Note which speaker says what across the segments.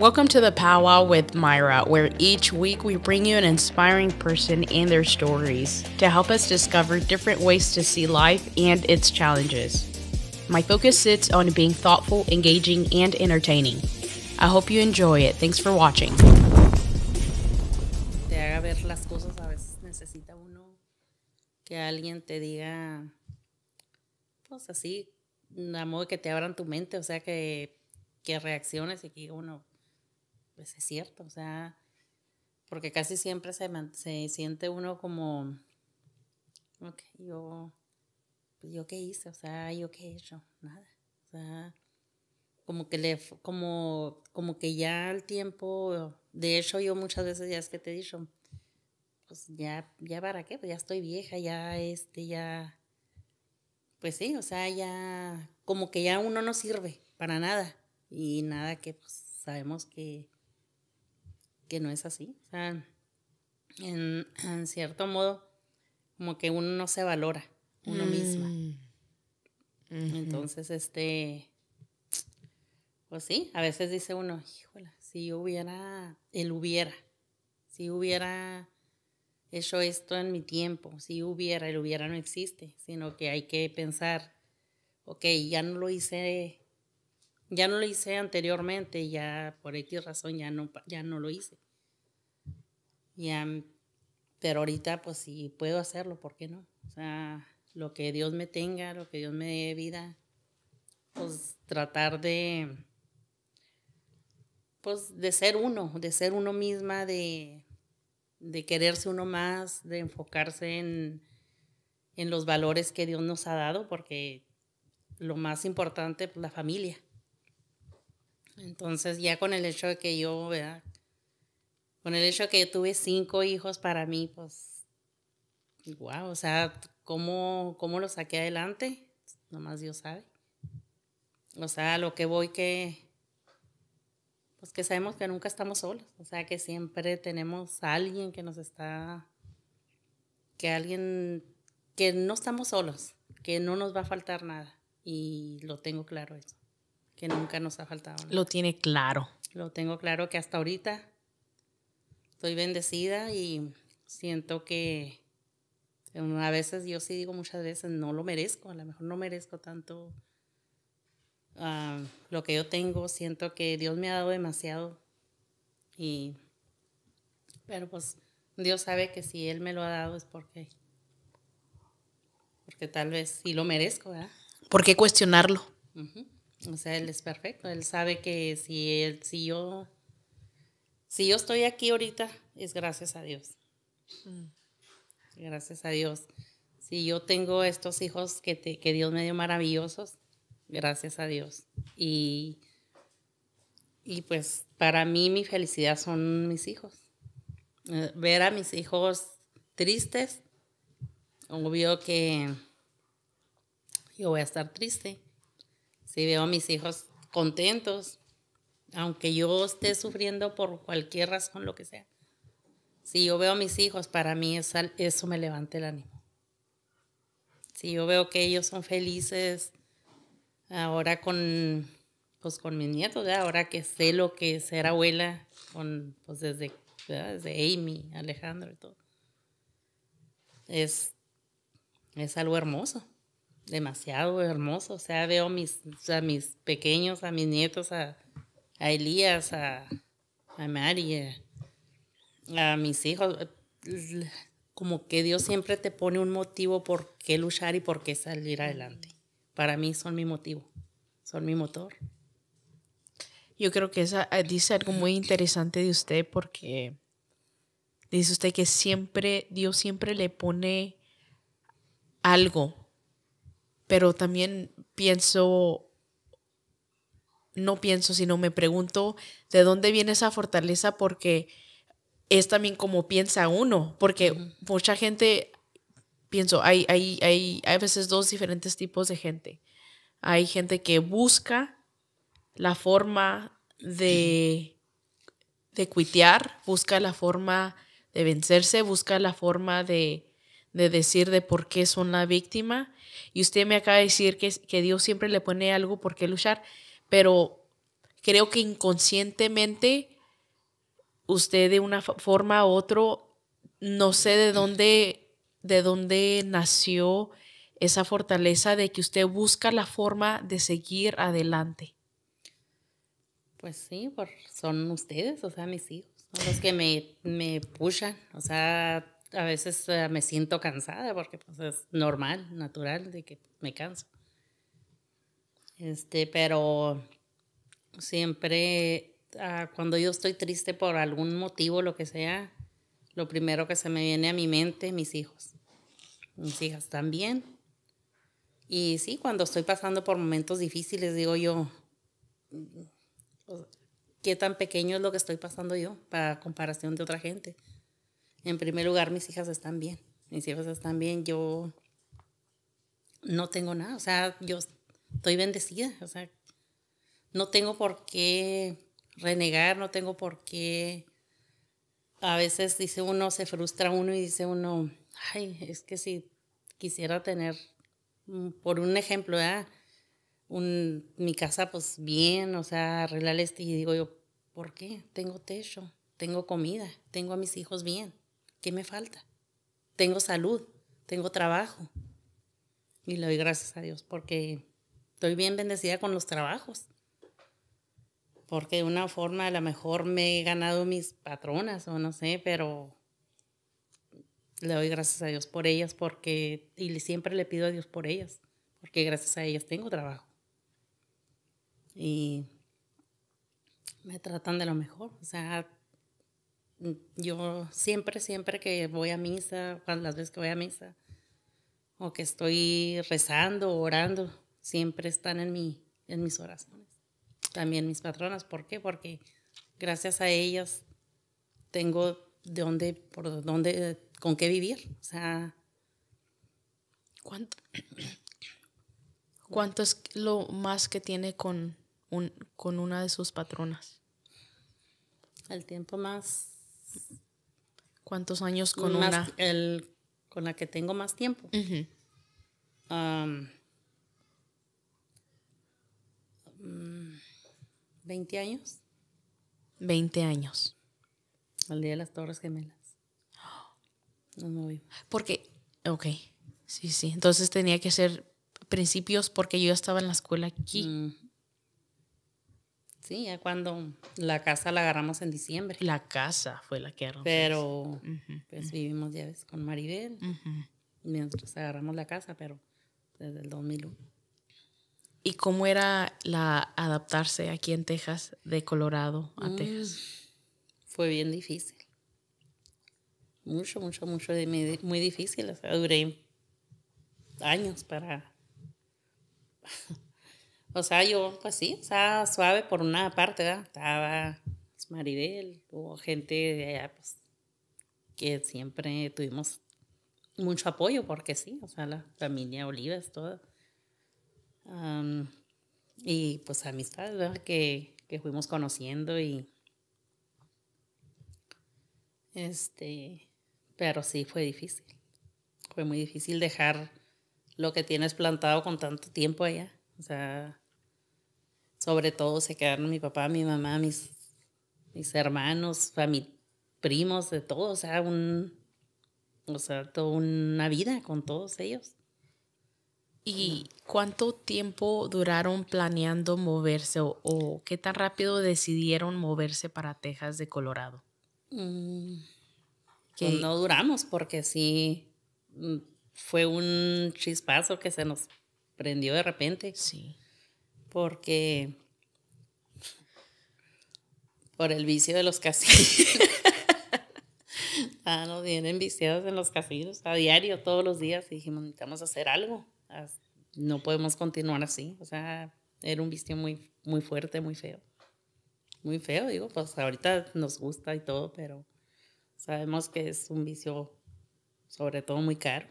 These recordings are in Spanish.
Speaker 1: Welcome to the Powwow with Myra, where each week we bring you an inspiring person and their stories to help us discover different ways to see life and its challenges. My focus sits on being thoughtful, engaging, and entertaining. I hope you enjoy it. Thanks for watching.
Speaker 2: Te haga ver las cosas a veces necesita uno que alguien te diga, pues así, la modo que te abran tu mente, o sea que que reacciones y que uno Pues, es cierto, o sea, porque casi siempre se, siente uno como, ok, yo, pues, yo qué hice, o sea, yo qué he hecho, nada, o sea, como que le, como, como que ya al tiempo, de hecho yo muchas veces ya es que te he dicho, pues ya, ya para qué, pues ya estoy vieja, ya este, ya, pues sí, o sea, ya, como que ya uno no sirve para nada y nada que pues sabemos que que no es así. O sea, en, cierto modo, como que uno no se valora uno mismo, misma. Entonces, este, pues sí, a veces dice uno, híjole, si yo hubiera, él hubiera, si hubiera hecho esto en mi tiempo, si hubiera, él hubiera no existe, sino que hay que pensar, ok, ya no lo hice ya no lo hice anteriormente, ya por X razón ya no, ya no lo hice. Mm, pero ahorita pues sí puedo hacerlo, ¿por qué no? O sea, lo que Dios me tenga, lo que Dios me dé vida, pues tratar de, pues de ser uno, de ser uno misma, de, quererse uno más, de enfocarse en, los valores que Dios nos ha dado, porque lo más importante es pues, la familia. Entonces ya con el hecho de que yo, ¿verdad? Con el hecho de que tuve cinco hijos para mí, pues, wow, o sea, ¿cómo, cómo lo saqué adelante? Nomás Dios sabe. O sea, lo que voy que, pues que sabemos que nunca estamos solos, o sea, que siempre tenemos a alguien que nos está, que alguien, que no estamos solos, que no nos va a faltar nada. Y lo tengo claro eso que nunca nos ha faltado. Lo
Speaker 1: tiene claro.
Speaker 2: Lo tengo claro que hasta ahorita estoy bendecida y siento que em, a veces yo sí digo muchas veces no lo merezco, a lo mejor no merezco tanto ah, lo que yo tengo, siento que Dios me ha dado demasiado y pero pues Dios sabe que si él me lo ha dado es porque porque tal vez sí lo merezco, ¿verdad?
Speaker 1: ¿Por qué cuestionarlo?
Speaker 2: Ajá. O sea, él es perfecto. Él sabe que si, él, si, yo, si yo estoy aquí ahorita, es gracias a Dios. Mm. Gracias a Dios. Si yo tengo estos hijos que, que Dios me dio maravillosos, gracias a Dios. Y, y pues para mí mi felicidad son mis hijos. Eh, ver a mis hijos tristes, obvio que yo voy a estar triste si veo a mis hijos contentos, aunque yo esté sufriendo por cualquier razón, lo que sea. Si yo veo a mis hijos, para mí eso me levanta el ánimo. Si yo veo que ellos son felices, ahora con, pues con mis nietos, ahora que sé lo que es ser abuela, con, pues desde, Amy, Alejandro y todo. Es, es algo hermoso demasiado hermoso. O sea, veo mis, a mis pequeños, a mis nietos, a, a Elías, a, a Mari, a, a mis hijos. Como que Dios siempre te pone un motivo por qué luchar y por qué salir adelante. Para mí son mi motivo, son mi motor. Yo creo que
Speaker 1: esa, eh, dice algo muy interesante de usted porque dice usted que siempre, Dios siempre le pone algo pero también pienso, no pienso, sino me pregunto de dónde viene esa fortaleza porque es también como piensa uno, porque mucha gente, pienso, hay, hay, hay a veces dos diferentes tipos de gente. Hay gente que busca la forma de, de cuitear, busca la forma de vencerse, busca la forma de, de decir de por qué son la víctima. Y usted me acaba de decir que, que Dios siempre le pone algo por qué luchar, pero creo que inconscientemente usted de una forma u otro, no sé de dónde, de dónde nació esa fortaleza de que usted
Speaker 2: busca la forma de seguir adelante. Pues sí, son ustedes, o sea, mis hijos, son los que me, me pushan, o sea, a veces eh, me siento cansada porque pues, es normal, natural, de que me canso. Este, pero siempre ah, cuando yo estoy triste por algún motivo, lo que sea, lo primero que se me viene a mi mente, mis hijos. Mis hijas también. Y sí, cuando estoy pasando por momentos difíciles, digo yo, ¿qué tan pequeño es lo que estoy pasando yo para comparación de otra gente? en primer lugar, mis hijas están bien. Mis hijas están bien. Yo no tengo nada. O sea, yo estoy bendecida. O sea, no tengo por qué renegar, no tengo por qué. A veces dice uno, se frustra uno y dice uno, ay, es que si quisiera tener, por un ejemplo, ¿eh? un, mi casa pues bien, o sea, arreglar este y digo yo, ¿por qué? Tengo techo, tengo comida, tengo a mis hijos bien. ¿Qué me falta? Tengo salud, tengo trabajo. Y le doy gracias a Dios porque estoy bien bendecida con los trabajos. Porque de una forma a lo mejor me he ganado mis patronas o no sé, pero le doy gracias a Dios por ellas porque, y siempre le pido a Dios por ellas, porque gracias a ellas tengo trabajo. Y me tratan de lo mejor, o sea, yo siempre, siempre que voy a misa, las veces que voy a misa, o que estoy rezando, orando, siempre están en, mi, en mis oraciones. También mis patronas, ¿por qué? Porque gracias a ellas tengo de dónde, por dónde, con qué vivir. O sea,
Speaker 1: ¿cuánto, es lo más que tiene con, un, con una de sus patronas?
Speaker 2: El tiempo más ¿Cuántos años con una? El, con la que tengo más tiempo. Mm, ¿Veinte 20 años.
Speaker 1: 20 años. Al día
Speaker 2: de las Torres Gemelas.
Speaker 1: me Porque, ok, sí, sí. Entonces tenía que ser principios porque yo estaba en la escuela aquí. Mm.
Speaker 2: Sí, ya cuando la casa la agarramos en diciembre. La casa fue la que agarramos. Pero pues vivimos ya con Maribel. Mientras agarramos la casa, pero desde el 2001.
Speaker 1: ¿Y cómo era la adaptarse aquí en Texas, de Colorado
Speaker 2: a mm, Texas? Fue bien difícil. Mucho, mucho, mucho, de, muy difícil. O sea, duré años para o sea, yo, pues sí, o suave por una parte, ¿verdad? Estaba pues, Maribel, hubo gente de allá, pues, que siempre tuvimos mucho apoyo, porque sí, o sea, la familia Olivas, todo. y pues amistad, ¿verdad? Que, que fuimos conociendo y. Este. Pero sí fue difícil. Fue muy difícil dejar lo que tienes plantado con tanto tiempo allá. O sea, sobre todo se quedaron mi papá, mi mamá, mis, mis hermanos, primos, de todos. o sea, un, o sea, toda una vida con todos ellos. ¿Y
Speaker 1: cuánto tiempo duraron planeando moverse o, qué tan rápido decidieron moverse para Texas de Colorado?
Speaker 2: Mm, pues que no duramos porque sí mm, fue un chispazo que se nos prendió de repente. Sí porque por el vicio de los casinos. ah, nos vienen viciados en los casinos a diario, todos los días. Y dijimos, necesitamos hacer algo. No podemos continuar así. O sea, era un vicio muy, muy fuerte, muy feo. Muy feo, digo, pues ahorita nos gusta y todo, pero sabemos que es un vicio sobre todo muy caro.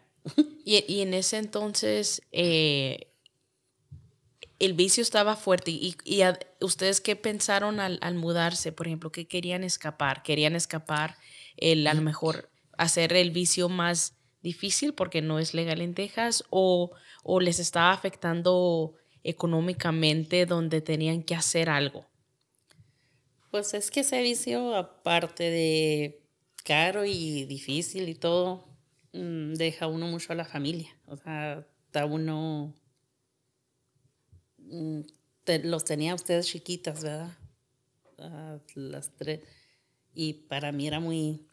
Speaker 2: y, y en ese entonces,
Speaker 1: eh, el vicio estaba fuerte. ¿Y, ustedes qué pensaron al, mudarse? Por ejemplo, ¿qué querían escapar? ¿Querían escapar el, a lo mm. mejor hacer el vicio más difícil porque no es legal en Texas? ¿O, o les estaba afectando económicamente donde tenían que hacer algo?
Speaker 2: Pues es que ese vicio, aparte de caro y difícil y todo, mm, deja uno mucho a la familia. O sea, da uno Mm, los tenía ustedes chiquitas, ¿verdad? Ah, las tres. Y para mí era muy,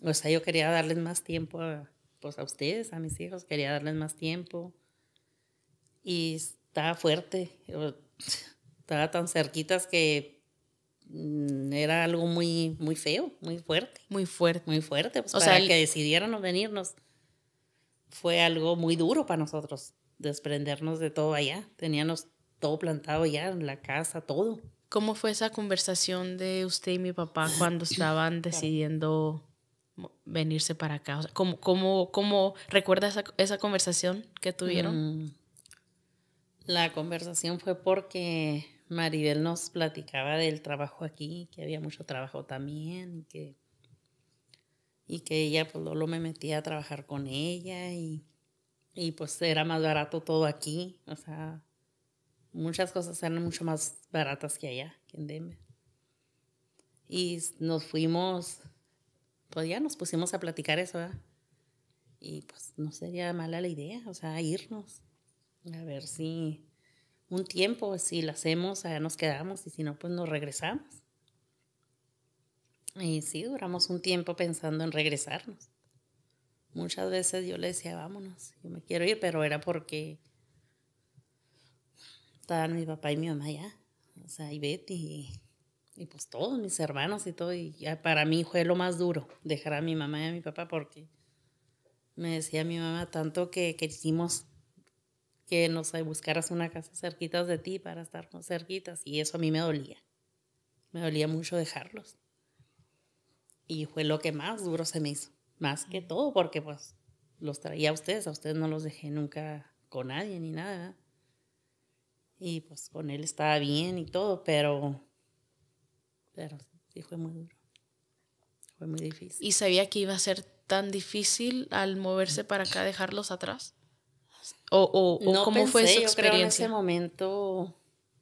Speaker 2: o sea, yo quería darles más tiempo, a, pues a ustedes, a mis hijos, quería darles más tiempo. Y estaba fuerte, estaba tan cerquitas que mm, era algo muy, muy feo, muy fuerte. Muy fuerte. Muy fuerte. Pues, o sea, que decidieran venirnos fue algo muy duro para nosotros, desprendernos de todo allá. Teníamos todo plantado ya, en la casa, todo. ¿Cómo fue esa conversación
Speaker 1: de usted y mi papá cuando estaban decidiendo venirse para acá?
Speaker 2: ¿cómo, recuerda esa, conversación que tuvieron? Mm, la conversación fue porque Maribel nos platicaba del trabajo aquí, que había mucho trabajo también y que, y que ella pues lo me metía a trabajar con ella y, y pues era más barato todo aquí, o sea, muchas cosas eran mucho más baratas que allá, que en Denver. Y nos fuimos, todavía pues nos pusimos a platicar eso, Y pues no sería mala la idea, o sea, irnos. A ver si un tiempo, si lo hacemos, allá ah, nos quedamos y si no, pues nos regresamos. Y sí, duramos un tiempo pensando en regresarnos. Muchas veces yo le decía, vámonos, yo me quiero ir, pero era porque estaban mi papá y mi mamá ya, o sea, y Betty y, pues todos mis hermanos y todo, y ya para mí fue lo más duro dejar a mi mamá y a mi papá porque me decía mi mamá tanto que, que hicimos que nos buscaras una casa cerquita de ti para estar cerquitas y eso a mí me dolía, me dolía mucho dejarlos. Y fue lo que más duro se me hizo, más que todo porque pues los traía a ustedes, a ustedes no los dejé nunca con nadie ni nada. Y pues con él estaba bien y todo, pero, pero sí fue muy duro. Fue muy difícil. ¿Y
Speaker 1: sabía que iba a ser tan difícil al moverse para acá dejarlos atrás?
Speaker 2: ¿O, cómo fue su experiencia? Yo creo en ese momento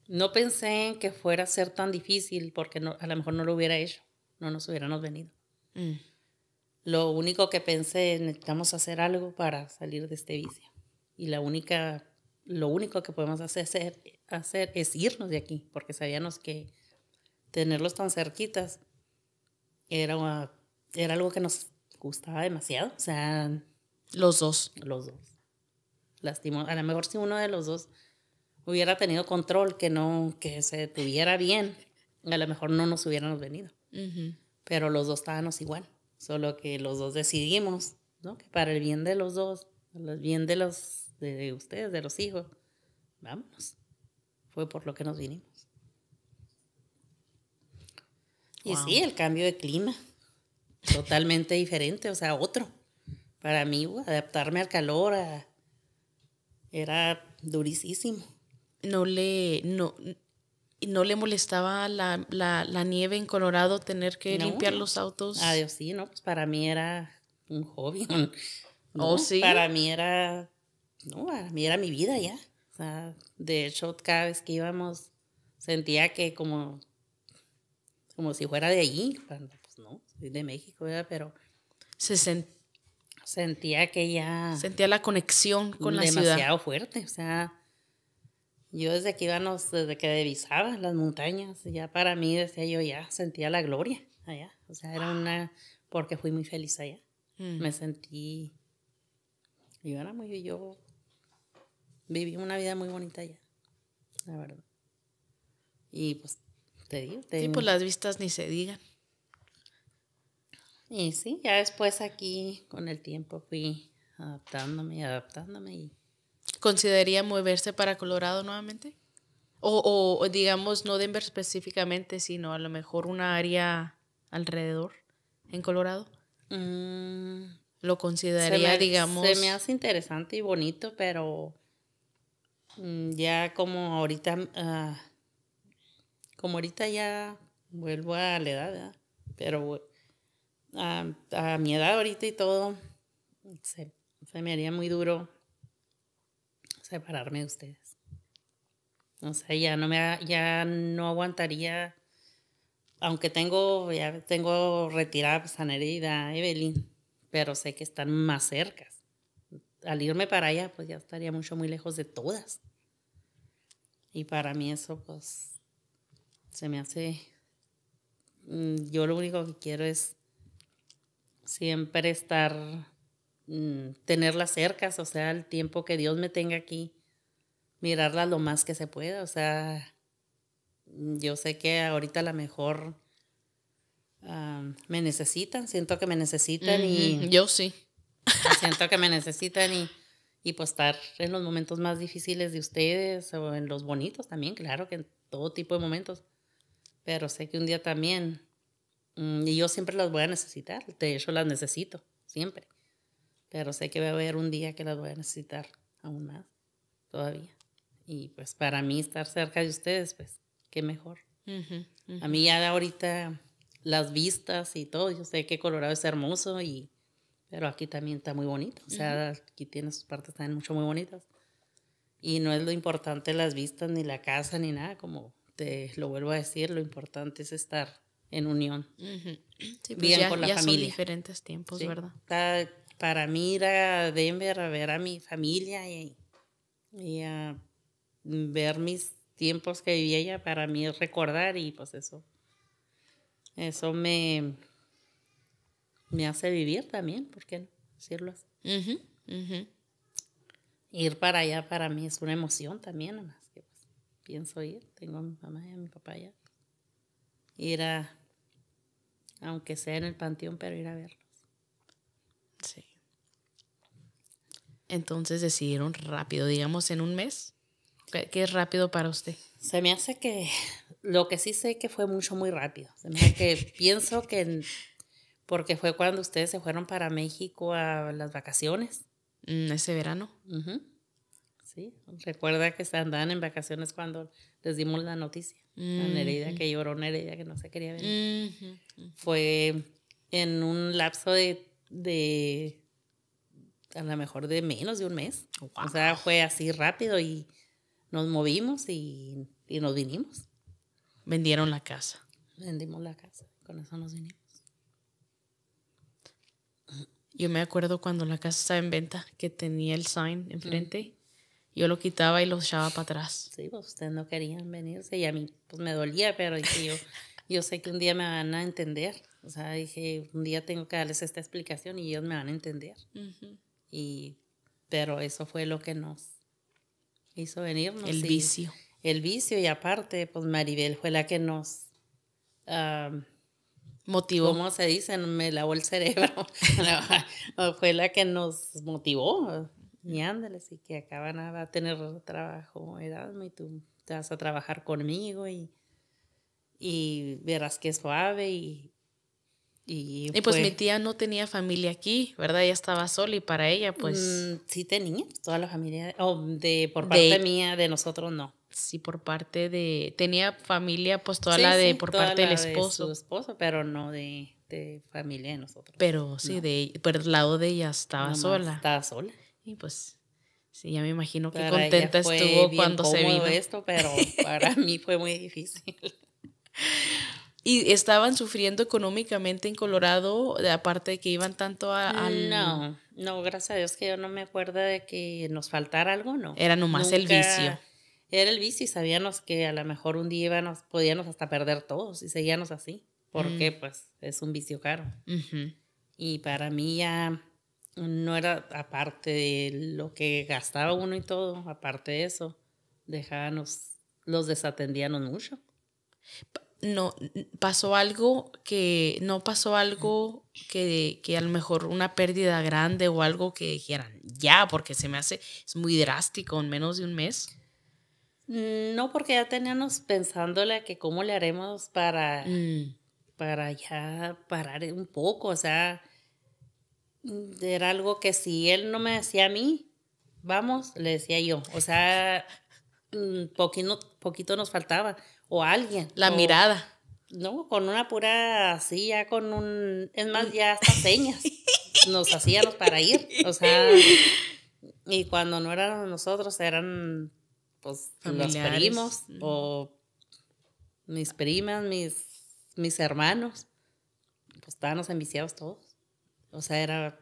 Speaker 2: no pensé en que fuera a ser tan difícil porque a lo mejor no lo hubiera hecho, no nos hubiéramos venido. Mm. Lo único que pensé, necesitamos hacer algo para salir de este vicio. Y la única lo único que podemos hacer, hacer es irnos de aquí, porque sabíamos que tenerlos tan cerquitas era, era algo que nos gustaba demasiado. O sea, los dos. Los dos. A lo mejor si uno de los dos hubiera tenido control, que no, que se tuviera bien, a lo mejor no nos hubiéramos venido. Pero los dos estábamos igual, solo que los dos decidimos, ¿no? Que para el bien de los dos, el bien de los de ustedes, de los hijos. Vámonos. Fue por lo que nos vinimos. Y sí, el cambio de clima, totalmente diferente, o sea, otro. Para mí, adaptarme al calor era durísimo. No le, no, no le molestaba la, nieve en Colorado tener que limpiar los autos. Adiós, ah, sí, no, pues para mí era un hobby. Oh, sí. Para mí era no, a mí era mi vida ya. O sea, de hecho, cada vez que íbamos, sentía que como, como si fuera de allí, pues no, soy de México, ¿verdad? Pero se sentía que ya... Sentía la conexión con la ciudad. Demasiado fuerte, o sea, yo desde que íbamos, desde que divisaba las montañas, ya para mí, decía yo, ya sentía la gloria allá. O sea, era una... porque fui muy feliz allá. Mm. Me sentí... Yo era muy... yo viví una vida muy bonita allá, la verdad. Y pues, te digo, te Sí, pues las vistas ni se digan. Y sí, ya después aquí, con el tiempo, fui adaptándome y adaptándome. Y...
Speaker 1: ¿Consideraría moverse para Colorado nuevamente? O, digamos, no Denver específicamente, sino a lo mejor una área alrededor en Colorado. Mm. lo consideraría, digamos. Se me hace
Speaker 2: interesante y bonito, pero Mm, ya como ahorita, ah, como ahorita ya vuelvo a la edad, pero ah, a, mi edad ahorita y todo, se, me haría muy duro separarme de ustedes. O sea, ya no me ya no aguantaría, aunque tengo, ya tengo retirada pues, a Evelyn, pero sé que están más cerca al irme para allá, pues ya estaría mucho, muy lejos de todas. Y para mí eso, pues, se me hace... Mm, yo lo único que quiero es siempre estar, mm, tenerlas cercas, o sea, el tiempo que Dios me tenga aquí, mirarla lo más que se pueda, o sea, yo sé que ahorita a lo mejor ah, me necesitan, siento que me necesitan y... Yo sí. Siento que me necesitan y, y pues estar en los momentos más difíciles de ustedes o en los bonitos también, claro que en todo tipo de momentos. Pero sé que un día también, mm, y yo siempre las voy a necesitar, de hecho las necesito, siempre. Pero sé que va a haber un día que las voy a necesitar aún más, todavía. Y pues para mí estar cerca de ustedes, pues qué mejor. A mí ya ahorita las vistas y todo, yo sé que Colorado es hermoso y pero aquí también está muy bonito. O sea, aquí tiene sus partes también mucho muy bonitas. Y no es lo importante las vistas, ni la casa, ni nada. Como te lo vuelvo a decir, lo importante es estar en unión. Uh sí, pues bien con la diferentes tiempos, ¿verdad? Está, para mí ir a Denver a ver a mi familia y, y a ver mis tiempos que vivía allá, para mí es recordar y pues eso. Eso me, me hace vivir también, ¿por qué no decirlo
Speaker 1: así?
Speaker 2: Ir para allá para mí es una emoción también, pues, pienso ir, tengo a mi mamá y a mi papá allá. Ir a, aunque sea en el panteón, pero ir a verlos. Sí.
Speaker 1: Entonces decidieron rápido, digamos en un mes.
Speaker 2: ¿Qué es rápido para usted? Se me hace que, lo que sí sé que fue mucho, muy rápido. Se me hace que pienso que en porque fue cuando ustedes se fueron para México a las vacaciones. Mm, ese verano. Sí, recuerda que se andaban en vacaciones cuando les dimos la noticia. La Nereida, mm. que lloró Nereida, que no se quería venir. Fue en un lapso de, a lo mejor de menos de un mes. O sea, fue así rápido y nos movimos y, y nos vinimos. Vendieron la casa. Vendimos la casa, con eso nos vinimos. Yo me acuerdo
Speaker 1: cuando la casa estaba en venta, que tenía el sign enfrente. Yo lo quitaba y lo echaba para
Speaker 2: atrás. Sí, pues ustedes no querían venirse y a mí pues me dolía, pero dije yo, yo sé que un día me van a entender. O sea, dije, un día tengo que darles esta explicación y ellos me van a entender. y, pero eso fue lo que nos hizo venirnos. El vicio. El vicio y aparte, pues Maribel fue la que nos... Ah, motivó. ¿Cómo se dice? Me lavó el cerebro. Fue la que nos motivó. Y ándale, y que acaban a tener trabajo, edad, y tú te vas a trabajar conmigo y, y verás que suave. Y, y, pues mi
Speaker 1: tía no tenía familia aquí, ¿verdad? Ella estaba
Speaker 2: sola y para ella, pues. Mm, sí, tenía toda la familia. Oh, de, por parte mía, de nosotros no sí por parte de tenía familia pues toda la de por parte del esposo de su esposo pero no de, de familia de nosotros pero sí
Speaker 1: de por el lado de ella estaba sola estaba sola y pues sí ya me imagino que contenta estuvo cuando se vino esto pero para mí
Speaker 2: fue muy difícil
Speaker 1: y estaban sufriendo económicamente en Colorado aparte de que iban tanto a, al no
Speaker 2: no gracias a Dios que yo no me acuerdo de que nos faltara algo no era nomás el vicio era el vicio y sabíamos que a lo mejor un día íbamos, podíamos hasta perder todos y seguíamos así, porque mm. pues es un vicio caro. Y para mí ya no era aparte de lo que gastaba uno y todo, aparte de eso, dejábamos, los desatendíamos mucho. No, pasó
Speaker 1: algo que, no pasó algo que, que a lo mejor una pérdida grande o algo que dijeran, ya, porque se me hace, es muy drástico, en menos de un mes.
Speaker 2: No, porque ya teníamos pensándole que cómo le haremos para, mm. para ya parar un poco, o sea, mm, era algo que si él no me decía a mí, vamos, le decía yo, o sea, mm, poquito, poquito nos faltaba, o alguien. La mirada. No, con una pura, así, ya con un, es más, ya hasta señas nos hacíamos para ir, o sea, y cuando no eran nosotros, eran pues los primos o mis primas, mis, mis hermanos, pues estábamos enviciados todos. O sea, era.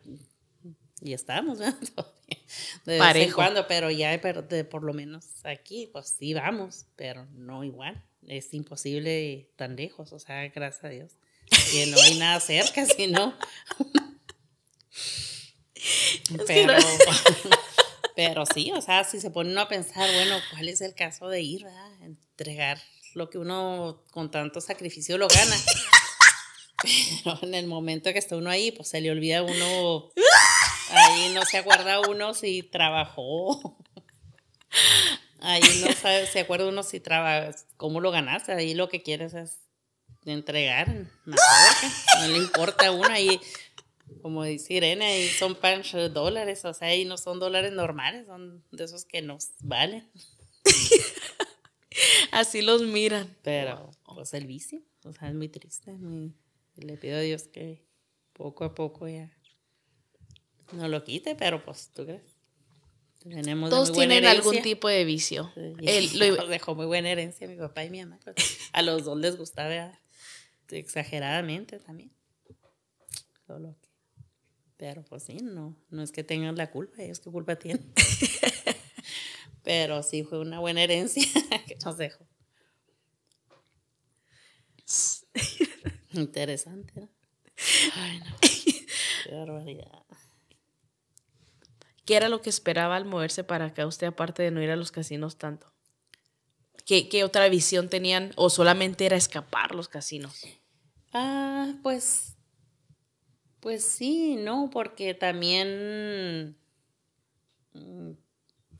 Speaker 2: Y estábamos, ¿verdad? De vez en cuando, pero ya por lo menos aquí, pues sí vamos, pero no igual. Es imposible tan lejos, o sea, gracias a Dios. Que no hay nada cerca, sino. pero. Pero sí, o sea, si se pone uno a pensar, bueno, ¿cuál es el caso de ir a entregar lo que uno con tanto sacrificio lo gana? Pero en el momento que está uno ahí, pues se le olvida uno, ahí no se acuerda uno si trabajó. Ahí no se acuerda uno si trabajó, cómo lo ganaste, ahí lo que quieres es entregar, no, no le importa a uno ahí como decir, Irene, y son punch dólares, o sea, y no son dólares normales, son de esos que nos valen. Así los miran. Pero, pues el vicio, o sea, es muy triste. Muy... Le pido a Dios que poco a poco ya no lo quite, pero pues, ¿tú crees? Tenemos Todos tienen algún tipo de vicio. Él Nos dejó muy buena herencia mi papá y mi mamá. A los dos les gustaba exageradamente también. Pero pues sí, no, no es que tengan la culpa, es qué culpa tienen. Pero sí fue una buena herencia que nos dejó. Interesante, ¿no? Qué barbaridad.
Speaker 1: ¿Qué era lo que esperaba al moverse para acá usted, aparte de no ir a los casinos tanto? ¿Qué, qué otra visión tenían o solamente era escapar los casinos?
Speaker 2: Ah, pues pues sí, no, porque también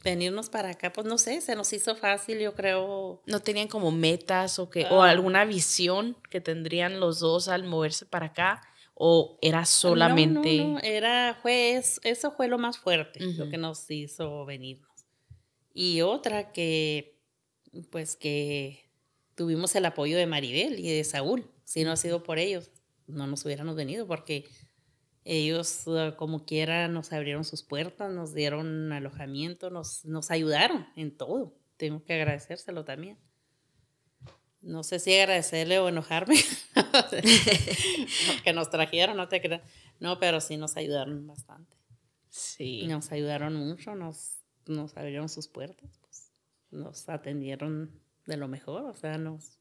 Speaker 2: venirnos mm, para acá, pues no sé, se nos hizo fácil, yo creo. ¿No tenían como
Speaker 1: metas o, que, o ah. alguna
Speaker 2: visión que tendrían los dos al moverse para acá? ¿O era solamente...? No, no, era, fue eso fue lo más fuerte, lo que nos hizo venirnos. Y otra que, pues que tuvimos el apoyo de Maribel y de Saúl. Si no ha sido por ellos, no nos hubiéramos venido porque ellos, ah, como quiera, nos abrieron sus puertas, nos dieron alojamiento, nos, nos ayudaron en todo. Tengo que agradecérselo también. No sé si agradecerle o enojarme, Porque nos trajeron, no te creas. No, pero sí nos ayudaron bastante. Sí. Nos ayudaron mucho, nos, nos abrieron sus puertas, pues, nos atendieron de lo mejor, o sea, nos...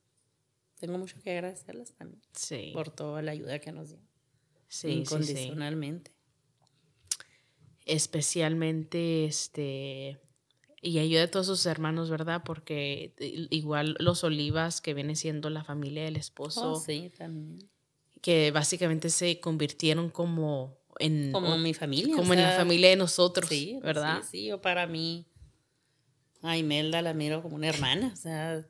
Speaker 2: Tengo mucho que agradecerles también sí. por toda la ayuda que nos dieron sí,
Speaker 1: Especialmente, este, y ayuda a todos sus hermanos, ¿verdad? Porque igual los olivas que viene siendo la familia del oh, esposo. sí, también. Que básicamente se convirtieron como en... Como en mi familia. Como en la familia de nosotros, sí, ¿verdad? Sí, sí,
Speaker 2: yo para mí a Imelda la miro como una hermana, o sea,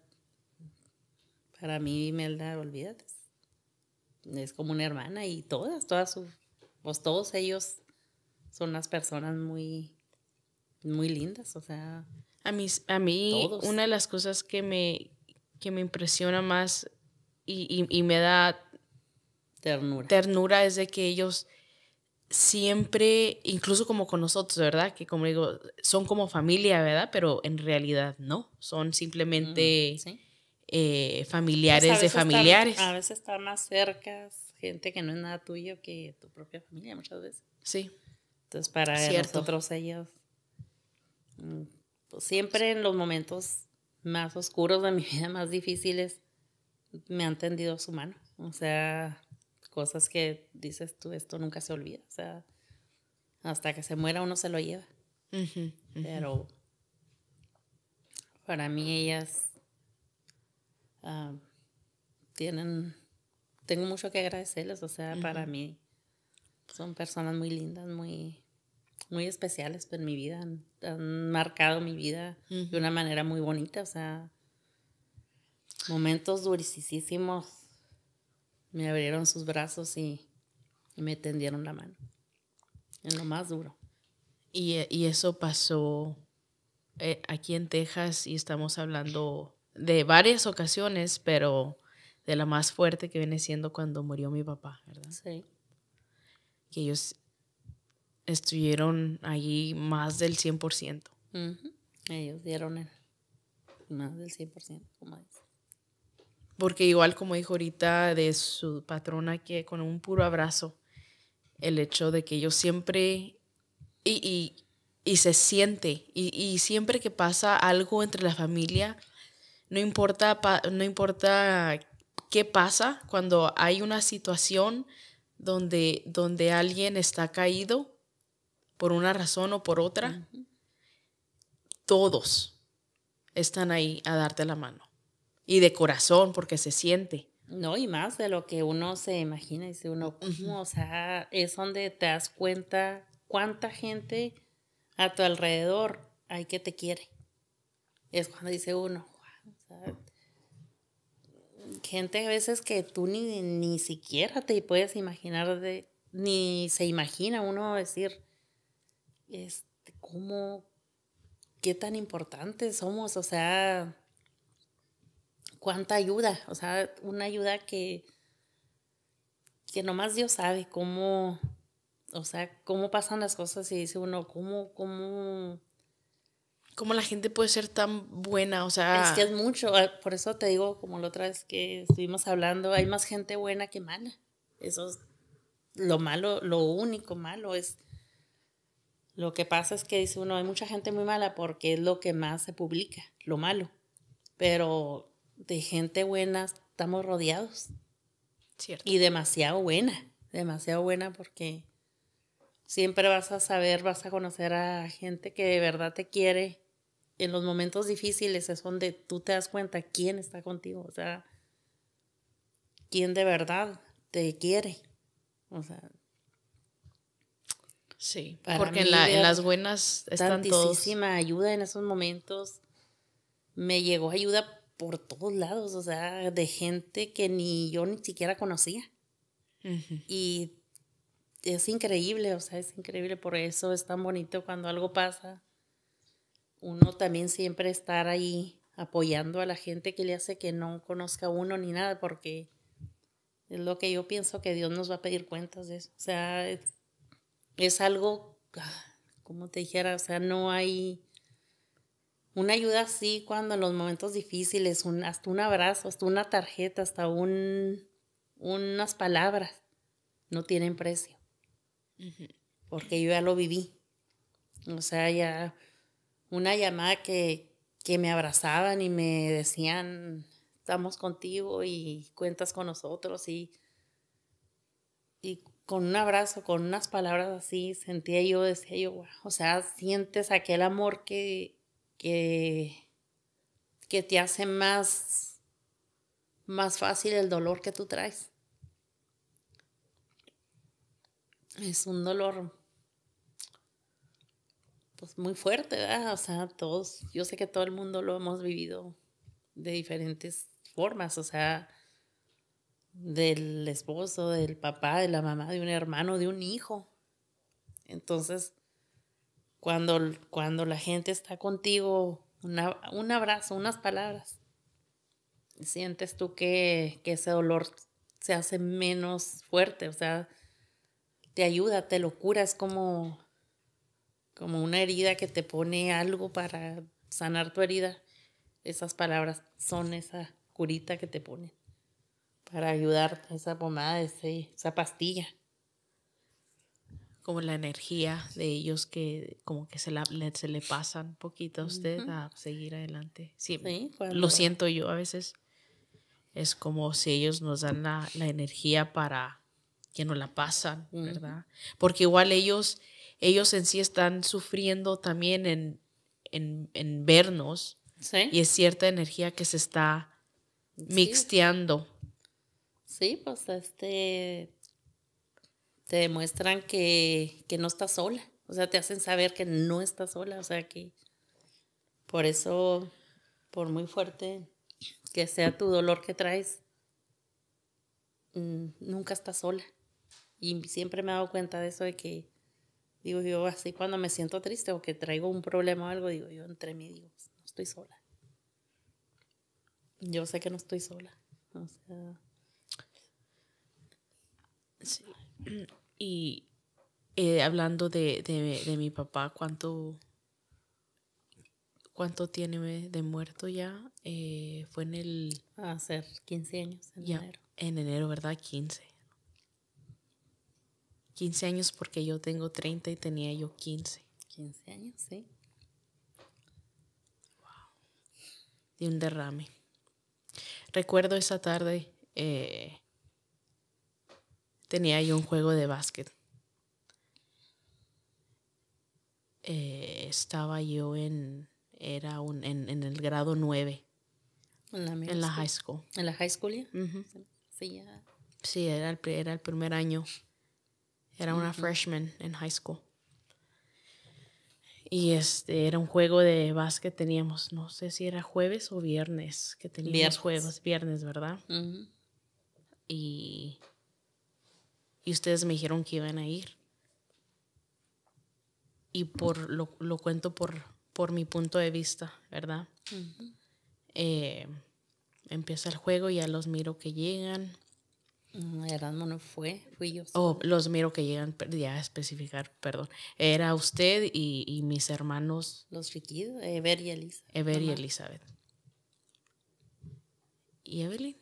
Speaker 2: para mí Imelda, olvídate, es como una hermana y todas, todas sus, pues todos ellos son unas personas muy, muy lindas, o sea.
Speaker 1: A mí, a una de las cosas que me, que me impresiona más y, y, me da ternura. ternura es de que ellos siempre, incluso como con nosotros, ¿verdad? Que como digo, son como familia, ¿verdad? Pero en realidad no, son simplemente... Eh, pues, familiares de familiares.
Speaker 2: a veces están más cerca gente que no es nada tuyo que tu propia familia muchas veces. Sí. Entonces para nosotros ellos, mm, pues siempre en los momentos más oscuros de mi vida, más difíciles, me han tendido su mano. O sea, cosas que dices tú, esto nunca se olvida. O sea, hasta que se muera uno se lo lleva. Pero para mí ellas Ah, tienen, tengo mucho que agradecerles, o sea, para mí son personas muy lindas, muy, muy especiales en mi vida, han, marcado mi vida de una manera muy bonita, o sea, momentos durísimos me abrieron sus brazos y, me tendieron la mano, en lo más duro. Y, y eso pasó eh, aquí en
Speaker 1: Texas y estamos hablando de varias ocasiones, pero de la más fuerte que viene siendo cuando murió mi papá, ¿verdad? Sí. Que ellos estuvieron allí más del 100%.
Speaker 2: Ellos dieron más del 100%, como Porque igual como dijo ahorita de su
Speaker 1: patrona, que con un puro abrazo, el hecho de que ellos siempre, y, y, y se siente, y, y siempre que pasa algo entre la familia, no importa, no importa qué pasa cuando hay una situación donde, donde alguien está caído por una razón o por otra, todos están
Speaker 2: ahí a darte la mano. Y de corazón, porque se siente. No, y más de lo que uno se imagina, dice uno, o sea, es donde te das cuenta cuánta gente a tu alrededor hay que te quiere. Es cuando dice uno, gente a veces que tú ni, ni siquiera te puedes imaginar, ni se imagina uno decir, este, ¿cómo? ¿Qué tan importantes somos? O sea, ¿cuánta ayuda? O sea, una ayuda que, que nomás Dios sabe cómo, o sea, cómo pasan las cosas y dice uno, ¿cómo, cómo cómo la gente puede ser tan buena, o sea... Es que es mucho, ah, por eso te digo, como la otra vez que estuvimos hablando, hay más gente buena que mala. Eso es lo malo, lo único malo es... Lo que pasa es que dice uno, hay mucha gente muy mala porque es lo que más se publica, lo malo. Pero de gente buena estamos rodeados. Y demasiado buena, demasiado buena porque siempre vas a saber, vas a conocer a gente que de verdad te quiere en los momentos difíciles es donde tú te das cuenta quién está contigo, o sea, quién de verdad te quiere. O sea. Sí, porque en, las buenas están tantísima ayuda en esos momentos. Me llegó ayuda por todos lados, o sea, de gente que ni yo ni siquiera conocía. Y es increíble, o sea, es increíble. Por eso es tan bonito cuando algo pasa uno también siempre estar ahí apoyando a la gente que le hace que no conozca a uno ni nada, porque es lo que yo pienso que Dios nos va a pedir cuentas de eso. O sea, es, algo, ah, como te dijera, o sea, no hay una ayuda así cuando en los momentos difíciles, un, hasta un abrazo, hasta una tarjeta, hasta un, unas palabras, no tienen precio. Porque yo ya lo viví. O sea, ya una llamada que, me abrazaban y me decían, estamos contigo y cuentas con nosotros y, y con un abrazo, con unas palabras así, sentía yo, decía yo, o sea, sientes aquel amor que, que, te hace más, más fácil el dolor que tú traes. Es un dolor pues muy fuerte, ¿verdad? O sea, todos, yo sé que todo el mundo lo hemos vivido de diferentes formas, o sea, del esposo, del papá, de la mamá, de un hermano, de un hijo. Entonces, cuando, cuando la gente está contigo, un abrazo, unas palabras, sientes tú que, ese dolor se hace menos fuerte, o sea, te ayuda, te lo Es como como una herida que te pone algo para sanar tu herida. Esas palabras son esa curita que te ponen para ayudar esa pomada, ese, esa pastilla. Como la energía de ellos
Speaker 1: que como que se, le, se le pasan poquito a usted a seguir adelante. Sí, lo siento yo a veces. Es como si ellos nos dan la, energía para que nos la pasan, ¿verdad? Porque igual ellos ellos en sí están sufriendo también en, vernos. ¿Sí? Y es cierta energía que se está mixteando.
Speaker 2: Sí, pues este te demuestran que, que, no estás sola. O sea, te hacen saber que no estás sola. O sea, que por eso, por muy fuerte que sea tu dolor que traes, mm, nunca estás sola. Y siempre me he dado cuenta de eso, de que Digo yo, así cuando me siento triste o que traigo un problema o algo, digo yo entre mí, digo, no estoy sola. Yo sé que no estoy sola. O sea.
Speaker 1: Y eh, hablando de, mi papá, ¿cuánto, cuánto tiene de muerto ya? Eh, fue en el. hacer 15 años en enero. En enero, ¿verdad? 15. 15 años porque yo tengo 30 y tenía yo 15. 15 años, sí. Wow. De un derrame. Recuerdo esa tarde, eh, tenía yo un juego de básquet. Eh, estaba yo en, era un, en, el grado 9.
Speaker 2: En la, high school. ¿En la high school Sí,
Speaker 1: Sí, era el, era el primer año era una freshman en high school. Y este era un juego de básquet teníamos, no sé si era jueves o viernes, que teníamos viernes. juegos, viernes, ¿verdad? Y ustedes me dijeron que iban a ir. Y por lo, cuento por, por mi punto de vista, ¿verdad? Eh, empieza el juego y ya los miro que llegan no, mm, no fue,
Speaker 2: fui yo. Oh,
Speaker 1: los miro que llegan, ya a especificar, perdón. Era usted y, mis hermanos. Los Riquido, Ever y Elizabeth. Ever y Elizabeth.
Speaker 2: ¿Y Evelyn?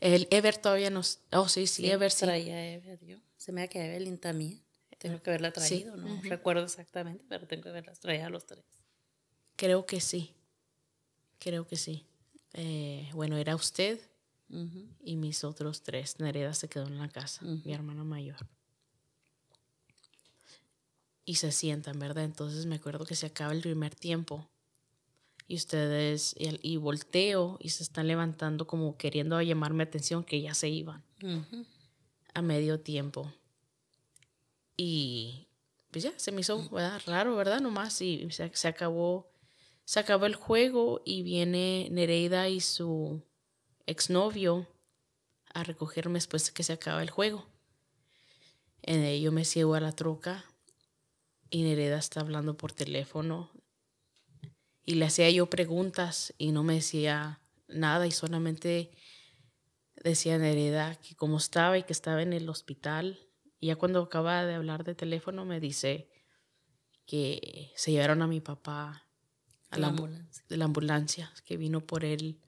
Speaker 2: El Ever todavía no.
Speaker 1: Oh, sí, sí, Ever Traía
Speaker 2: Ever Se me da quedado Evelyn también. Tengo ah, que haberla
Speaker 1: traído, no
Speaker 2: recuerdo exactamente, pero tengo que ver traído a los tres.
Speaker 1: Creo que sí. Creo que sí. Eh, bueno, era usted y mis otros tres, Nereda se quedó en la casa, mi hermano mayor. Y se sientan, ¿verdad? Entonces me acuerdo que se acaba el primer tiempo. Y ustedes, y, y volteo, y se están levantando como queriendo llamarme atención que ya se iban. A medio tiempo. Y pues ya, se me hizo raro, ¿verdad? Nomás, y se, se acabó. Se acabó el juego y viene Nereida y su exnovio a recogerme después de que se acaba el juego. En ello me ciego a la troca y Nereda está hablando por teléfono y le hacía yo preguntas y no me decía nada y solamente decía Nereda que cómo estaba y que estaba en el hospital. Y ya cuando acaba de hablar de teléfono me dice que se llevaron a mi papá a de la ambulancia que vino por él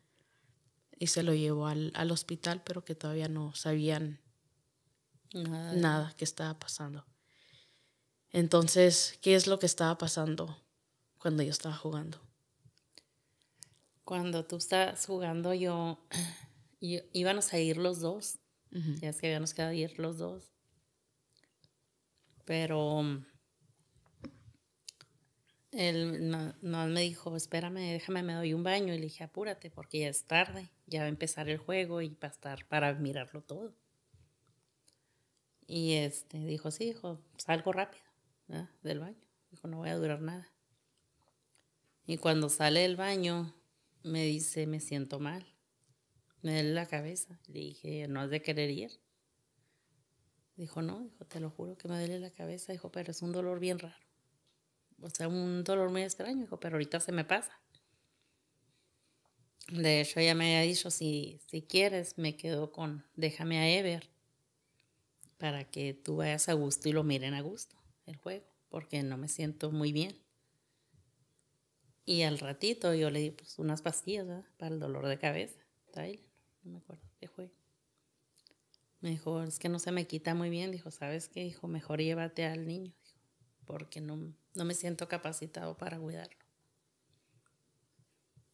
Speaker 1: y se lo llevó al, hospital, pero que todavía no sabían
Speaker 2: nada.
Speaker 1: que estaba pasando. Entonces, ¿qué es lo que estaba pasando cuando yo estaba jugando?
Speaker 2: Cuando tú estabas jugando, yo, íbamos a ir los dos. Ya es que habíamos quedado ir los dos. Pero él no, no, me dijo, espérame, déjame, me doy un baño. Y le dije, apúrate porque ya es tarde ya va a empezar el juego y va a estar para mirarlo todo. Y este dijo, sí, hijo, salgo rápido del baño. Dijo, no voy a durar nada. Y cuando sale del baño, me dice, me siento mal. Me duele la cabeza. Le dije, no has de querer ir. Dijo, no, te lo juro que me duele la cabeza. Dijo, pero es un dolor bien raro. O sea, un dolor muy extraño. Dijo, pero ahorita se me pasa. De hecho, ella me había dicho, si, si quieres, me quedo con, déjame a Ever para que tú vayas a gusto y lo miren a gusto el juego, porque no me siento muy bien. Y al ratito yo le di pues, unas pastillas para el dolor de cabeza. no me acuerdo qué fue. Me dijo, es que no se me quita muy bien. Dijo, ¿sabes qué? Dijo, mejor llévate al niño, porque no, no me siento capacitado para cuidarlo.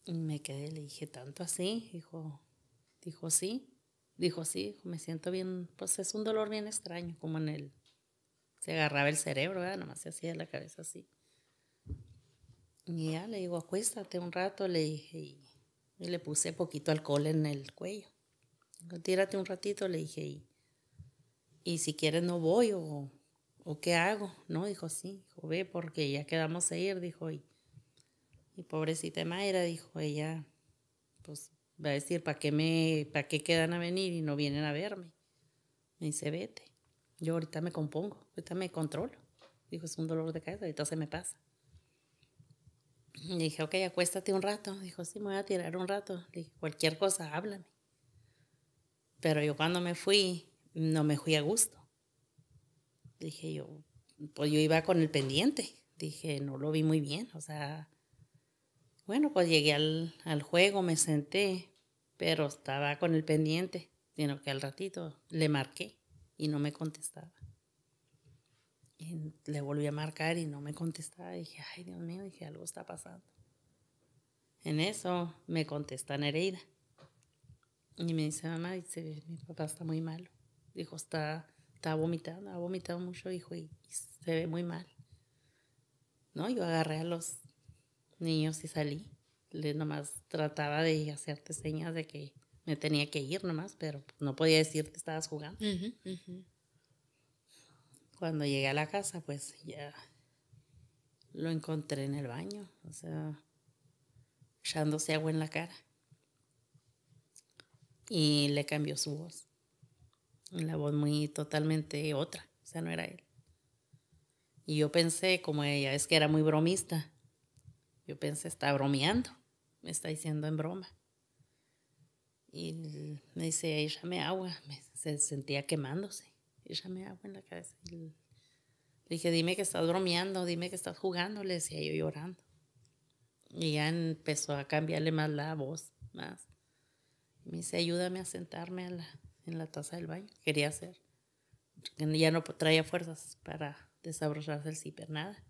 Speaker 2: Y me quedé, le dije, ¿tanto así? Dijo, dijo, sí. Dijo, sí, me siento bien, pues es un dolor bien extraño, como en el... Se agarraba el cerebro, ¿verdad? Nomás se hacía la cabeza así. Y ya le digo, acuéstate un rato, le dije, y, le puse poquito alcohol en el cuello. Tírate un ratito, le dije, y, y si quieres no voy o, o qué hago. No, dijo, sí, dijo, ve porque ya quedamos a ir, dijo, y y pobrecita Mayra, dijo ella, pues va a decir, ¿para qué, me, ¿para qué quedan a venir y no vienen a verme? Me dice, vete, yo ahorita me compongo, ahorita me controlo. Dijo, es un dolor de cabeza, ahorita se me pasa. Le dije, ok, acuéstate un rato. Dijo, sí, me voy a tirar un rato. dije, cualquier cosa, háblame. Pero yo cuando me fui, no me fui a gusto. Dije yo, pues yo iba con el pendiente. Dije, no lo vi muy bien. O sea, bueno, pues llegué al, juego, me senté, pero estaba con el pendiente, sino que al ratito le marqué y no me contestaba. Y le volví a marcar y no me contestaba. dije, ay Dios mío, dije, algo está pasando. En eso me contesta Nereida. Y me dice, mamá, dice, mi papá está muy malo. Dijo, está, está vomitando, ha vomitado mucho, hijo, se ve muy mal. ¿No? Yo agarré a los Niño, y salí. Le nomás trataba de hacerte señas de que me tenía que ir nomás, pero no podía decirte que estabas jugando. Cuando llegué a la casa, pues ya lo encontré en el baño, o sea, echándose agua en la cara. Y le cambió su voz. La voz muy totalmente otra, o sea, no era él. Y yo pensé, como ella es que era muy bromista, yo pensé, está bromeando, me está diciendo en broma. Y me dice, échame agua, me, se sentía quemándose, me agua en la cabeza. le dije, dime que estás bromeando, dime que estás jugando, le decía yo llorando. Y ya empezó a cambiarle más la voz, más. Me dice, ayúdame a sentarme la, en la taza del baño. Quería hacer. Ya no traía fuerzas para desabrocharse el zipper, nada.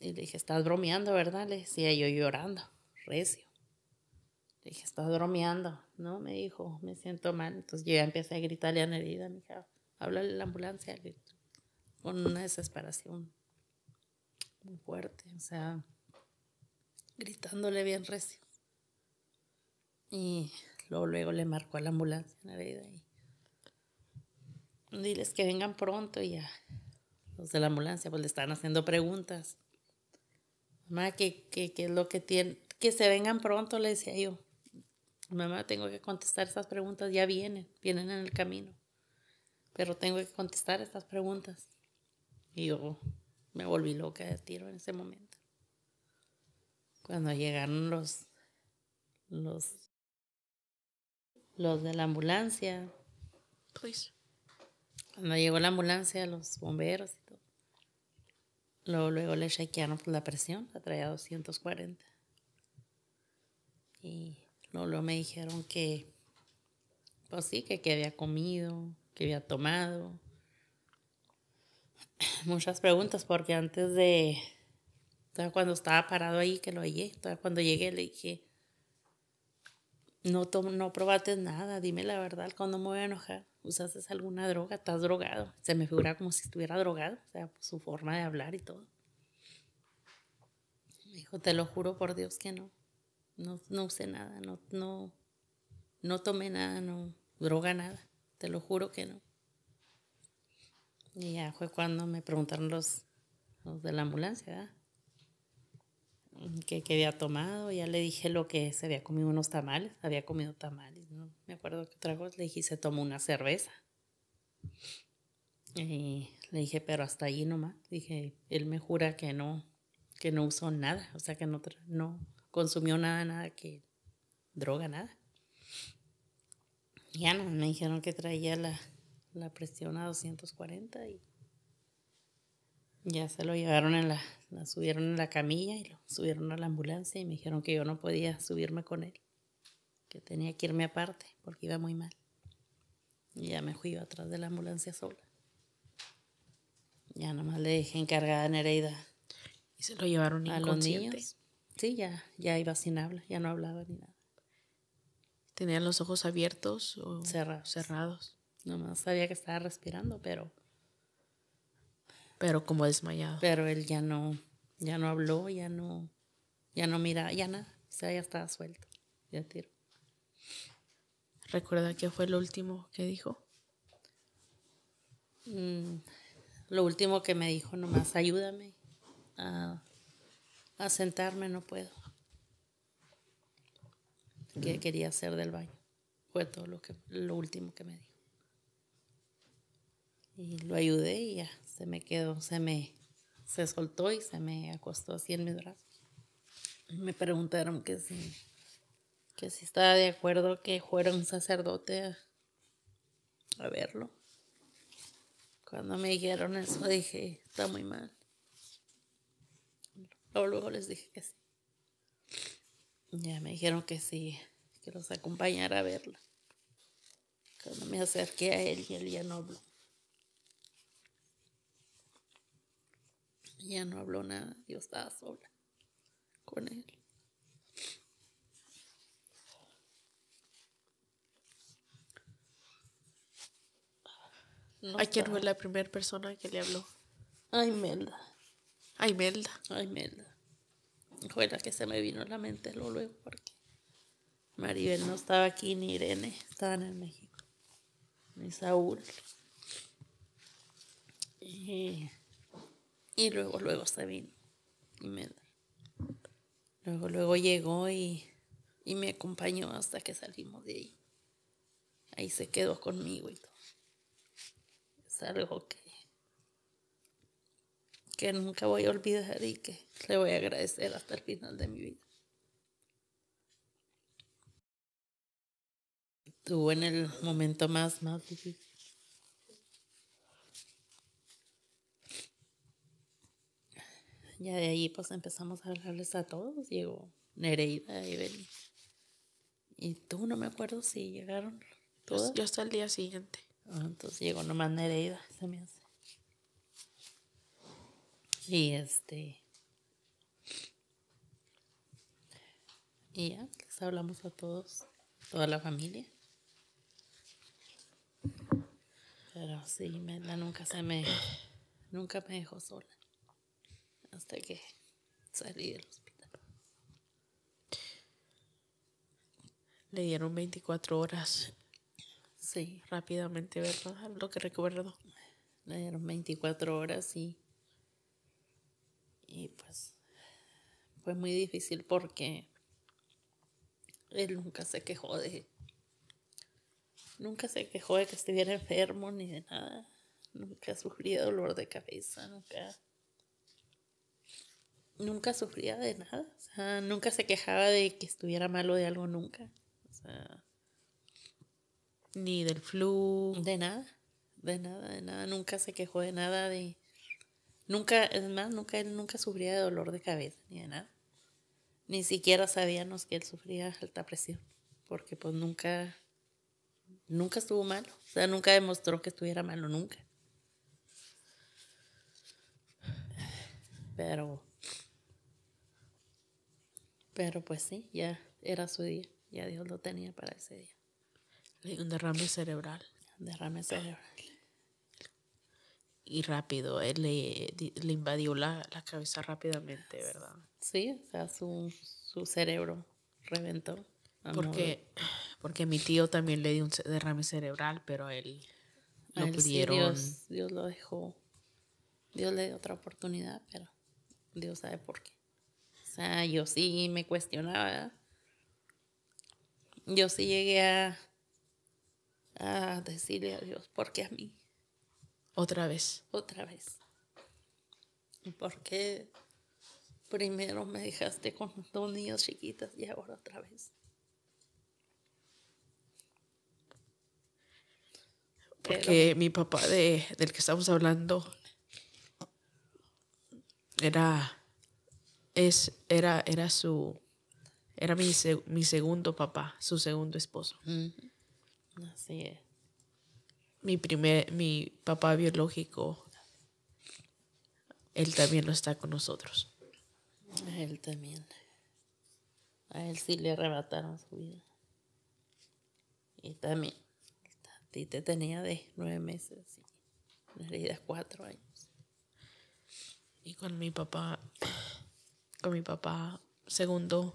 Speaker 2: Y le dije, estás bromeando, ¿verdad? Le decía yo llorando, recio. Le dije, estás bromeando. No, me dijo, me siento mal. Entonces yo ya empecé a gritarle a herida, mi hija, háblale a la ambulancia, con una desesperación muy fuerte, o sea, gritándole bien recio. Y luego, luego le marcó a la ambulancia Nerida y diles que vengan pronto y ya. Los de la ambulancia pues le están haciendo preguntas. Mamá, que, que, lo que tiene, que se vengan pronto, le decía yo. Mamá, tengo que contestar estas preguntas, ya vienen, vienen en el camino. Pero tengo que contestar estas preguntas. Y yo me volví loca de tiro en ese momento. Cuando llegaron los, los, los de la ambulancia. Cuando llegó la ambulancia, los bomberos y todo. Luego, luego le chequearon pues, la presión, la traía 240. Y luego, me dijeron que, pues sí, que, había comido, que había tomado. Muchas preguntas, porque antes de, cuando estaba parado ahí, que lo hallé, todavía cuando llegué le dije, no, no probates nada, dime la verdad, cuando me voy a enojar usaste alguna droga, estás drogado. Se me figura como si estuviera drogado, o sea, su forma de hablar y todo. Me dijo, te lo juro por Dios que no. No, no usé nada, no, no, no tomé nada, no droga nada. Te lo juro que no. Y ya fue cuando me preguntaron los, de la ambulancia, ¿qué que, había tomado. Ya le dije lo que se había comido unos tamales, había comido tamales me acuerdo que trajo, le dije, se tomó una cerveza. Y le dije, pero hasta ahí nomás. Dije, él me jura que no, que no usó nada, o sea, que no, no consumió nada, nada, que droga, nada. Ya no, me dijeron que traía la, la presión a 240 y ya se lo llevaron en la, la subieron en la camilla y lo subieron a la ambulancia y me dijeron que yo no podía subirme con él que tenía que irme aparte porque iba muy mal. Y ya me fui atrás de la ambulancia sola. Ya nomás le dejé encargada a Nereida. ¿Y se lo llevaron a los niños? Sí, ya, ya iba sin habla, ya no hablaba ni nada. ¿Tenían los ojos abiertos o cerrados? Cerrados. Nomás sabía que estaba respirando, pero... Pero como desmayado. Pero él ya no, ya no habló, ya no, ya no miraba, ya nada. O sea, ya estaba suelto, ya tiro. ¿Recuerda qué fue lo último que dijo? Mm, lo último que me dijo nomás, ayúdame a, sentarme, no puedo. ¿Qué quería hacer del baño. Fue todo lo, que, lo último que me dijo. Y lo ayudé y ya, se me quedó, se me, se soltó y se me acostó así en mis brazos. Me preguntaron que sí que sí estaba de acuerdo que fuera un sacerdote a, verlo. Cuando me dijeron eso dije, está muy mal. Luego, les dije que sí. Ya me dijeron que sí, que los acompañara a verla. Cuando me acerqué a él y él ya no habló. Ya no habló nada, yo estaba sola con él. ¿A quién fue la primera
Speaker 1: persona que le habló?
Speaker 2: A Imelda. A Imelda. A Imelda. Fue la que se me vino a la mente luego, porque Maribel no estaba aquí, ni Irene, estaban en México, ni Saúl. Y, luego, luego se vino Imelda. Luego, luego llegó y, y me acompañó hasta que salimos de ahí. Ahí se quedó conmigo y todo algo que, que nunca voy a olvidar y que le voy a agradecer hasta el final de mi vida. Estuvo en el momento más, más difícil. Ya de ahí pues empezamos a hablarles a todos. Llegó
Speaker 1: Nereida,
Speaker 2: y Evelyn. Y tú no me acuerdo si llegaron todos yo
Speaker 1: hasta el día siguiente.
Speaker 2: Ah, entonces llegó nomás Nereida, se me hace. Y este. Y ya, les hablamos a todos, toda la familia. Pero sí, Mela nunca se me. Nunca me dejó sola. Hasta que salí del hospital. Le dieron 24 horas Sí, rápidamente, ¿verdad? Lo que recuerdo. Eran 24 horas y. Y pues. Fue muy difícil porque. Él nunca se quejó de. Nunca se quejó de que estuviera enfermo ni de nada. Nunca sufría dolor de cabeza, nunca. Nunca sufría de nada. O sea, nunca se quejaba de que estuviera malo de algo, nunca. O sea ni del flu. De nada, de nada, de nada. Nunca se quejó de nada, de... Nunca, es más, nunca, él nunca sufría de dolor de cabeza, ni de nada. Ni siquiera sabíamos que él sufría alta presión, porque pues nunca, nunca estuvo malo. O sea, nunca demostró que estuviera malo, nunca. Pero, pero pues sí, ya era su día, ya Dios lo tenía para ese día un derrame cerebral. Derrame cerebral.
Speaker 1: Y rápido, él eh, le, invadió la,
Speaker 2: cabeza rápidamente, ¿verdad? Sí, o sea, su, cerebro reventó. Ah, porque,
Speaker 1: porque mi tío también le dio un derrame cerebral, pero él no pudieron. Dios,
Speaker 2: Dios lo dejó. Dios le dio otra oportunidad, pero Dios sabe por qué. O sea, yo sí me cuestionaba. Yo sí llegué a a decirle adiós. Dios, ¿por qué a mí? Otra vez. Otra vez. ¿Por qué primero me dejaste con dos niños chiquitas y ahora otra vez?
Speaker 1: Porque mi papá de, del que estamos hablando era es era era su era mi, mi segundo papá, su segundo esposo. Así es. Mi primer, mi papá biológico, él también no está con nosotros.
Speaker 2: él también. A él sí le arrebataron su vida. Y también, ti te tenía de nueve meses y en cuatro años. Y con mi papá, con mi papá segundo,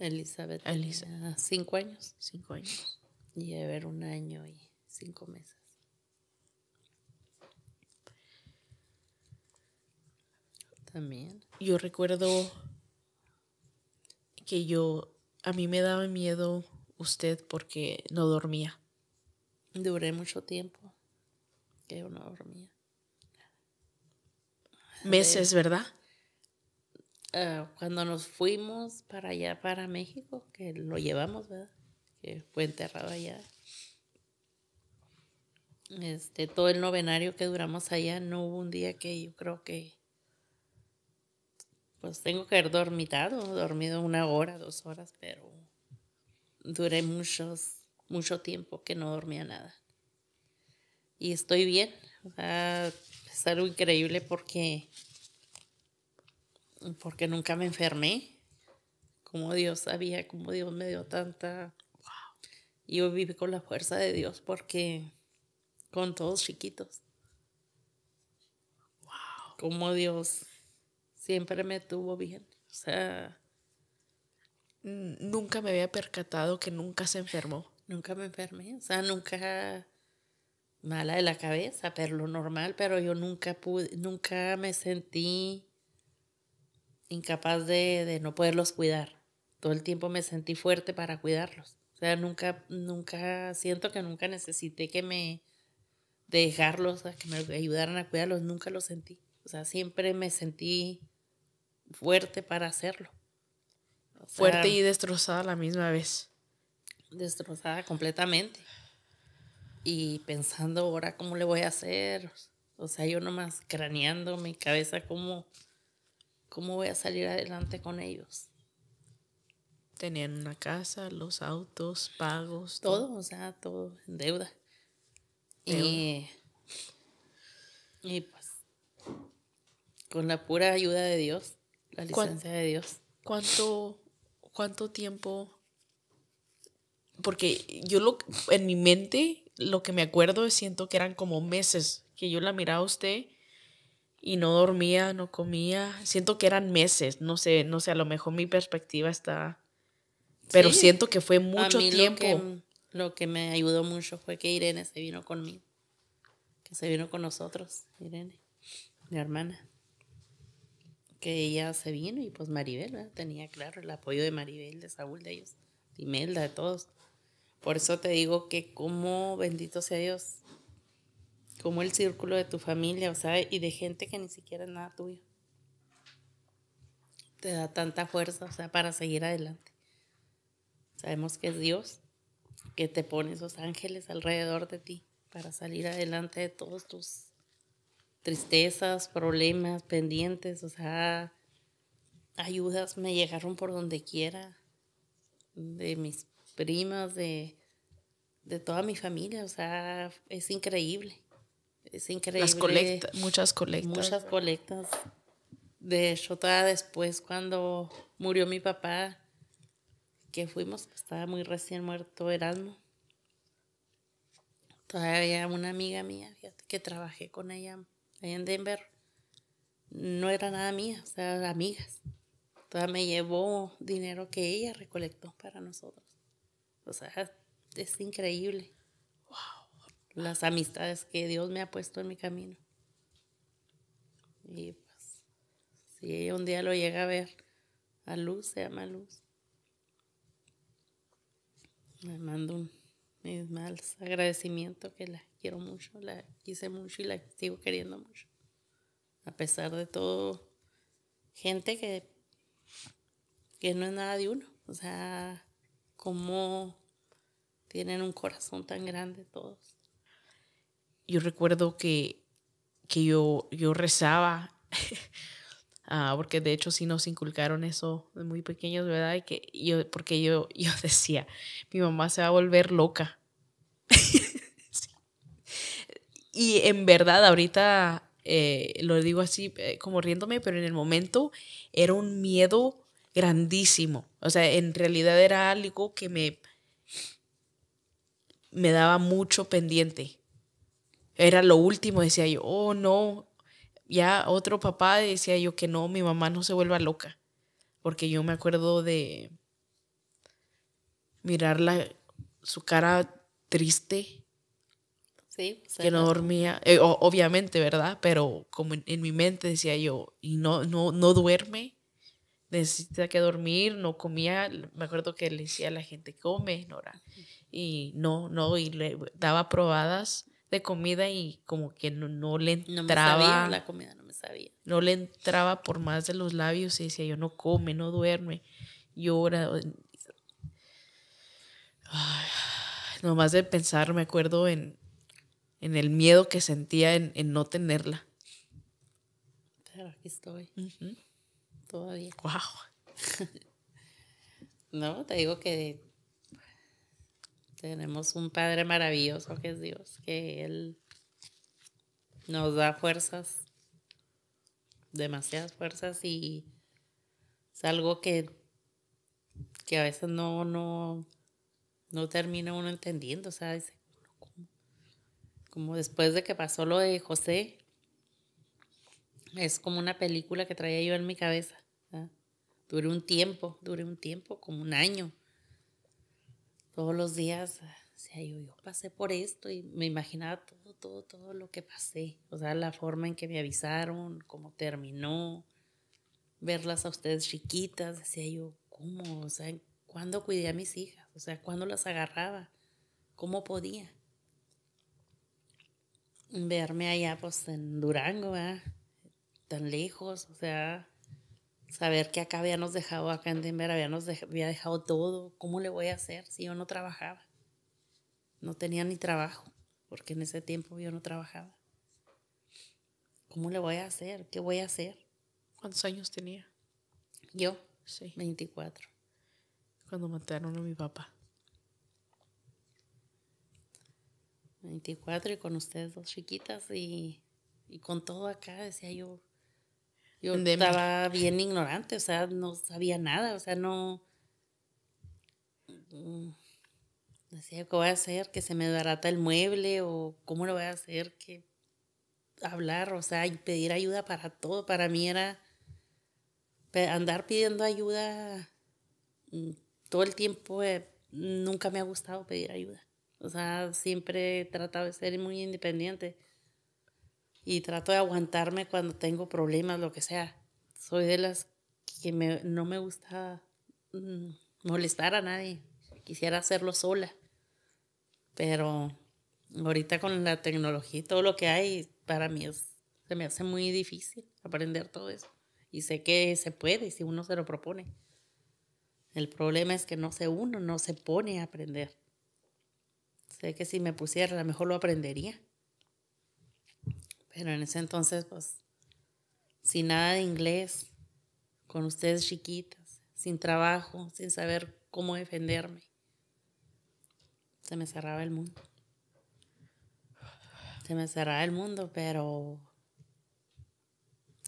Speaker 2: Elizabeth. cinco años. Cinco años. Y a ver, un año y cinco meses. También. Yo recuerdo
Speaker 1: que yo, a mí me daba miedo usted porque no dormía.
Speaker 2: Duré mucho tiempo que yo no dormía. Meses, ¿verdad? Eh, cuando nos fuimos para allá, para México, que lo llevamos, ¿verdad? Que fue enterrado allá. Este, todo el novenario que duramos allá, no hubo un día que yo creo que, pues tengo que haber dormitado, dormido una hora, dos horas, pero duré muchos, mucho tiempo que no dormía nada. Y estoy bien, o es algo increíble porque porque nunca me enfermé. Como Dios sabía, como Dios me dio tanta... Yo viví con la fuerza de Dios porque con todos chiquitos. Wow. Como Dios siempre me tuvo bien. O sea... Nunca me había percatado que nunca se enfermó. Nunca me enfermé. O sea, nunca mala de la cabeza, pero lo normal, pero yo nunca pude, nunca me sentí incapaz de, de, no poderlos cuidar. Todo el tiempo me sentí fuerte para cuidarlos. O sea, nunca, nunca, siento que nunca necesité que me dejarlos, que me ayudaran a cuidarlos, nunca lo sentí. O sea, siempre me sentí fuerte para hacerlo. fuerte y destrozada a la misma vez. Destrozada completamente. Y pensando ahora cómo le voy a hacer. O sea, yo nomás craneando mi cabeza como... ¿Cómo voy a salir adelante con ellos? Tenían una casa, los autos, pagos. Todo, o sea, todo en deuda. Y, y pues, con la pura ayuda de Dios, la licencia
Speaker 1: de Dios. ¿Cuánto, cuánto tiempo? Porque yo lo, en mi mente, lo que me acuerdo es siento que eran como meses que yo la miraba a usted y no dormía, no comía. Siento que eran meses, no sé, no sé, a lo mejor mi perspectiva está... Pero siento que fue mucho tiempo.
Speaker 2: Lo que, me ayudó mucho fue que Irene se vino conmigo, que se vino con nosotros, Irene, mi hermana. Que ella se vino y pues Maribel, tenía claro el apoyo de Maribel, de Saúl, de ellos, de Imelda, de todos. Por eso te digo que como bendito sea Dios, como el círculo de tu familia, o sea, y de gente que ni siquiera es nada tuyo. Te da tanta fuerza, o sea, para seguir adelante. Sabemos que es Dios que te pone esos ángeles alrededor de ti para salir adelante de todos tus tristezas, problemas, pendientes, o sea, ayudas me llegaron por donde quiera, de mis primas, de, de toda mi familia, o sea, es increíble es increíble. Las colectas, muchas colectas. Muchas colectas. De hecho, toda después cuando murió mi papá, que fuimos, estaba muy recién muerto Erasmo. Todavía una amiga mía, que trabajé con ella allá en Denver, no era nada mía, o sea, amigas. Todavía me llevó dinero que ella recolectó para nosotros. O sea, es increíble las amistades que Dios me ha puesto en mi camino. Y pues, si un día lo llega a ver, a Luz, se llama Luz, le mando un, mis malos agradecimiento que la quiero mucho, la quise mucho y la sigo queriendo mucho. A pesar de todo, gente que, que no es nada de uno. O sea, como tienen un corazón tan grande todos
Speaker 1: yo recuerdo que, que yo, yo rezaba, ah, porque de hecho sí nos inculcaron eso de muy pequeños, ¿verdad? que porque yo, yo decía, mi mamá se va a volver loca. Y en verdad ahorita eh, lo digo así eh, como riéndome, pero en el momento era un miedo grandísimo. O sea, en realidad era algo que me, me daba mucho pendiente era lo último, decía yo, oh no, ya otro papá decía yo que no, mi mamá no se vuelva loca, porque yo me acuerdo de mirarla, su cara triste,
Speaker 2: sí, que no
Speaker 1: dormía, eh, obviamente, ¿verdad? Pero como en, mi mente decía yo, y no, no, no duerme, necesita que dormir, no comía, me acuerdo que le decía a la gente, come, Nora, y no, no, y le daba probadas de comida y como que no, le entraba. No la
Speaker 2: comida no me sabía.
Speaker 1: No le entraba por más de los labios y decía, yo no come, no duerme, llora. nomás de pensar, me acuerdo en, en el miedo que sentía en, no tenerla.
Speaker 2: Pero aquí estoy. Todavía. Wow. no, te digo que tenemos un Padre maravilloso que es Dios, que Él nos da fuerzas, demasiadas fuerzas y es algo que, que a veces no, no, no termina uno entendiendo, o sea, como después de que pasó lo de José, es como una película que traía yo en mi cabeza. duró un tiempo, duré un tiempo, como un año todos los días, decía ah, yo, yo pasé por esto y me imaginaba todo, todo, todo lo que pasé. O sea, la forma en que me avisaron, cómo terminó, verlas a ustedes chiquitas, decía yo, ¿cómo? O sea, ¿cuándo cuidé a mis hijas? O sea, ¿cuándo las agarraba? ¿Cómo podía? Verme allá, pues, en Durango, ¿verdad? Tan lejos, o sea, saber que acá habíamos dejado, acá en Denver habíamos nos había dejado todo, ¿cómo le voy a hacer si yo no trabajaba? No tenía ni trabajo, porque en ese tiempo yo no trabajaba. ¿Cómo le voy a hacer? ¿Qué voy a hacer? ¿Cuántos años tenía? Yo, 24. Cuando mataron a mi papá. 24 y con ustedes dos chiquitas y con todo acá, decía yo, yo estaba bien ignorante, o sea, no sabía nada, o sea, no... Mm, decía, ¿qué voy a hacer? ¿Que se me barata el mueble? ¿O cómo lo voy a hacer? ¿Que hablar? O sea, pedir ayuda para todo. Para mí era andar pidiendo ayuda mm, todo el tiempo. Eh, nunca me ha gustado pedir ayuda. O sea, siempre he tratado de ser muy independiente y trato de aguantarme cuando tengo problemas, lo que sea. Soy de las que no me gusta mm, molestar a nadie. Quisiera hacerlo sola. Pero ahorita con la tecnología y todo lo que hay, para mí se me hace muy difícil aprender todo eso. Y sé que se puede si uno se lo propone. El problema es que no sé uno, no se pone a aprender. Sé que si me pusiera, a lo mejor lo aprendería pero en ese entonces, pues, sin nada de inglés, con ustedes chiquitas, sin trabajo, sin saber cómo defenderme, se me cerraba el mundo. Se me cerraba el mundo, pero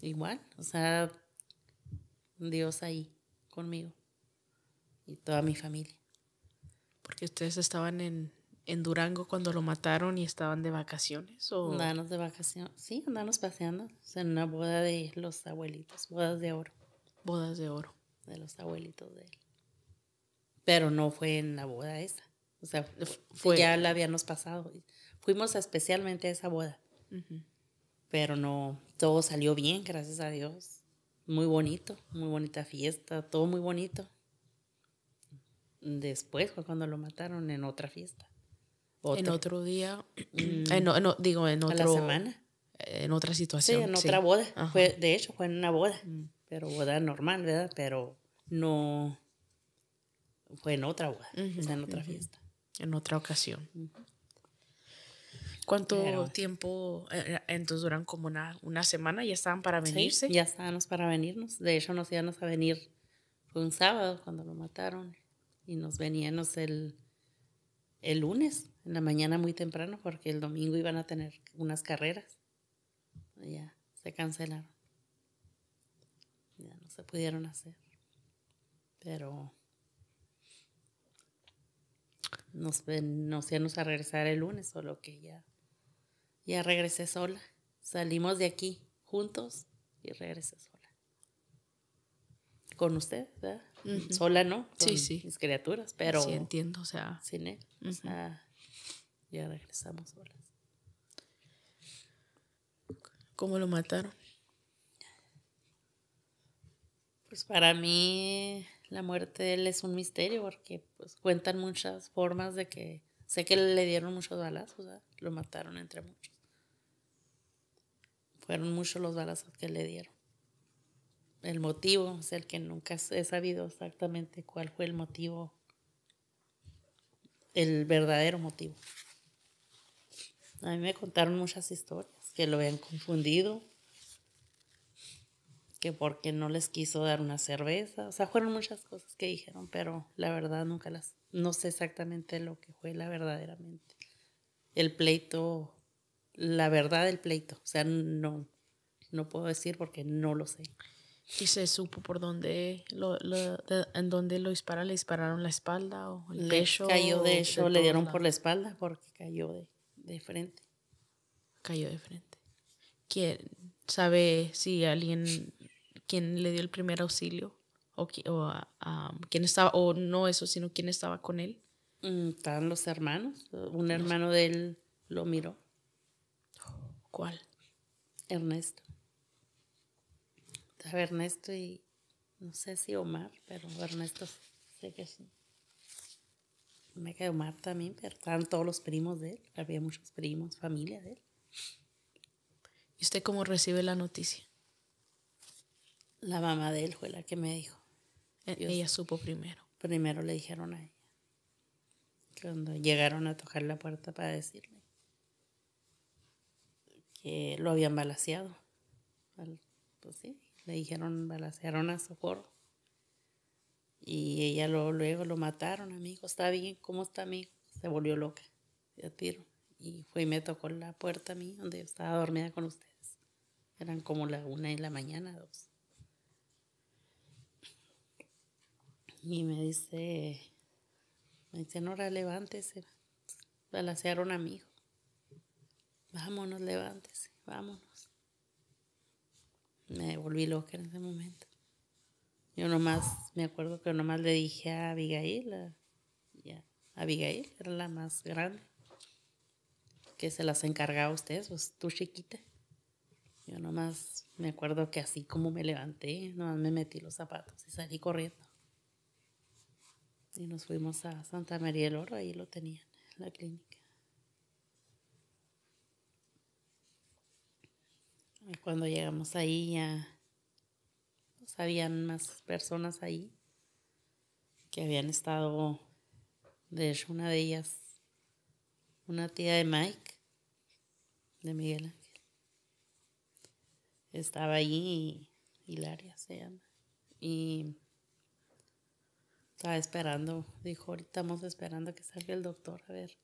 Speaker 2: igual, o sea, Dios ahí conmigo y toda mi familia. Porque ustedes estaban en en Durango cuando lo mataron y estaban de vacaciones? O... Andábamos de vacaciones, sí, andábamos paseando en una boda de los abuelitos, bodas de oro. Bodas de oro. De los abuelitos de él. Pero no fue en la boda esa. O sea, ya la habíamos pasado. Fuimos especialmente a esa boda. Pero no, todo salió bien, gracias a Dios. Muy bonito, muy bonita fiesta, todo muy bonito. Después fue cuando lo mataron en otra fiesta. En otro día, mm, en, digo, en otra semana.
Speaker 1: En otra situación. Sí, en otra boda. de
Speaker 2: hecho, fue en una boda, mm. pero boda normal, ¿verdad? Pero no, fue en otra boda, en otra fiesta. En otra ocasión. ¿Cuánto tiempo? Eh, eh, entonces duran como una, una semana, ya estaban para venirse. Sí, ya estábamos para venirnos. De hecho, nos íbamos a venir, fue un sábado cuando lo mataron y nos veníamos el, el lunes en la mañana muy temprano porque el domingo iban a tener unas carreras. Ya se cancelaron. Ya no se pudieron hacer. Pero nos, nos a regresar el lunes, solo que ya, ya regresé sola. Salimos de aquí juntos y regresé sola. Con usted, ¿verdad? Sola no, sí, sí. mis criaturas, pero... Sí, entiendo, o sea... Sin él, o sea, ya regresamos solas. ¿Cómo lo mataron? Pues para mí la muerte de él es un misterio porque pues cuentan muchas formas de que sé que le dieron muchos balazos, o lo mataron entre muchos. Fueron muchos los balazos que le dieron. El motivo, o sea, el que nunca he sabido exactamente cuál fue el motivo, el verdadero motivo. A mí me contaron muchas historias que lo habían confundido, que porque no les quiso dar una cerveza. O sea, fueron muchas cosas que dijeron, pero la verdad nunca las... No sé exactamente lo que fue la verdaderamente. El pleito, la verdad del pleito. O sea, no, no puedo decir porque no lo sé.
Speaker 1: ¿Y se supo por dónde lo, en dónde lo dispararon? ¿Le dispararon la espalda o el pecho? Cayó de hecho, le dieron por la
Speaker 2: espalda porque cayó de
Speaker 1: de frente. Cayó de frente. ¿Quién sabe si alguien, quién le dio el primer auxilio? O, o quién estaba,
Speaker 2: o no eso, sino quién estaba con él. Mm, estaban los hermanos. Un hermano de él lo miró. ¿Cuál? Ernesto. Ernesto y no sé si Omar, pero Ernesto sé que sí me quedó mal también, pero estaban todos los primos de él. Había muchos primos, familia de él. ¿Y usted cómo recibe la noticia? La mamá de él fue la que me dijo. E, ella supo primero. Primero le dijeron a ella. Cuando llegaron a tocar la puerta para decirle que lo habían balaseado. Pues sí, le dijeron, balasearon a Socorro. Y ella lo, luego lo mataron, amigo. ¿Está bien? ¿Cómo está, amigo? Se volvió loca, de tiro. Y fue y me tocó la puerta a mí, donde yo estaba dormida con ustedes. Eran como la una de la mañana, dos. Y me dice, me dice, Nora, levántese. la a mi hijo. Vámonos, levántese, vámonos. Me volví loca en ese momento. Yo nomás, me acuerdo que nomás le dije a Abigail, a, ya, a Abigail era la más grande, que se las encargaba a ustedes, pues tú chiquita. Yo nomás me acuerdo que así como me levanté, nomás me metí los zapatos y salí corriendo. Y nos fuimos a Santa María del Oro, ahí lo tenían, la clínica. Y cuando llegamos ahí ya sabían más personas ahí que habían estado, de hecho una de ellas, una tía de Mike, de Miguel Ángel, estaba ahí, Hilaria se llama, y estaba esperando, dijo, ahorita estamos esperando que salga el doctor, a ver,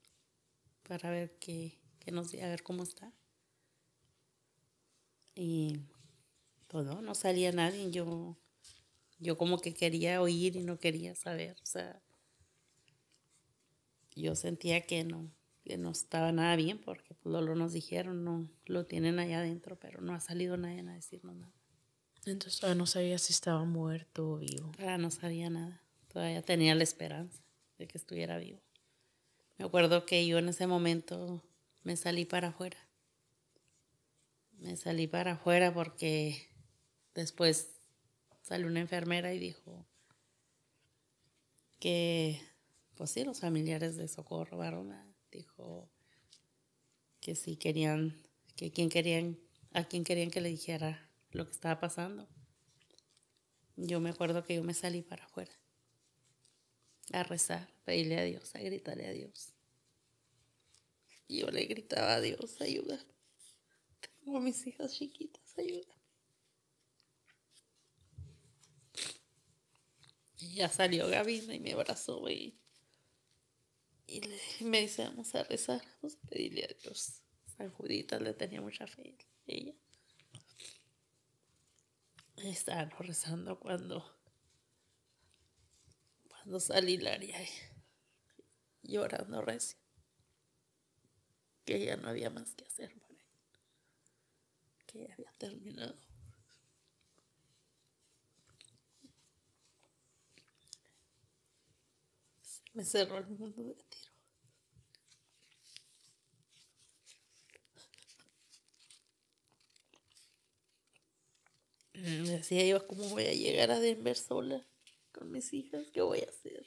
Speaker 2: para ver qué, qué nos, a ver cómo está. Y no, no salía nadie. Yo, yo como que quería oír y no quería saber. O sea, yo sentía que no, que no estaba nada bien porque pues, lo, nos dijeron, no, lo tienen allá adentro, pero no ha salido nadie a decirnos nada. Entonces todavía no sabía si estaba muerto o vivo. Ah, no sabía nada. Todavía tenía la esperanza de que estuviera vivo. Me acuerdo que yo en ese momento me salí para afuera. Me salí para afuera porque Después salió una enfermera y dijo que, pues sí, los familiares de Socorro Barona dijo que sí querían, que quién querían, a quién querían que le dijera lo que estaba pasando. Yo me acuerdo que yo me salí para afuera a rezar, a pedirle a Dios, a gritarle a Dios. Y yo le gritaba a Dios, ayuda. Tengo mis hijas chiquitas, ayuda. Y ya salió Gabina y me abrazó y, me dice, vamos a rezar, vamos a pedirle a Dios. San Judita le tenía mucha fe ella. rezando cuando, cuando salí eh, llorando recio. Que ya no había más que hacer para él. Que ya había terminado. Me cerró el mundo de tiro. Me decía yo, ¿cómo voy a llegar a Denver sola con mis hijas? ¿Qué voy a hacer?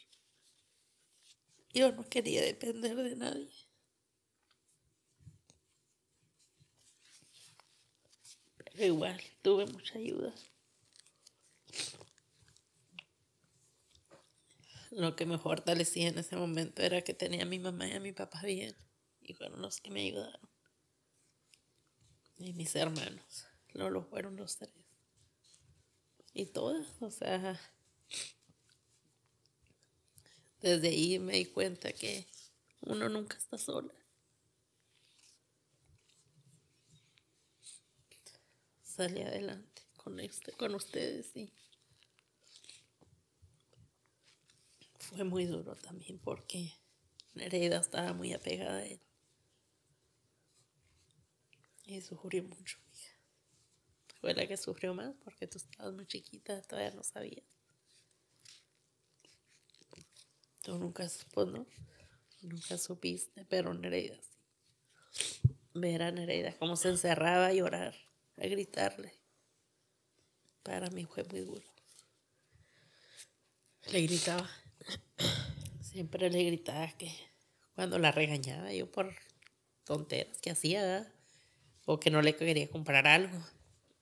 Speaker 2: Yo no quería depender de nadie. Pero igual, tuve mucha ayuda. lo que me fortalecía en ese momento era que tenía a mi mamá y a mi papá bien. Y fueron los que me ayudaron. Y mis hermanos. No lo fueron los tres. Y todas, o sea. Desde ahí me di cuenta que uno nunca está sola. Salí adelante con, este, con ustedes sí. fue muy duro también porque Nereida estaba muy apegada a él. Y sufrió mucho, hija. Fue la que sufrió más porque tú estabas muy chiquita, todavía no sabías. Tú nunca, supo, no, nunca supiste, pero Nereida sí. Ver a Nereida cómo se encerraba a llorar, a gritarle. Para mí fue muy duro. Le gritaba. Siempre le gritaba que cuando la regañaba yo por tonteras que hacía o que no le quería comprar algo.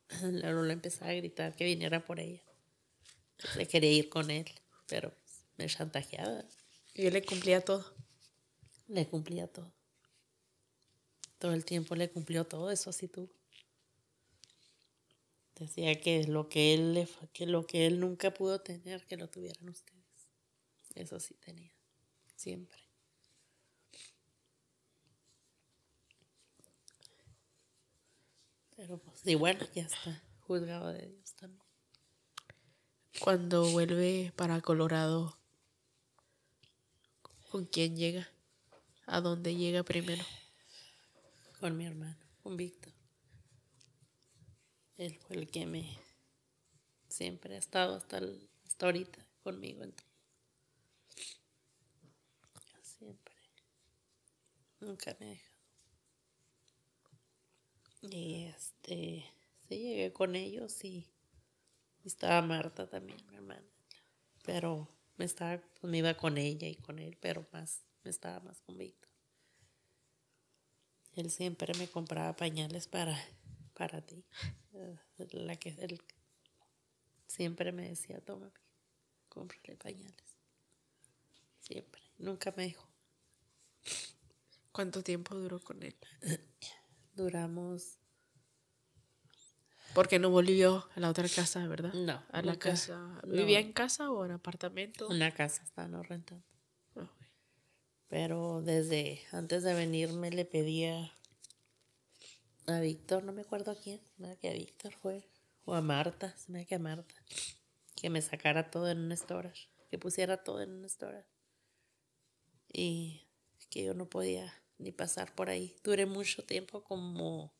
Speaker 2: Luego le empezaba a gritar que viniera por ella. Pues, le quería ir con él, pero pues, me chantajeaba. yo le cumplía todo. Le cumplía todo. Todo el tiempo le cumplió todo, eso así tú. Decía que lo que él, que lo que él nunca pudo tener, que lo tuvieran ustedes. Eso sí tenía. Siempre. Pero pues, y bueno, ya está. Juzgado
Speaker 1: de Dios también. Cuando vuelve para Colorado, ¿con quién llega? ¿A dónde llega primero?
Speaker 2: Con mi hermano, con Víctor. Él fue el que me siempre ha estado hasta, hasta ahorita conmigo. Entonces. Nunca me dejó. Y este, sí, llegué con ellos y, estaba Marta también, mi hermana. Pero me estaba, pues, me iba con ella y con él, pero más, me estaba más con Él siempre me compraba pañales para, para ti. Eh, la que, él siempre me decía, toma, cómprale pañales. Siempre. Nunca me dejó. ¿Cuánto tiempo duró con
Speaker 1: él? Duramos. Porque no volvió
Speaker 2: a la otra casa, ¿verdad? No. A la casa. ¿Vivía en
Speaker 1: casa o en apartamento? En la
Speaker 2: casa, no rentando. Ah, Pero desde antes de venirme le pedía a Víctor, no me acuerdo a quién, me que a Víctor fue, o a Marta, se me da que a Marta, que me sacara todo en un storage, que pusiera todo en un storage. Y que yo no podía ni pasar por ahí. Duré mucho tiempo como...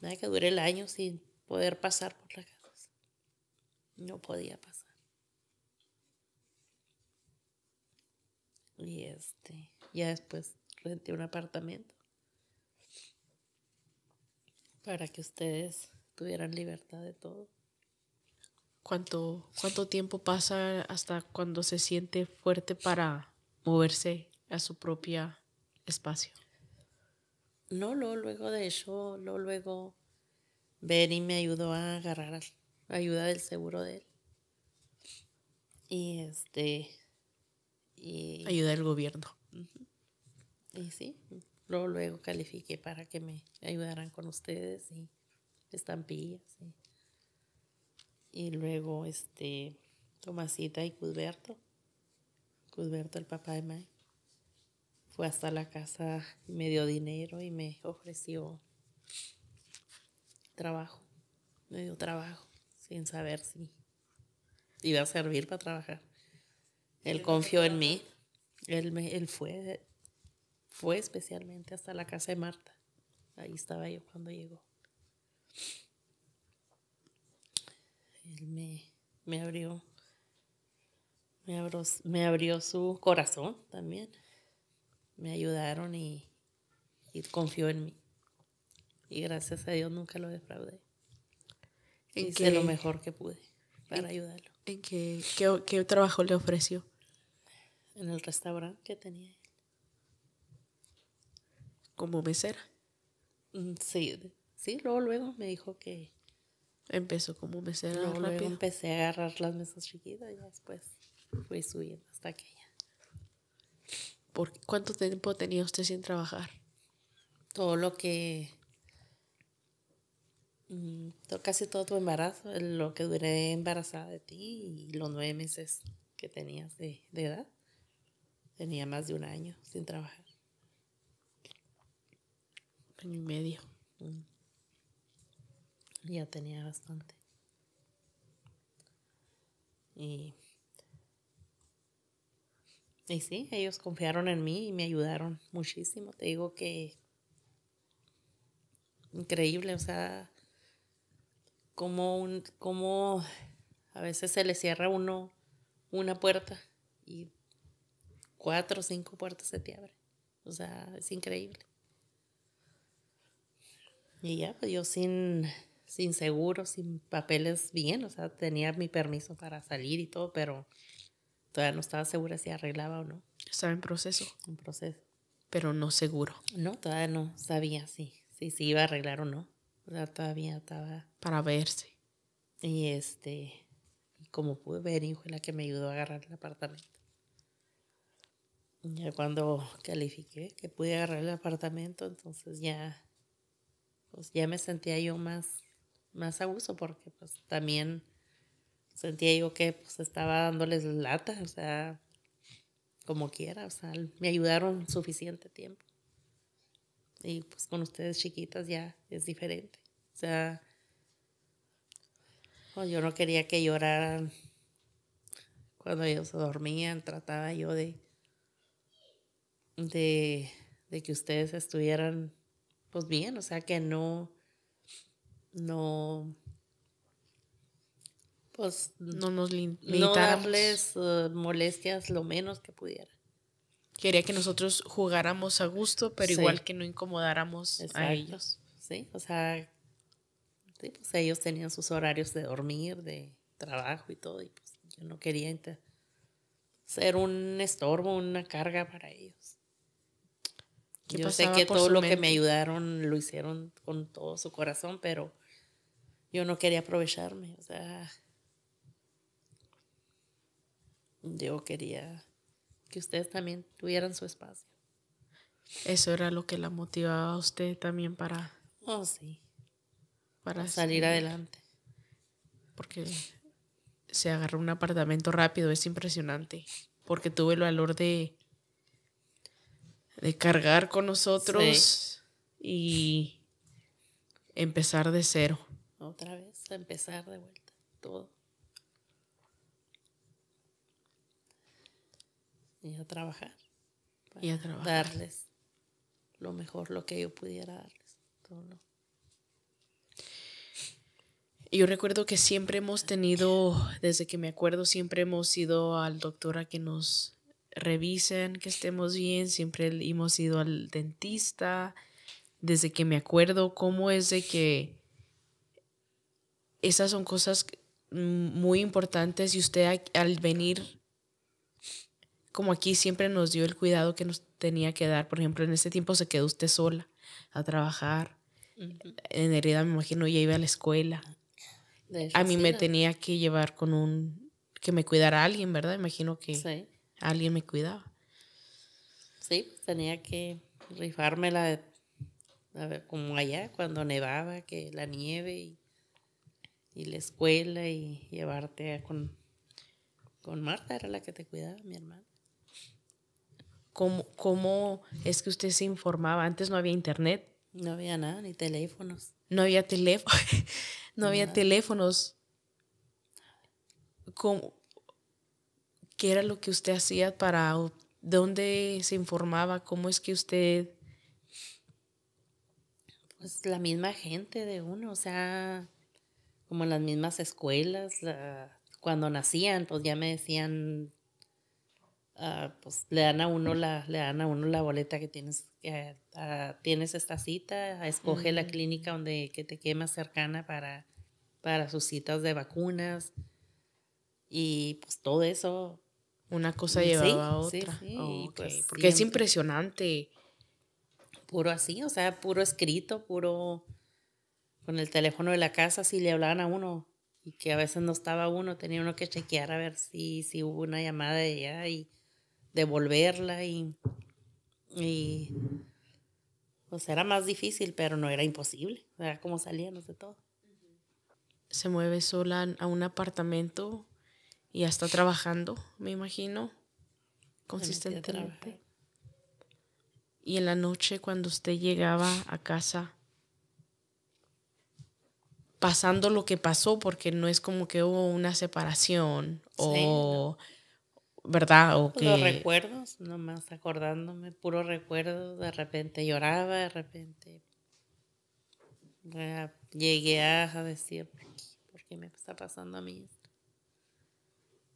Speaker 1: Nada que duré el año
Speaker 2: sin poder pasar por la casa? No podía pasar. Y este, ya después renté un apartamento para que ustedes tuvieran libertad
Speaker 1: de todo. ¿Cuánto, cuánto tiempo pasa hasta cuando se siente fuerte para moverse a su propia espacio?
Speaker 2: No, luego, luego de eso, luego, luego Benny me ayudó a agarrar ayuda del seguro de él. Y este. Y, ayuda del gobierno. Y sí, luego, luego califiqué para que me ayudaran con ustedes y estampillas. Y, luego, este, Tomasita y Cusberto. Cusberto, el papá de Mike fue hasta la casa, me dio dinero y me ofreció trabajo. Me dio trabajo sin saber si iba a servir para trabajar. Él confió en mí. Él, me, él fue, fue especialmente hasta la casa de Marta. Ahí estaba yo cuando llegó. Él me, abrió, me abrió, me abrió su corazón también me ayudaron y, confió en mí. Y gracias a Dios nunca lo defraudé. Hice lo mejor que pude
Speaker 1: para ayudarlo. ¿En qué, trabajo le ofreció?
Speaker 2: En el restaurante que tenía él. ¿Como mesera? Mm, sí, sí, luego, luego me dijo que...
Speaker 1: Empezó como mesera luego,
Speaker 2: empecé a agarrar las mesas chiquitas y después fui subiendo hasta aquella. ¿Cuánto tiempo tenía usted sin trabajar? Todo lo que... Mm, casi todo tu embarazo, lo que duré embarazada de ti y los nueve meses que tenías de, edad. Tenía más de un año sin trabajar. Año y medio. Mm. Ya tenía bastante. Y y sí, ellos confiaron en mí y me ayudaron muchísimo. Te digo que increíble, o sea, como, un, como a veces se le cierra uno una puerta y cuatro o cinco puertas se te abren. O sea, es increíble. Y ya, pues yo sin, sin seguro, sin papeles bien, o sea, tenía mi permiso para salir y todo, pero todavía no estaba segura si arreglaba o no. Estaba en proceso. En proceso. Pero no seguro. No, todavía no sabía si, si, iba a arreglar o no. O sea, todavía estaba... Para verse. Y este, como pude ver, hijo, la que me ayudó a agarrar el apartamento. Ya cuando califiqué que pude agarrar el apartamento, entonces ya, pues ya me sentía yo más, más a porque pues también sentía yo que pues estaba dándoles lata, o sea, como quiera, o sea, me ayudaron suficiente tiempo. Y pues con ustedes chiquitas ya es diferente. O sea, yo no quería que lloraran cuando ellos dormían, trataba yo de, de, de que ustedes estuvieran pues bien, o sea, que no, no pues no nos no darles eh, molestias
Speaker 1: lo menos que pudiera. Quería que nosotros jugáramos a gusto, pero igual que no
Speaker 2: incomodáramos a ellos. Sí, o sea, sí, pues ellos tenían sus horarios de dormir, de trabajo y todo, y pues yo no quería ser un estorbo, una carga para ellos. Yo sé que todo lo que me ayudaron lo hicieron con todo su corazón, pero yo no quería aprovecharme, o sea, yo quería que ustedes también tuvieran su espacio. Eso era lo que la
Speaker 1: motivaba a usted también para... Oh, sí. Para salir adelante. Porque se agarró un apartamento rápido, es impresionante. Porque tuve el valor de, de cargar con nosotros y empezar de cero.
Speaker 2: Otra vez, empezar de vuelta, todo. Y a trabajar. y a Darles lo mejor, lo que yo pudiera darles.
Speaker 1: Yo recuerdo que siempre hemos tenido, desde que me acuerdo, siempre hemos ido al doctor a que nos revisen, que estemos bien, siempre hemos ido al dentista, desde que me acuerdo, cómo es de que esas son cosas mm, muy importantes y usted al venir como aquí siempre nos dio el cuidado que nos tenía que dar. Por ejemplo, en ese tiempo se quedó usted sola a trabajar. En herida me imagino, ya iba a la escuela.
Speaker 2: a mí me tenía
Speaker 1: que llevar con un... que me cuidara alguien, ¿verdad? Imagino que alguien me cuidaba.
Speaker 2: Sí, tenía que rifármela la como allá cuando nevaba, que la nieve y, la escuela y llevarte con, con Marta, era la que te cuidaba, mi hermana. ¿Cómo, es que usted se informaba? Antes no había
Speaker 1: internet. No había nada, ni teléfonos. No había teléfono. no había teléfonos. ¿Cómo, ¿Qué era lo que usted hacía para... ¿Dónde se informaba? ¿Cómo es que usted...
Speaker 2: Pues la misma gente de uno, o sea, como las mismas escuelas, cuando nacían, pues ya me decían Ah, pues le dan a uno la, le dan a uno la boleta que tienes, que, ah, tienes esta cita, escoge la clínica donde que te quede más cercana para, para sus citas de vacunas y pues todo eso. Una cosa llevaba a otra. Sí, sí, pues, Porque es impresionante. Puro así, o sea, puro escrito, puro con el teléfono de la casa, si le hablaban a uno, y que a veces no estaba uno, tenía uno que chequear a ver si, si hubo una llamada de ella y devolverla y, y pues era más difícil, pero no era imposible. Era como salíamos de todo. Se
Speaker 1: mueve sola a un apartamento y ya está trabajando,
Speaker 2: me imagino, consistentemente.
Speaker 1: Y en la noche cuando usted llegaba a casa, pasando lo que pasó, porque no es como que hubo una separación o... ¿verdad? O que... Los
Speaker 2: recuerdos, nomás acordándome, puro recuerdo, de repente lloraba, de repente llegué a decir, ¿por qué me está pasando a mí esto?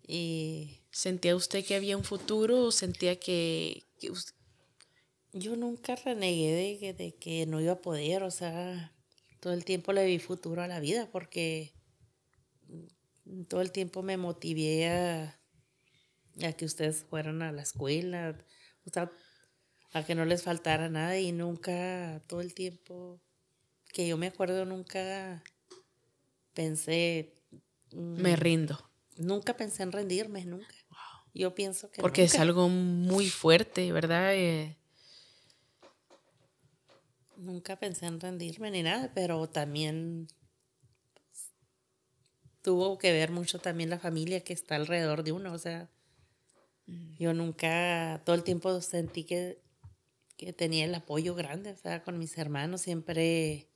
Speaker 2: Y... ¿Sentía usted que había un futuro o sentía que... Yo nunca renegué de que, de que no iba a poder, o sea, todo el tiempo le vi futuro a la vida porque mm, todo el tiempo me motivé a a que ustedes fueran a la escuela, o sea, a que no les faltara nada y nunca, todo el tiempo, que yo me acuerdo, nunca pensé... Mm, me rindo. Nunca pensé en rendirme, nunca. Yo pienso que... Porque es algo
Speaker 1: muy fuerte, ¿verdad? Eh,
Speaker 2: nunca pensé en rendirme ni nada, pero también tuvo que ver mucho también la familia que está alrededor de uno, o sea, yo nunca, todo el tiempo sentí que, tenía el apoyo grande, o sea, con mis hermanos siempre,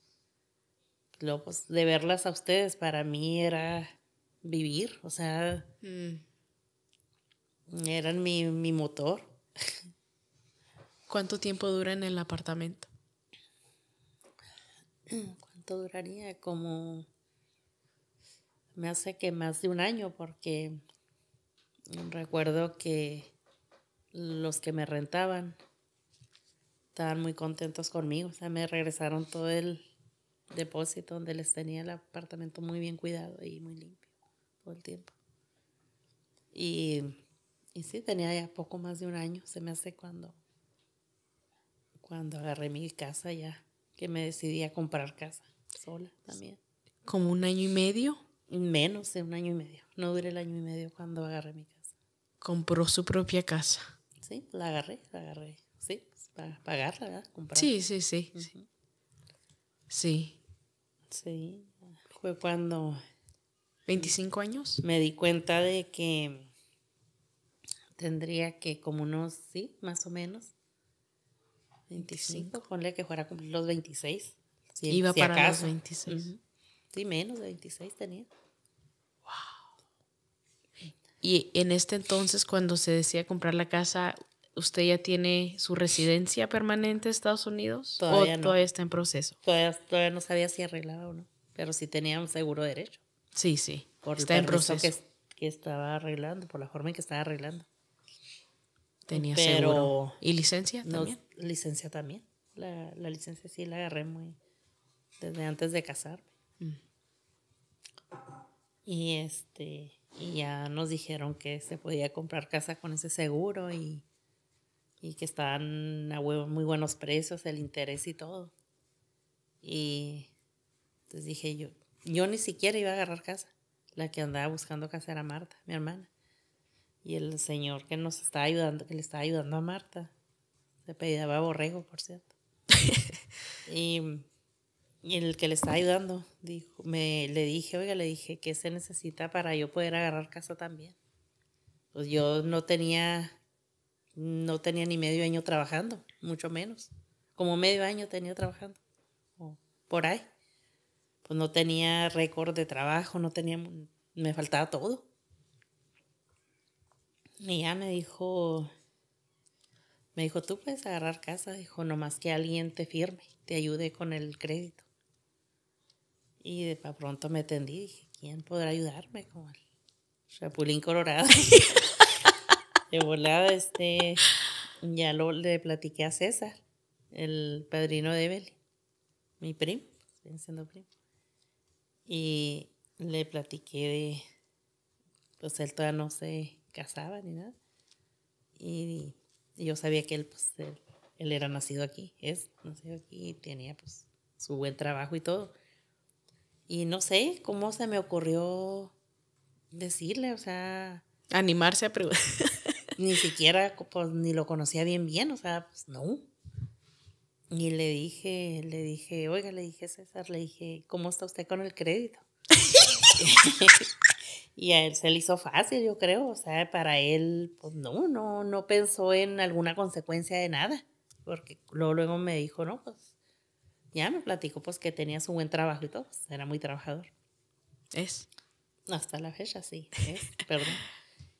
Speaker 2: luego, pues, de verlas a ustedes, para mí era vivir, o sea,
Speaker 1: mm. eran mi, mi motor. ¿Cuánto tiempo dura en el apartamento?
Speaker 2: ¿Cuánto duraría? Como me hace que más de un año, porque recuerdo que los que me rentaban estaban muy contentos conmigo. O sea, me regresaron todo el depósito donde les tenía el apartamento muy bien cuidado y muy limpio todo el tiempo. Y, sí, tenía ya poco más de un año, se me hace cuando, cuando agarré mi casa ya, que me decidí a comprar casa sola también.
Speaker 1: ¿Como un año y medio?
Speaker 2: Menos de un año y medio. No duré el año y medio cuando agarré mi casa
Speaker 1: compró su propia casa.
Speaker 2: Sí, la agarré, la agarré. Sí, para pagarla, ¿verdad? Comprar. Sí, sí, sí, sí. Sí. Fue cuando... 25 años. Me di cuenta de que tendría que como unos, sí, más o menos. 25, ponle que fuera a cumplir los 26. Iba para los 26. Sí, menos de 26 tenía.
Speaker 1: Y en este entonces, cuando se decía comprar la casa, ¿usted ya tiene su residencia permanente en Estados Unidos? Todavía ¿O todavía está en proceso?
Speaker 2: Todavía, no sabía si arreglaba o no, pero sí tenía un seguro de derecho.
Speaker 1: Sí, sí. Por está en proceso.
Speaker 2: Que, estaba arreglando, por la forma en que estaba arreglando.
Speaker 1: Tenía seguro. ¿Y licencia también?
Speaker 2: licencia también. La, licencia sí la agarré muy desde antes de casarme. Mm. Y este y ya nos dijeron que se podía comprar casa con ese seguro y, y que estaban a muy buenos precios, el interés y todo. Y entonces dije yo, yo ni siquiera iba a agarrar casa. La que andaba buscando casa era Marta, mi hermana. Y el señor que nos está ayudando, que le está ayudando a Marta, se pedía borrego, por cierto. y y el que le está ayudando, dijo, me, le dije, oiga, le dije, ¿qué se necesita para yo poder agarrar casa también? Pues yo no tenía, no tenía ni medio año trabajando, mucho menos. Como medio año tenía trabajando, por ahí. Pues no tenía récord de trabajo, no tenía, me faltaba todo. Y ya me dijo, me dijo, tú puedes agarrar casa, dijo, nomás que alguien te firme, te ayude con el crédito. Y de pa pronto me tendí y dije, ¿quién podrá ayudarme? Como el Chapulín Colorado. de volada, este, ya lo, le platiqué a César, el padrino de Evelyn, mi primo, siendo primo. Y le platiqué de, pues él todavía no se casaba ni nada. Y, yo sabía que él, pues, él, era nacido aquí, es nacido aquí y tenía, pues, su buen trabajo y todo. Y no sé cómo se me ocurrió decirle, o sea... Animarse a preguntar. ni siquiera, pues, ni lo conocía bien bien, o sea, pues no. Y le dije, le dije, oiga, le dije César, le dije, ¿cómo está usted con el crédito? y a él se le hizo fácil, yo creo, o sea, para él, pues no, no, no pensó en alguna consecuencia de nada, porque luego, luego me dijo, no, pues ya me platicó pues que tenía su buen trabajo y todo, pues, era muy trabajador. Es. Hasta la fecha, sí, es, perdón.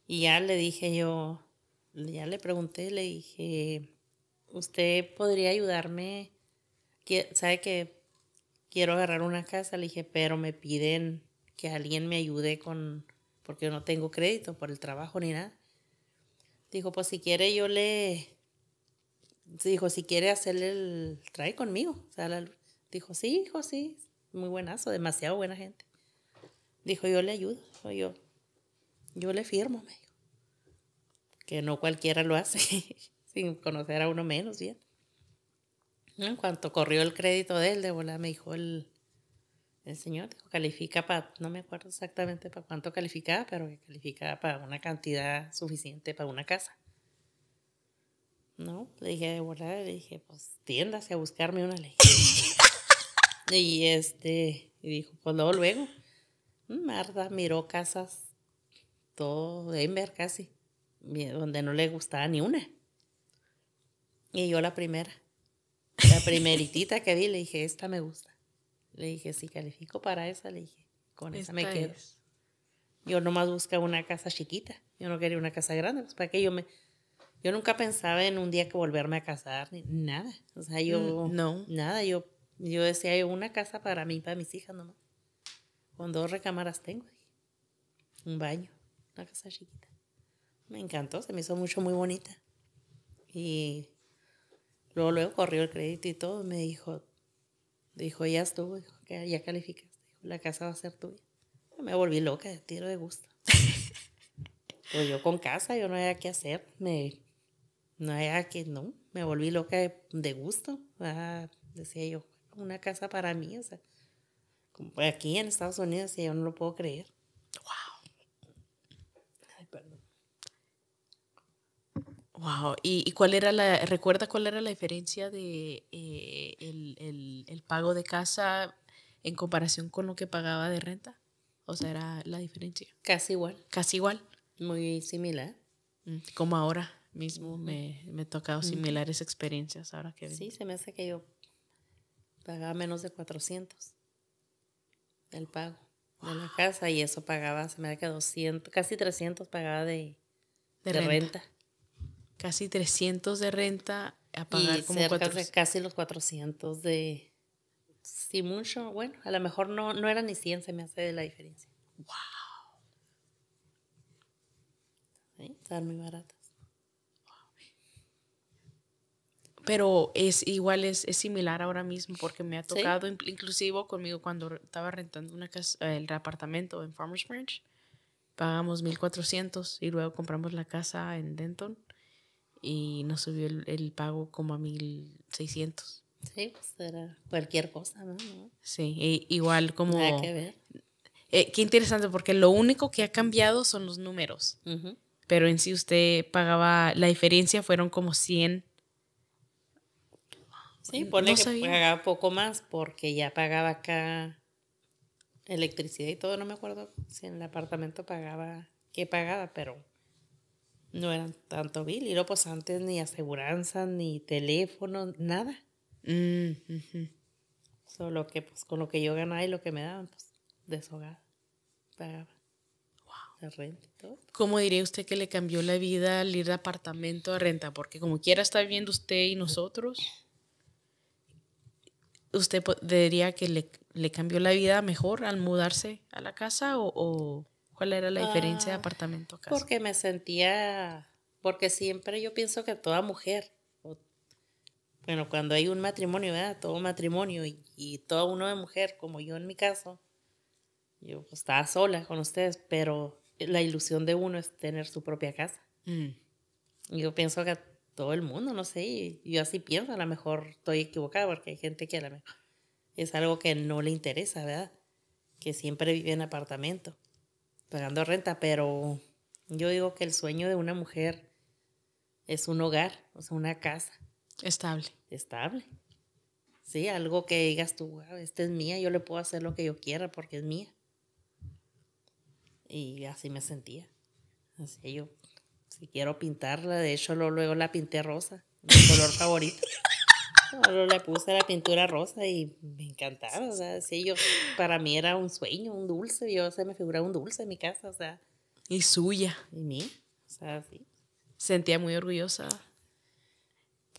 Speaker 2: Y ya le dije yo, ya le pregunté, le dije, ¿usted podría ayudarme? ¿Sabe que quiero agarrar una casa? Le dije, pero me piden que alguien me ayude con, porque yo no tengo crédito por el trabajo ni nada. Dijo, pues si quiere yo le, dijo, si quiere hacerle el trae conmigo. O sea, dijo, sí, hijo, sí, muy buenazo, demasiado buena gente. Dijo, yo le ayudo, o yo, yo le firmo, me dijo. Que no cualquiera lo hace, sin conocer a uno menos bien. En cuanto corrió el crédito de él, de volar, me dijo el, el señor, dijo, califica para, no me acuerdo exactamente para cuánto calificaba, pero calificaba para una cantidad suficiente para una casa. No, le dije de le dije, pues tiéndase a buscarme una ley. y este, y dijo, pues luego, luego. Marta mm, miró casas, todo Denver casi, donde no le gustaba ni una. Y yo la primera, la primeritita que vi, le dije, esta me gusta. Le dije, si califico para esa, le dije, con esa me quedo. Yo nomás busca una casa chiquita, yo no quería una casa grande, pues para que yo me yo nunca pensaba en un día que volverme a casar, ni nada. O sea, yo. Mm, no. Nada, yo, yo decía, yo una casa para mí, para mis hijas nomás. Con dos recámaras tengo. Un baño, una casa chiquita. Me encantó, se me hizo mucho, muy bonita. Y luego, luego corrió el crédito y todo. Me dijo, dijo, ya estuvo, dijo, ya calificaste. la casa va a ser tuya. Me volví loca, de tiro de gusto. pues yo con casa, yo no había qué hacer. Me no era que no, me volví loca de, gusto. Ah, decía yo, una casa para mí, o sea, como aquí en Estados Unidos, yo no lo puedo creer. ¡Wow! Ay, perdón.
Speaker 1: Wow, ¿Y, cuál era la, recuerda cuál era la diferencia de eh, el, pago de casa en comparación con lo que pagaba de renta? O sea, era la diferencia. Casi igual. Casi igual. Muy similar. Mm, como ahora mismo me, he tocado similares experiencias ahora que... Sí,
Speaker 2: se me hace que yo pagaba menos de 400 el pago de la casa y eso pagaba, se me da que 200, casi 300 pagaba de, de, renta. Casi 300 de renta a pagar como 400. casi los 400 de... Sí, mucho, bueno, a lo mejor no, no era ni 100, se me hace la diferencia. ¡Wow! ¿Sí? muy barato.
Speaker 1: pero es igual, es, similar ahora mismo porque me ha tocado, inclusive conmigo cuando estaba rentando una casa, el apartamento en Farmers Branch, pagamos 1.400 y luego compramos la casa en Denton y nos subió el, pago como a 1.600.
Speaker 2: Sí, pues era cualquier cosa, ¿no?
Speaker 1: Sí, igual como... que ver. Eh, qué interesante, porque lo único que ha cambiado son los números. Pero en sí usted pagaba, la diferencia fueron como 100
Speaker 2: Sí, ponle que pagaba poco más porque ya pagaba acá electricidad y todo. No me acuerdo si en el apartamento pagaba, qué pagaba, pero no eran tanto bill. Y luego, pues antes ni aseguranza, ni teléfono, nada. Mm, Solo que, pues con lo que yo ganaba y lo que me daban, pues deshogada. Pagaba. La renta ¿Cómo diría usted que le cambió la vida al ir de
Speaker 1: apartamento a renta? Porque como quiera está viviendo usted y nosotros ¿usted diría que le, cambió la vida mejor al mudarse a la casa
Speaker 2: o, cuál era la diferencia de ah, apartamento a casa? Porque me sentía, porque siempre yo pienso que toda mujer, bueno, cuando hay un matrimonio, ¿verdad? Todo matrimonio y, todo uno de mujer, como yo en mi caso, yo estaba sola con ustedes, pero la ilusión de uno es tener su propia casa. Mm. Yo pienso que todo el mundo, no sé, yo así pienso, a lo mejor estoy equivocada porque hay gente que a lo mejor es algo que no le interesa, ¿verdad? Que siempre vive en apartamento, pagando renta, pero yo digo que el sueño de una mujer es un hogar, o sea, una casa. Estable. Estable. Sí, algo que digas tú, wow, esta es mía, yo le puedo hacer lo que yo quiera porque es mía. Y así me sentía. Así yo si quiero pintarla, de hecho luego la pinté rosa, mi color favorito. Luego le puse la pintura rosa y me encantaba, o sea, yo, para mí era un sueño, un dulce, yo se me figuraba un dulce en mi casa, o sea.
Speaker 1: Y suya. Y mí, o sea, sí. Sentía muy orgullosa.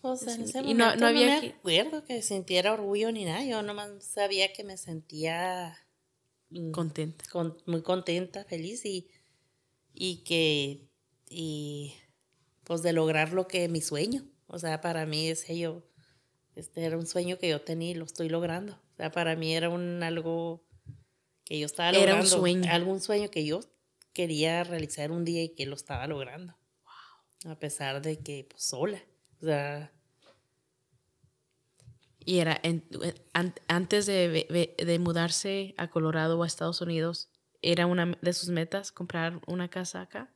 Speaker 2: O sea, en ese momento no, había recuerdo que sintiera orgullo ni nada. Yo nomás sabía que me sentía mm, contenta. Con, muy contenta, feliz y, y que y pues de lograr lo que mi sueño. O sea, para mí ese yo, este era un sueño que yo tenía y lo estoy logrando. O sea, para mí era un algo que yo estaba logrando. Era un sueño. Algún sueño que yo quería realizar un día y que lo estaba logrando. Wow. A pesar de que, pues, sola.
Speaker 1: O sea... Y era, eh, antes de mudarse a Colorado o a Estados Unidos, era una de sus metas comprar una casa acá.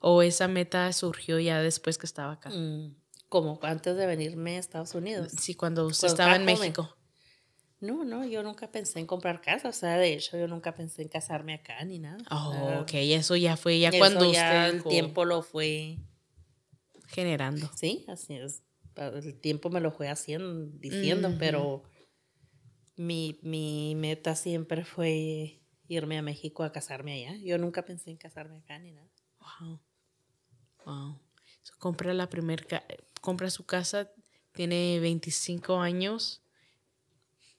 Speaker 1: ¿O esa meta surgió ya después que
Speaker 2: estaba acá? Mm, como antes de venirme a Estados Unidos. Sí, cuando usted estaba en México. No, no, yo nunca pensé en comprar casa, o sea, de hecho yo nunca pensé en casarme acá ni nada. Oh, ok, eso ya fue ya cuando ya usted... El tiempo lo fue... Generando. Sí, así es. El tiempo me lo fue haciendo, diciendo, pero mi, mi meta siempre fue irme a México a casarme allá. Yo nunca pensé en casarme acá ni nada. Wow. Wow. compra
Speaker 1: la primera compra su casa, tiene 25 años,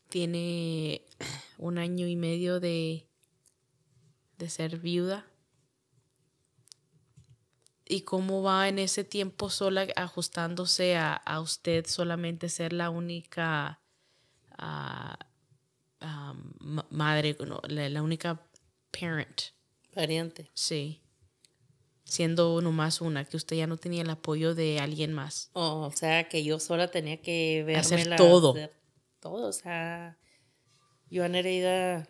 Speaker 1: tiene un año y medio de, de ser viuda. ¿Y cómo va en ese tiempo sola ajustándose a, usted solamente ser la única ah, ah, madre, la, la, única parent? Pariente. Sí siendo uno más una, que usted ya no tenía el apoyo de alguien más.
Speaker 2: Oh, o sea, que yo sola tenía que ver hacer todo. todos todo, o sea, yo a Nereida,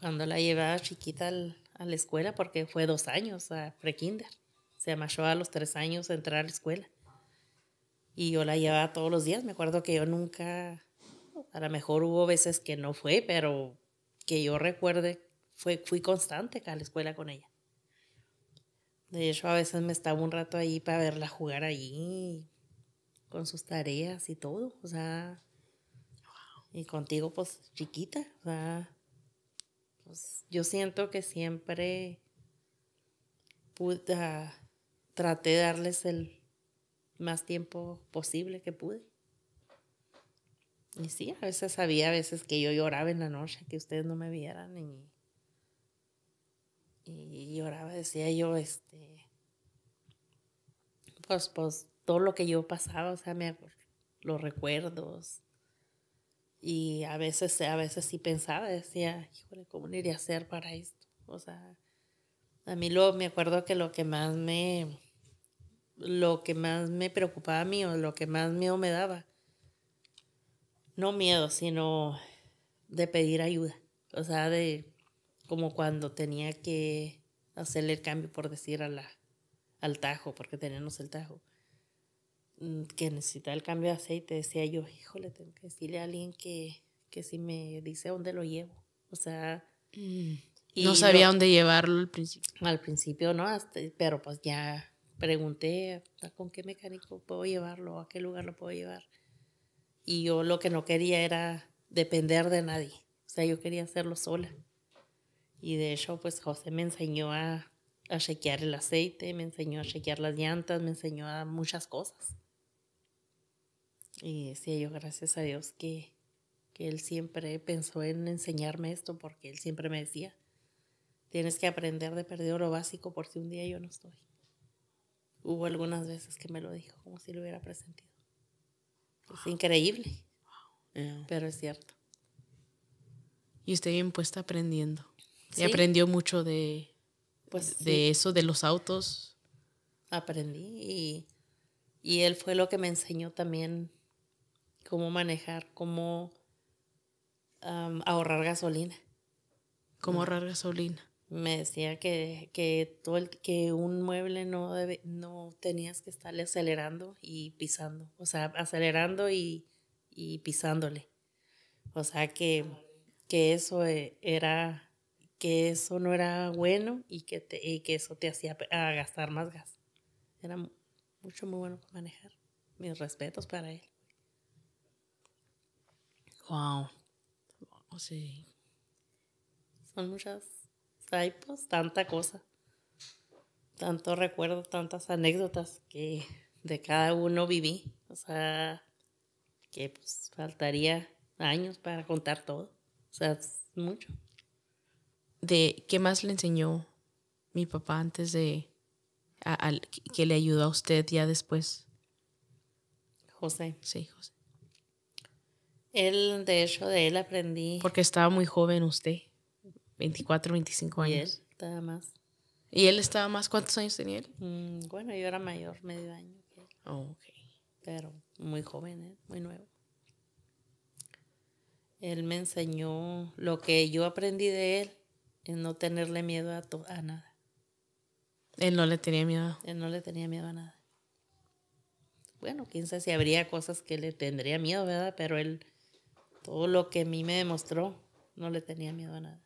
Speaker 2: cuando la llevaba chiquita a la escuela, porque fue dos años a prekinder, se amachó a los tres años entrar a la escuela. Y yo la llevaba todos los días, me acuerdo que yo nunca, a lo mejor hubo veces que no fue, pero que yo recuerde, fue, fui constante a la escuela con ella. De hecho, a veces me estaba un rato ahí para verla jugar allí, con sus tareas y todo, o sea, y contigo pues chiquita, pues, yo siento que siempre ah, traté de darles el más tiempo posible que pude. Y sí, a veces había a veces que yo lloraba en la noche, que ustedes no me vieran y y lloraba, decía yo, este, pues, pues todo lo que yo pasaba, o sea, me, los recuerdos. Y a veces, a veces sí pensaba, decía, ¿cómo le iría a hacer para esto? O sea, a mí lo, me acuerdo que lo que más me, lo que más me preocupaba a mí o lo que más miedo me daba, no miedo, sino de pedir ayuda. O sea, de como cuando tenía que hacerle el cambio, por decir, a la, al tajo, porque tenemos el tajo, mm, que necesitaba el cambio de aceite, decía yo, híjole, tengo que decirle a alguien que, que si me dice dónde lo llevo. O sea... Mm, no sabía dónde llevarlo al principio. Al principio no, pero pues ya pregunté ah, con qué mecánico puedo llevarlo, a qué lugar lo puedo llevar. Y yo lo que no quería era depender de nadie. O sea, yo quería hacerlo sola. Y de hecho, pues José me enseñó a, chequear el aceite, me enseñó a chequear las llantas, me enseñó a muchas cosas. Y decía yo, gracias a Dios que, él siempre pensó en enseñarme esto, porque él siempre me decía, tienes que aprender de perder lo básico por si un día yo no estoy. Hubo algunas veces que me lo dijo, como si lo hubiera presentido. Es increíble, pero es cierto.
Speaker 1: Y usted bien puesta aprendiendo. Y aprendió mucho de, pues de eso, de los autos.
Speaker 2: Aprendí y, él fue lo que me enseñó también cómo manejar, cómo ahorrar gasolina. ¿Cómo ahorrar gasolina? Me decía que, que, todo que un mueble no, debe, no tenías que estarle acelerando y pisando. O sea, acelerando y, y pisándole. O sea, que, que eso eh, era que eso no era bueno y que, que eso te hacía ah, gastar más gas. Era mucho, muy bueno para manejar. Mis respetos para él. Wow. Oh, sí. Son muchas. Hay tanta cosa. Tanto recuerdo, tantas anécdotas que de cada uno viví. O sea, que pues faltaría años para contar todo. O sea, es mucho de qué
Speaker 1: más le enseñó mi papá antes de que le ayudó a usted ya después. José. Sí, José.
Speaker 2: Él, de hecho, de él aprendí.
Speaker 1: Porque estaba muy joven usted, 24, 25 años. Y él
Speaker 2: estaba más.
Speaker 1: ¿Y él estaba más? ¿Cuántos años tenía él?
Speaker 2: Mm, bueno, yo era mayor, medio año. Que oh, ok. Pero muy joven, ¿eh? muy nuevo. Él me enseñó lo que yo aprendí de él en no tenerle miedo a, to a nada.
Speaker 1: Él no le tenía miedo.
Speaker 2: Él no le tenía miedo a nada. Bueno, quién sabe si habría cosas que le tendría miedo, ¿verdad? Pero él, todo lo que a mí me demostró, no le tenía miedo a nada.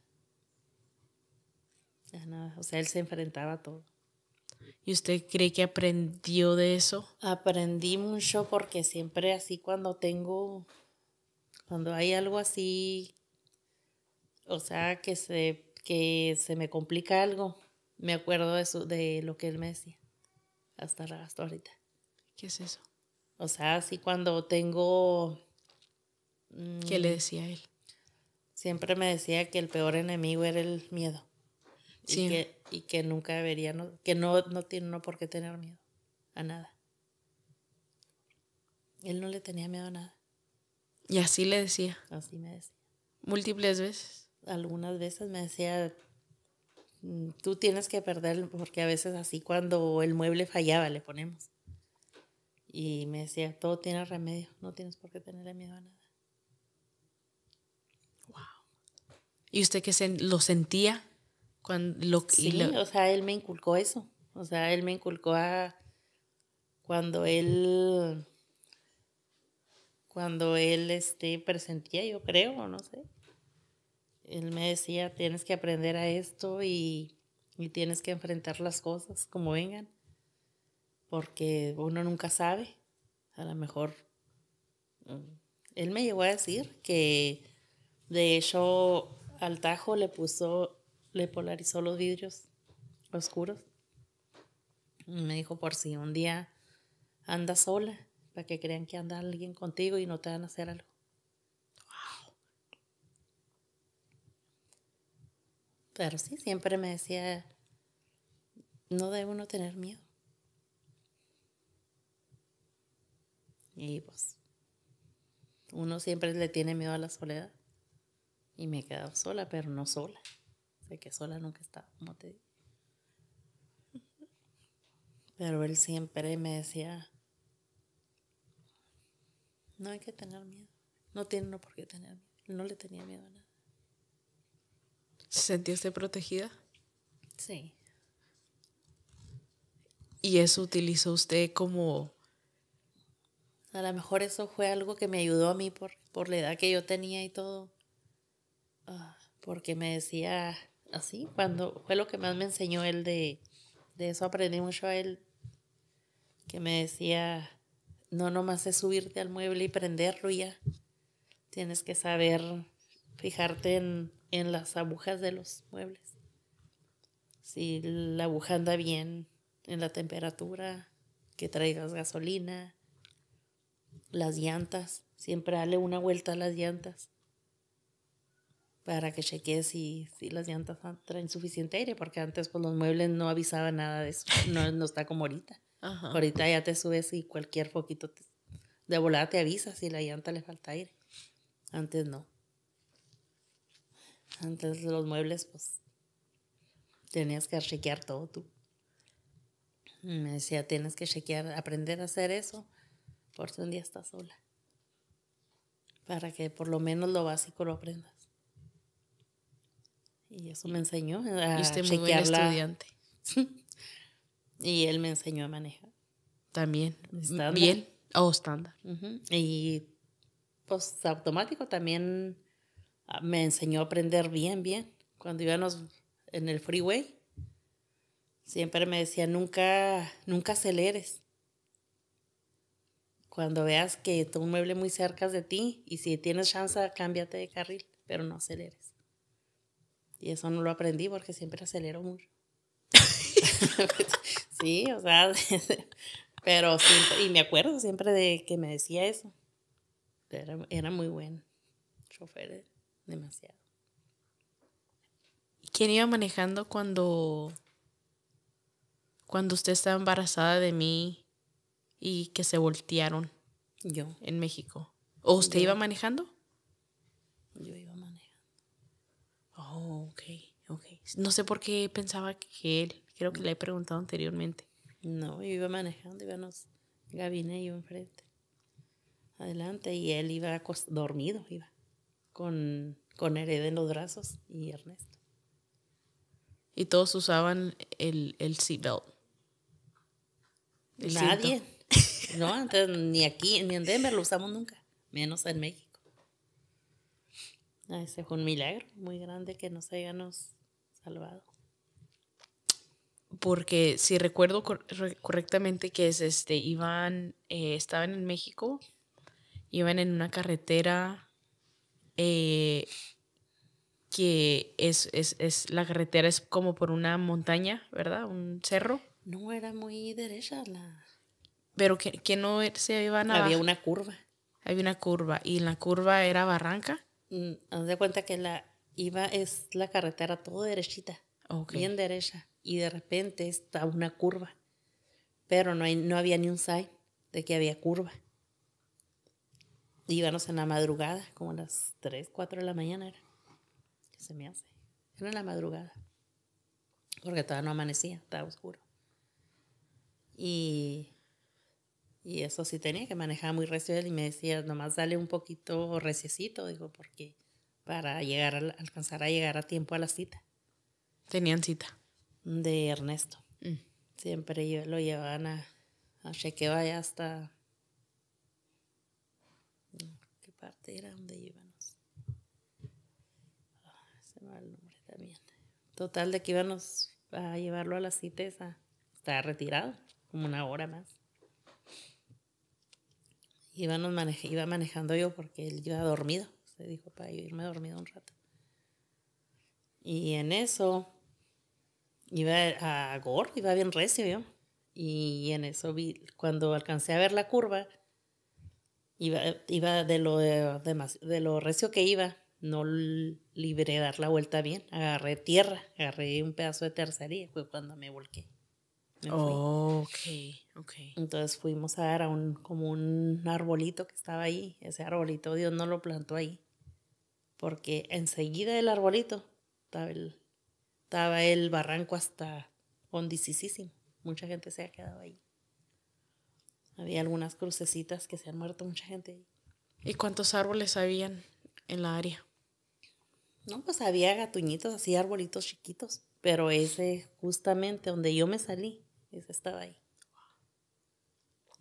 Speaker 2: A nada. O sea, él se enfrentaba a todo. ¿Y usted cree que aprendió de eso? Aprendí mucho porque siempre así cuando tengo, cuando hay algo así, o sea, que se que se me complica algo, me acuerdo de, su de lo que él me decía. Hasta, hasta ahorita. ¿Qué es eso? O sea, así cuando tengo... ¿Qué le mm, decía él? Siempre me decía que el peor enemigo era el miedo. Sí. Y, que, nunca debería, que no, no tiene uno por qué tener miedo a nada. Él no le tenía miedo a nada. Y así le decía. Así me decía. Múltiples veces algunas veces me decía, mm, tú tienes que perder, porque a veces así cuando el mueble fallaba le ponemos. Y me decía, todo tiene remedio, no tienes por qué tener miedo a nada.
Speaker 1: Wow. ¿Y usted que se, lo sentía? Cuando, lo, sí, o
Speaker 2: sea, él me inculcó eso. O sea, él me inculcó a cuando él cuando él este presentía, yo creo, no sé él me decía, tienes que aprender a esto y, tienes que enfrentar las cosas como vengan, porque uno nunca sabe, a lo mejor. Mm, él me llegó a decir que, de hecho, al Tajo le puso, le polarizó los vidrios oscuros. Y me dijo, por si un día andas sola, para que crean que anda alguien contigo y no te van a hacer algo. Pero sí, siempre me decía, no debe uno tener miedo. Y pues, uno siempre le tiene miedo a la soledad. Y me he quedado sola, pero no sola. Sé que sola nunca estaba, como te digo. Pero él siempre me decía, no hay que tener miedo. No tiene uno por qué tener miedo. no le tenía miedo a nada.
Speaker 1: ¿Sentiste protegida? Sí. ¿Y eso utilizó usted
Speaker 2: como... A lo mejor eso fue algo que me ayudó a mí por, por la edad que yo tenía y todo. Ah, porque me decía así, cuando fue lo que más me enseñó él de, eso, aprendí mucho a él, que me decía, no nomás es subirte al mueble y prenderlo ya, tienes que saber fijarte en, las agujas de los muebles. Si la aguja anda bien en la temperatura, que traigas gasolina, las llantas, siempre dale una vuelta a las llantas para que cheques si, si las llantas traen suficiente aire, porque antes pues, los muebles no avisaban nada de eso, no, está como ahorita. Ahorita ya te subes y cualquier foquito de volada te avisa si la llanta le falta aire. Antes no de los muebles, pues, tenías que chequear todo tú. Me decía, tienes que chequear, aprender a hacer eso, por si un día estás sola. Para que por lo menos lo básico lo aprendas. Y eso me enseñó a y estudiante. y él me enseñó a manejar.
Speaker 1: También. está Bien. O estándar.
Speaker 2: Y pues automático también me enseñó a aprender bien, bien. Cuando íbamos en el freeway, siempre me decía, nunca, nunca aceleres. Cuando veas que está un mueble muy cerca de ti y si tienes chance, cámbiate de carril, pero no aceleres. Y eso no lo aprendí porque siempre acelero mucho. sí, o sea, pero siempre, y me acuerdo siempre de que me decía eso. Era, era muy buen chofer. ¿eh? demasiado. ¿Quién iba manejando
Speaker 1: cuando cuando usted estaba embarazada de mí y que se voltearon? Yo. En México. ¿O usted iba manejando?
Speaker 2: Yo iba manejando. Oh, ok, ok. No sé por qué pensaba que él. Creo que le he preguntado anteriormente. No, yo iba manejando, iba Gabina y yo enfrente. Adelante, y él iba dormido, iba con, con en los brazos y Ernesto. Y todos usaban el, el seatbelt. Nadie. No, ni aquí, ni en Denver lo usamos nunca, menos en México. Ese fue un milagro muy grande que nos hayan salvado.
Speaker 1: Porque si recuerdo correctamente que es este, iban, eh, estaban en México, iban en una carretera eh, que es, es, la carretera es como por una montaña, ¿verdad? Un cerro.
Speaker 2: No, era muy derecha la... Pero que, que no se iba nada Había una curva. Había una curva y la curva era barranca. Mm, de cuenta que la iba, es la carretera todo derechita, bien derecha. Y de repente está una curva, pero no, hay, no había ni un signo de que había curva íbamos en la madrugada, como a las 3, 4 de la mañana era, se me hace. Era en la madrugada, porque todavía no amanecía, estaba oscuro. Y, y eso sí tenía que manejar muy recio él y me decía, nomás dale un poquito reciecito, digo, porque para llegar a, alcanzar a llegar a tiempo a la cita. Tenían cita. De Ernesto. Mm. Siempre lo llevaban a, a chequeo hasta donde íbamos. Ah, se nombre también. Total, de que íbamos a llevarlo a la cita esa. Estaba retirado, como una hora más. iba manejando yo porque él iba dormido. Se dijo para irme dormido un rato. Y en eso iba a Gor, iba bien recio yo. Y en eso vi, cuando alcancé a ver la curva, Iba, de, lo, eh, de, lo recio que iba, no libré dar la vuelta bien. Agarré tierra, agarré un pedazo de tercería, fue cuando me volqué. Entonces fuimos a dar a un, como un arbolito que estaba ahí. Ese arbolito Dios no lo plantó ahí. Porque enseguida del arbolito estaba el, estaba el barranco hasta ondicísimo. Mucha gente se ha quedado ahí. Había algunas crucecitas que se han muerto mucha gente. ¿Y cuántos árboles habían en la área? No, pues había gatuñitos, así arbolitos chiquitos, pero ese justamente donde yo me salí, ese estaba ahí.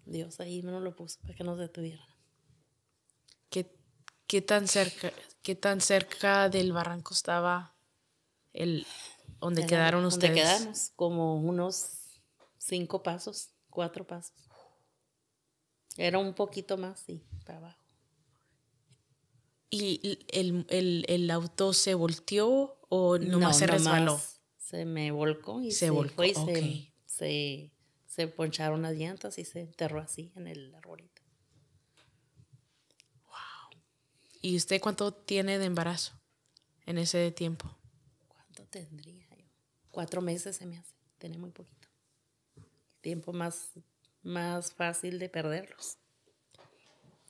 Speaker 2: Dios ahí me lo puso para que nos detuvieran. ¿Qué, tan
Speaker 1: cerca, qué tan cerca del barranco estaba el donde quedaron ustedes? Donde
Speaker 2: como unos cinco pasos, cuatro pasos. Era un poquito más, sí, para abajo. ¿Y el, auto se volteó o no, se resbaló? se me volcó y se, volcó. y se, poncharon las llantas y se enterró así en el arbolito. Wow. ¿Y usted
Speaker 1: cuánto tiene de embarazo en ese tiempo?
Speaker 2: ¿Cuánto tendría yo? Cuatro meses se me hace, tiene muy poquito. Tiempo más más fácil de perderlos.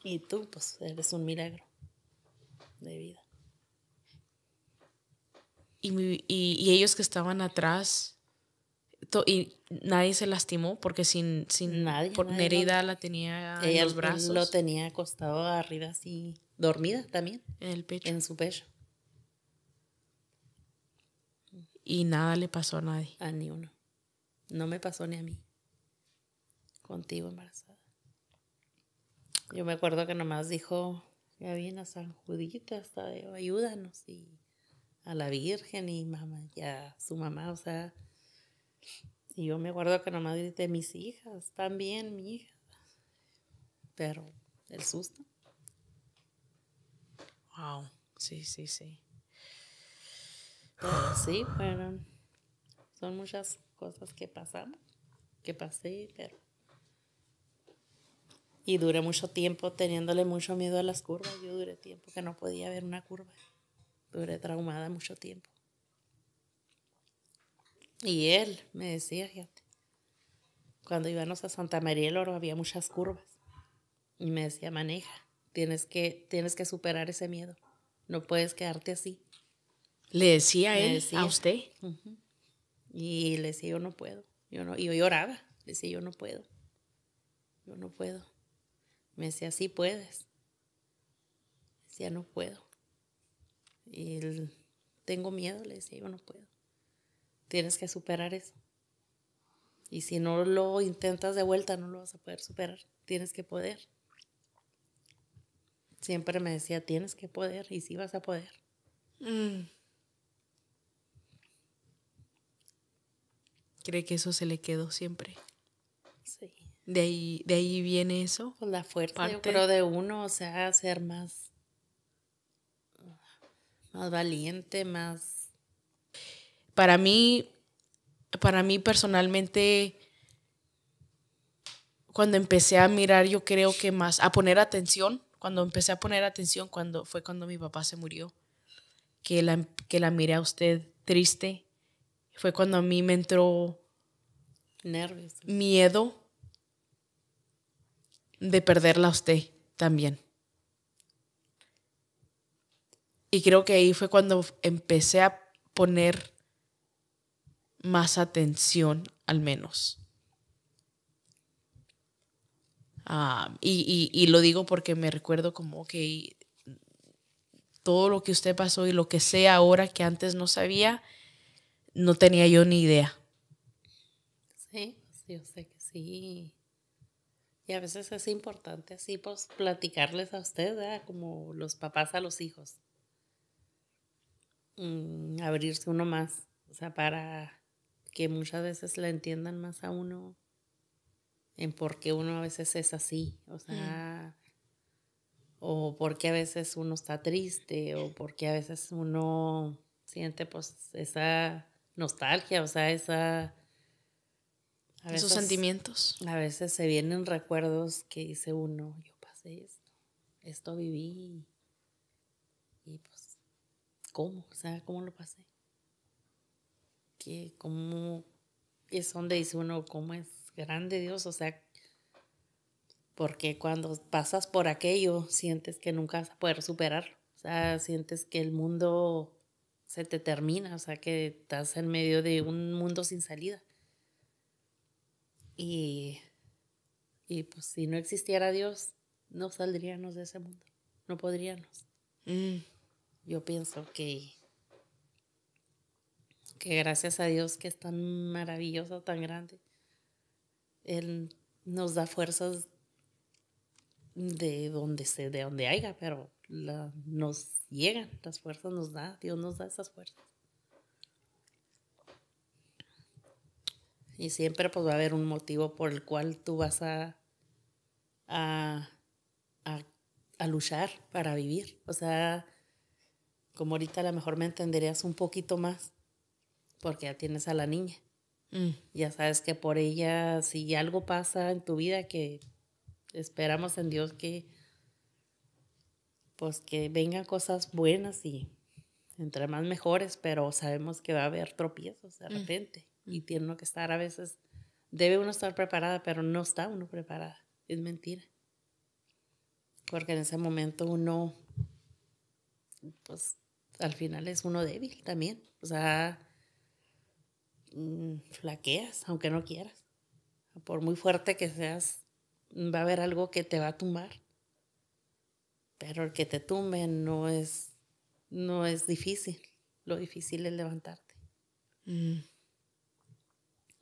Speaker 2: Y tú, pues, eres un milagro de vida. Y, ellos que estaban
Speaker 1: atrás, y nadie se lastimó porque sin, sin la tenía en los brazos. Lo
Speaker 2: tenía acostado arriba así, dormida también. En el pecho. En su pecho. Y nada le pasó a nadie. A ni uno. No me pasó ni a mí contigo embarazada. Yo me acuerdo que nomás dijo, ya viene a San Judita, hasta ayúdanos y a la Virgen y mamá, ya su mamá, o sea, y yo me acuerdo que nomás grité, mis hijas, también mi hija, pero el susto. Wow, sí, sí, sí. sí, fueron, son muchas cosas que pasamos, que pasé, pero y duré mucho tiempo teniéndole mucho miedo a las curvas. Yo duré tiempo que no podía ver una curva. Duré traumada mucho tiempo. Y él me decía, fíjate, cuando íbamos a Santa María del Oro había muchas curvas. Y me decía, maneja, tienes que, tienes que superar ese miedo. No puedes quedarte así.
Speaker 1: ¿Le decía a él a usted?
Speaker 2: Y le decía, yo no puedo. Yo no, y yo lloraba. Le decía, yo no puedo. Yo no puedo. Me decía, sí puedes. decía, no puedo. Y él, tengo miedo, le decía, yo no puedo. Tienes que superar eso. Y si no lo intentas de vuelta, no lo vas a poder superar. Tienes que poder. Siempre me decía, tienes que poder y sí vas a poder.
Speaker 1: Mm. ¿Cree que eso se le quedó siempre? Sí. De
Speaker 2: ahí, viene eso. Con la fuerza, de uno, o sea, ser más, más valiente, más...
Speaker 1: Para mí, para mí personalmente, cuando empecé a mirar, yo creo que más, a poner atención, cuando empecé a poner atención, cuando fue cuando mi papá se murió, que la, que la miré a usted triste, fue cuando a mí me entró... Nervios. Miedo de perderla a usted también. Y creo que ahí fue cuando empecé a poner más atención, al menos. Ah, y, y, lo digo porque me recuerdo como que todo lo que usted pasó y lo que sé ahora que antes no sabía, no tenía yo ni idea.
Speaker 2: Sí, sí, yo sé que sí. Y a veces es importante así, pues, platicarles a ustedes, como los papás a los hijos. Mm, abrirse uno más, o sea, para que muchas veces la entiendan más a uno en por qué uno a veces es así, o mm. sea, o por qué a veces uno está triste, o por qué a veces uno siente pues esa nostalgia, o sea, esa a veces, sentimientos. A veces se vienen recuerdos que dice uno, yo pasé esto, esto viví y pues, ¿cómo? O sea, ¿cómo lo pasé? ¿Qué, ¿Cómo? Es donde dice uno, ¿cómo es grande Dios? O sea, porque cuando pasas por aquello, sientes que nunca vas a poder superarlo. O sea, sientes que el mundo se te termina, o sea, que estás en medio de un mundo sin salida. Y, y pues si no existiera Dios, no saldríamos de ese mundo, no podríamos. Mm. Yo pienso que, que gracias a Dios que es tan maravilloso, tan grande, Él nos da fuerzas de donde se, de donde haya, pero nos llegan, las fuerzas nos da, Dios nos da esas fuerzas. Y siempre pues va a haber un motivo por el cual tú vas a, a, luchar para vivir. O sea, como ahorita a lo mejor me entenderías un poquito más, porque ya tienes a la niña. Mm. Ya sabes que por ella, si algo pasa en tu vida que esperamos en Dios que pues que vengan cosas buenas y entre más mejores, pero sabemos que va a haber tropiezos de mm. repente y tiene uno que estar a veces, debe uno estar preparada, pero no está uno preparada. Es mentira. Porque en ese momento uno, pues al final es uno débil también. O sea, mm, flaqueas, aunque no quieras. Por muy fuerte que seas, va a haber algo que te va a tumbar. Pero el que te tumbe no es, no es difícil. Lo difícil es levantarte. Mm.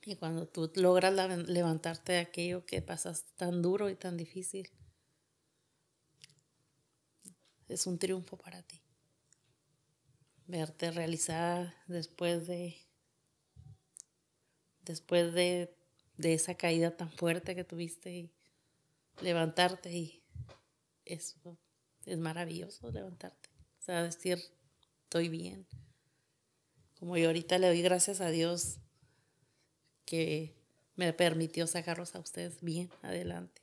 Speaker 2: Y cuando tú logras levantarte de aquello que pasas tan duro y tan difícil, es un triunfo para ti. Verte realizada después de después de, de esa caída tan fuerte que tuviste y levantarte y eso es maravilloso levantarte. O sea, decir, estoy bien. Como yo ahorita le doy gracias a Dios que me permitió sacarlos a ustedes bien adelante.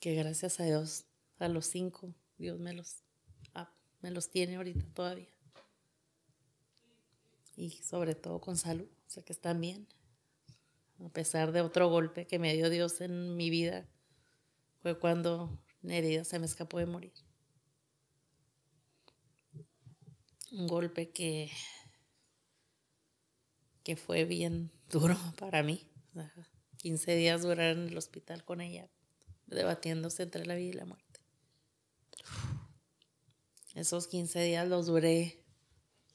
Speaker 2: Que gracias a Dios, a los cinco, Dios me los, ah, me los tiene ahorita todavía. Y sobre todo con salud, o sea que están bien. A pesar de otro golpe que me dio Dios en mi vida, fue cuando Nerida se me escapó de morir. Un golpe que que fue bien duro para mí. 15 días durar en el hospital con ella, debatiéndose entre la vida y la muerte. Esos 15 días los duré.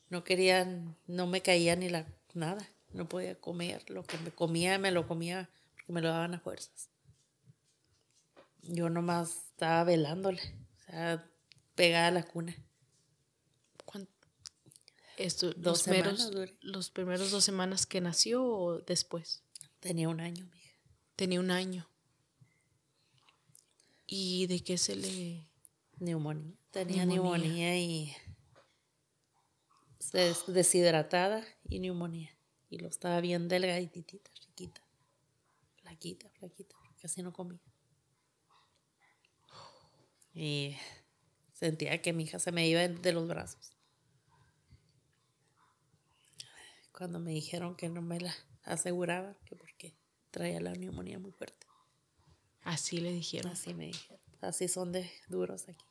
Speaker 2: No querían, no me caía ni la nada. No podía comer. Lo que me comía, me lo comía porque me lo daban a fuerzas. Yo nomás estaba velándole, o sea, pegada a la cuna
Speaker 1: los, primeros, dos semanas que nació o después? Tenía un año, mija.
Speaker 2: Tenía un año. ¿Y de qué se le...? Neumonía. Tenía neumonía, y... deshidratada y neumonía. Y lo estaba bien delgaditita, chiquita. Flaquita, flaquita. Casi no comía. Y sentía que mi hija se me iba de los brazos. cuando me dijeron que no me la aseguraba, que porque traía la neumonía muy fuerte. Así le dijeron. Así me dijeron. Así son de duros aquí.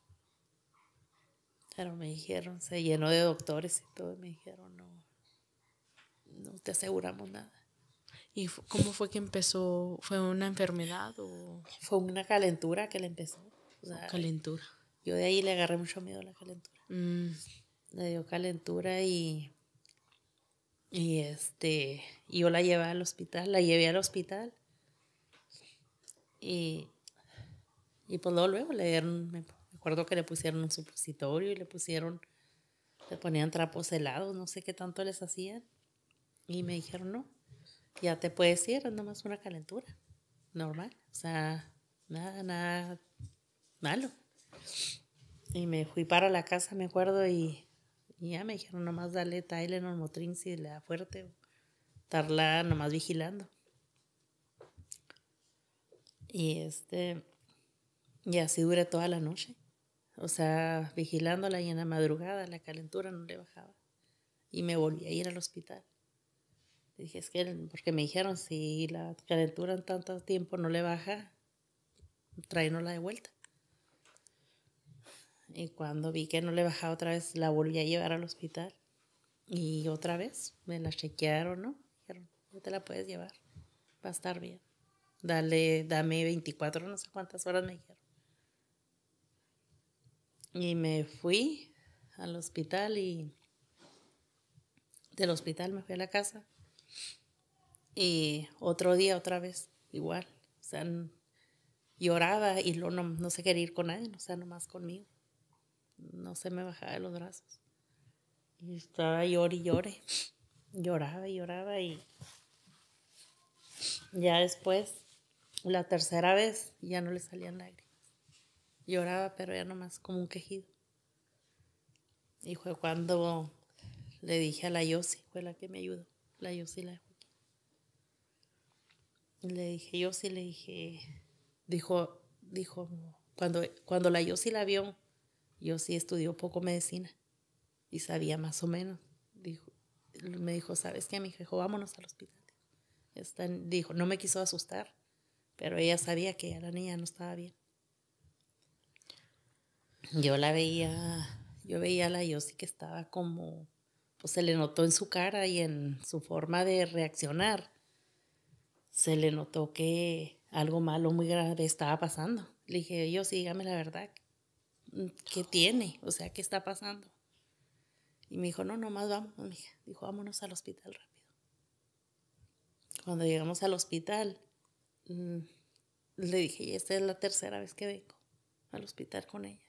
Speaker 2: Pero me dijeron, se llenó de doctores y todo, y me dijeron, no, no te aseguramos nada. ¿Y cómo fue que empezó? ¿Fue una enfermedad o...? Fue una calentura que le empezó. calentura. Yo de ahí le agarré mucho miedo a la calentura. Mm. Le dio calentura y y este, yo la llevé al hospital, la llevé al hospital. Y, y pues luego, luego le dieron, me acuerdo que le pusieron un supositorio y le pusieron, le ponían trapos helados, no sé qué tanto les hacían. Y me dijeron, no, ya te puedes ir, es más una calentura, normal, o sea, nada, nada malo. Y me fui para la casa, me acuerdo, y y ya me dijeron, nomás dale Tylenol, Motrin, si le da fuerte. Tarla nomás vigilando. Y este, y así duré toda la noche. O sea, vigilándola y en la madrugada la calentura no le bajaba. Y me volví a ir al hospital. dije, es que, porque me dijeron, si la calentura en tanto tiempo no le baja, tráenosla de vuelta. Y cuando vi que no le bajaba otra vez, la volví a llevar al hospital. Y otra vez me la chequearon, ¿no? Dijeron, no te la puedes llevar, va a estar bien. Dale, dame 24, no sé cuántas horas me dijeron. Y me fui al hospital y del hospital me fui a la casa. Y otro día otra vez, igual. O sea, lloraba y luego no, no se quería ir con nadie, o sea, nomás conmigo no se me bajaba de los brazos. Y estaba llorando y llore. Lloraba y lloraba y ya después, la tercera vez, ya no le salían lágrimas. Lloraba, pero ya nomás como un quejido. Y fue cuando le dije a la Yossi, fue la que me ayudó, la Yossi la Le dije, Yossi, le dije, dijo, dijo, cuando, cuando la Yossi la vio, yo sí estudió poco medicina y sabía más o menos. Dijo, me dijo, ¿sabes qué? mi hijo? vámonos al hospital. dijo, no me quiso asustar, pero ella sabía que la niña no estaba bien. Yo la veía, yo veía a la sí que estaba como, pues se le notó en su cara y en su forma de reaccionar. Se le notó que algo malo muy grave estaba pasando. Le dije, yo sí, dígame la verdad, ¿qué tiene? O sea, ¿qué está pasando? Y me dijo, no, nomás vamos, Dijo, vámonos al hospital rápido. Cuando llegamos al hospital, mm, le dije, y esta es la tercera vez que vengo al hospital con ella.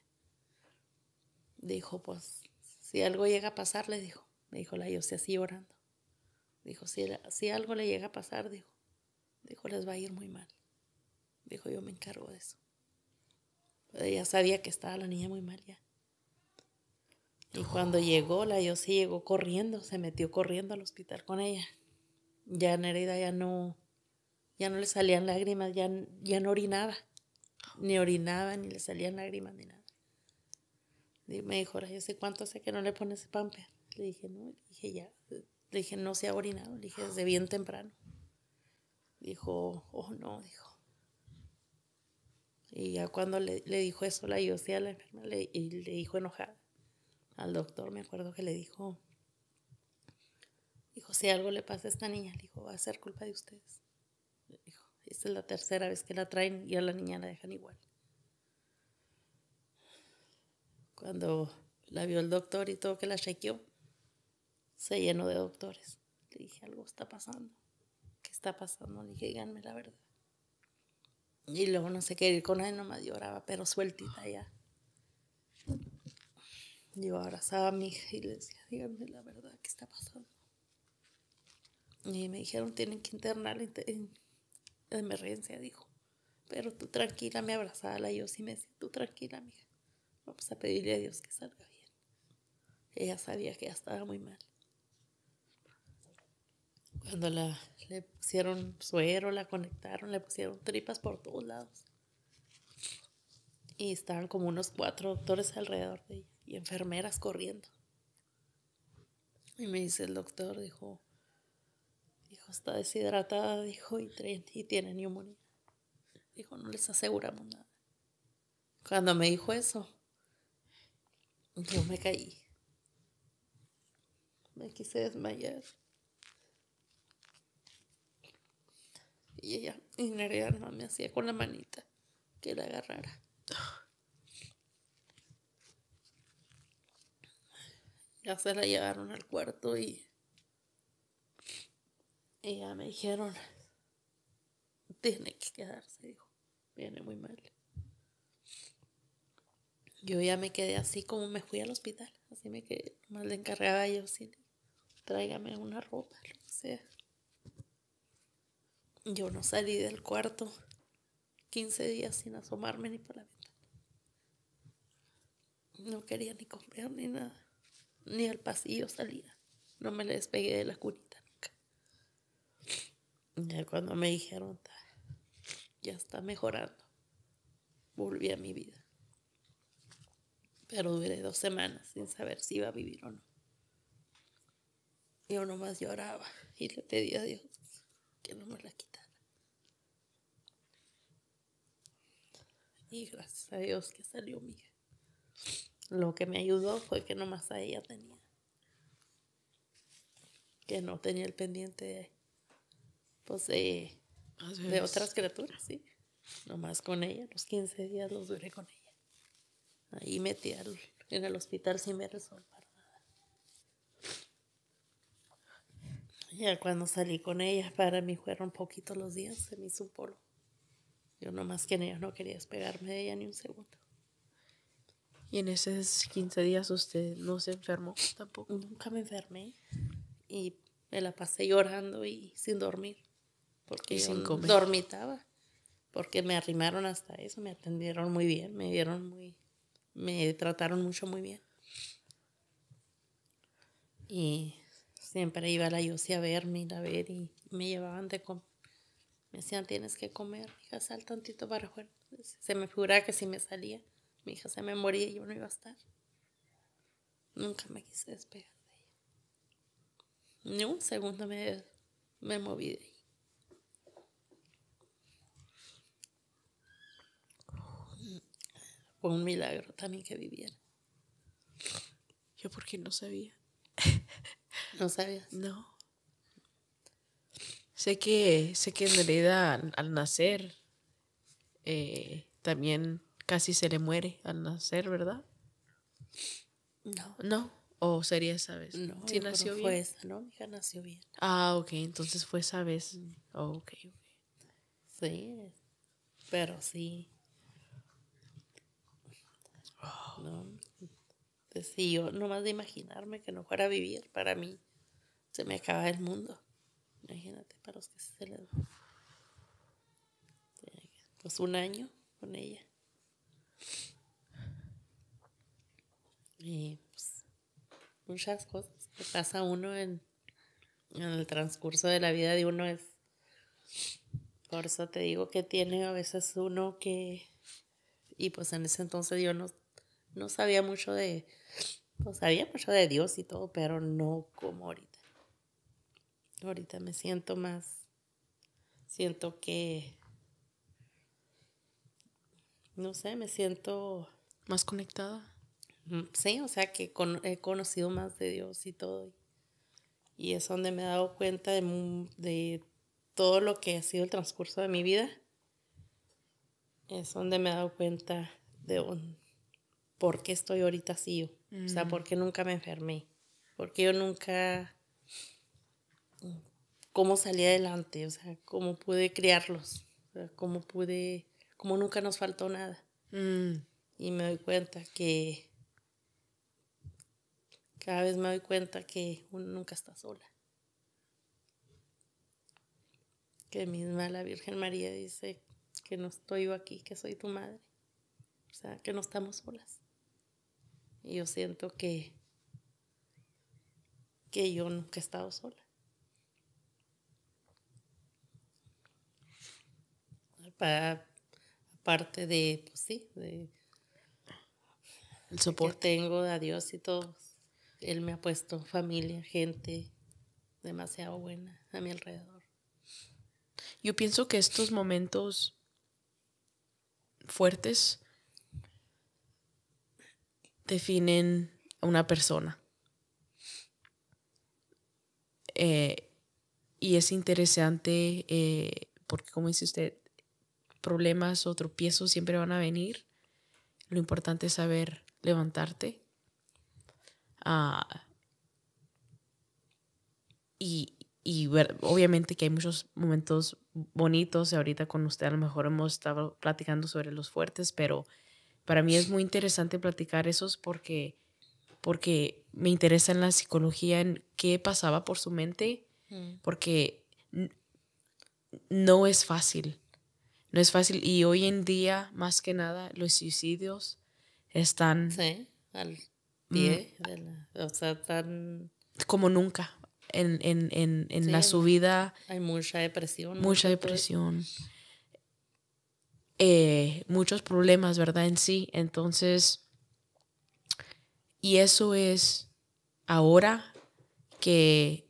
Speaker 2: Dijo, pues, si algo llega a pasar, le dijo. Me dijo la yo, sé así llorando. Dijo, si, si algo le llega a pasar, dijo, dijo, les va a ir muy mal. Dijo, yo me encargo de eso. Ella sabía que estaba la niña muy mal ya. Y oh. cuando llegó, la yo sí llegó corriendo, se metió corriendo al hospital con ella. Ya herida, ya no, ya no le salían lágrimas, ya, ya no orinaba. Ni orinaba, ni le salían lágrimas, ni nada. Y me dijo, yo sé cuánto hace que no le pones pamper. Le dije, no, le dije, ya. Le dije, no se ha orinado, le dije, desde bien temprano. Dijo, oh no, dijo, y ya cuando le, dijo eso la yo a la enferma, y le dijo enojada al doctor, me acuerdo que le dijo, dijo, si algo le pasa a esta niña, le dijo, va a ser culpa de ustedes. Le dijo, esta es la tercera vez que la traen y a la niña la dejan igual. Cuando la vio el doctor y todo que la chequeó, se llenó de doctores. Le dije, algo está pasando. ¿Qué está pasando? Le dije, díganme la verdad. Y luego no sé qué ir con él, nomás lloraba, pero sueltita ya. Yo abrazaba a mi hija y le decía, díganme la verdad, ¿qué está pasando? Y me dijeron, tienen que internar en emergencia, dijo. Pero tú tranquila, me abrazaba la yo sí me decía, tú tranquila, mija. Vamos a pedirle a Dios que salga bien. Ella sabía que ya estaba muy mal. Cuando la, le pusieron suero, la conectaron, le pusieron tripas por todos lados. Y estaban como unos cuatro doctores alrededor de ella y enfermeras corriendo. Y me dice el doctor, dijo, dijo, está deshidratada, dijo, y, y tiene neumonía. Dijo, no les aseguramos nada. Cuando me dijo eso, yo me caí. Me quise desmayar. Y ella, en realidad no me hacía con la manita que la agarrara. Ya se la llevaron al cuarto y. Y ya me dijeron. Tiene que quedarse, dijo. Viene muy mal. Yo ya me quedé así como me fui al hospital. Así me quedé. Más le encargaba yo, sí. Tráigame una ropa, lo que sea. Yo no salí del cuarto 15 días sin asomarme ni por la ventana. No quería ni comer ni nada. Ni al pasillo salía. No me le despegué de la cunita nunca. Ya cuando me dijeron, ya está mejorando. Volví a mi vida. Pero duré dos semanas sin saber si iba a vivir o no. Yo nomás lloraba y le pedí a Dios que no me la quitara. Y gracias a Dios que salió mi Lo que me ayudó fue que nomás a ella tenía. Que no tenía el pendiente pues, de, de, otras criaturas, sí. Nomás con ella, los 15 días los duré con ella. Ahí metí al, en el hospital sin me resolver nada. Ya cuando salí con ella, para mí fueron poquito los días, se me hizo un polo. Yo nomás quería, no quería despegarme de ella ni un segundo. Y en esos 15
Speaker 1: días usted no se enfermó tampoco.
Speaker 2: Nunca me enfermé y me la pasé llorando y sin dormir. Porque yo dormitaba. Porque me arrimaron hasta eso, me atendieron muy bien, me dieron muy, me trataron mucho muy bien. Y siempre iba la Yossi a verme, a ver, y me llevaban de, me decían, tienes que comer, hija, sal tantito para afuera. Se me figuraba que si me salía, mi hija se me moría y yo no iba a estar. Nunca me quise despegar de ella. Ni un segundo me, me moví de ahí. Fue un milagro también que viviera. Yo qué no sabía. ¿No sabías? No.
Speaker 1: Sé que, sé que en realidad al, nacer eh, también casi se le muere al nacer, ¿verdad?
Speaker 2: No. No.
Speaker 1: ¿O sería sabes. vez? No, sí, nació bien.
Speaker 2: ¿no? Mi hija nació bien.
Speaker 1: Ah, ok, entonces fue sabes, vez. Mm. Oh, ok, Sí,
Speaker 2: pero sí. No. Pues sí, yo nomás de imaginarme que no fuera a vivir, para mí se me acaba el mundo. Imagínate, para los que se les... Pues un año con ella. Y pues, muchas cosas que pasa uno en, el transcurso de la vida de uno es... Por eso te digo que tiene a veces uno que... Y pues en ese entonces yo no, sabía mucho de... No pues, sabía mucho de Dios y todo, pero no como ahorita. Ahorita me siento más, siento que, no sé, me siento... Más conectada. Mm, sí, o sea que he conocido más de Dios y todo. Y es donde me he dado cuenta de, de todo lo que ha sido el transcurso de mi vida. Es donde me he dado cuenta de un, por qué estoy ahorita así. O sea, mm. por qué nunca me enfermé. Porque yo nunca cómo salí adelante, o sea, cómo pude criarlos, o sea, cómo pude, cómo nunca nos faltó nada. Mm. Y me doy cuenta que cada vez me doy cuenta que uno nunca está sola. Que misma la Virgen María dice que no estoy yo aquí, que soy tu madre. O sea, que no estamos solas. Y yo siento que, que yo nunca he estado sola. aparte de, pues sí, de el soporte. tengo a Dios y todo. Él me ha puesto familia, gente demasiado buena a mi alrededor. Yo pienso que estos momentos
Speaker 1: fuertes definen a una persona. Eh, y es interesante eh, porque, como dice usted, problemas o tropiezos siempre van a venir. Lo importante es saber levantarte. Ah, y, obviamente que hay muchos momentos bonitos. Ahorita con usted a lo mejor hemos estado platicando sobre los fuertes, pero para mí es muy interesante platicar esos porque, porque me interesa en la psicología, en qué pasaba por su mente, mm. porque no es fácil. No es fácil. Y hoy en día, más que nada, los suicidios están... Sí,
Speaker 2: al mm. pie O sea, están...
Speaker 1: Como nunca en, la subida.
Speaker 2: Hay mucha depresión. Mucha
Speaker 1: depresión. Eh, muchos problemas, ¿verdad? En sí. Entonces, y eso es ahora que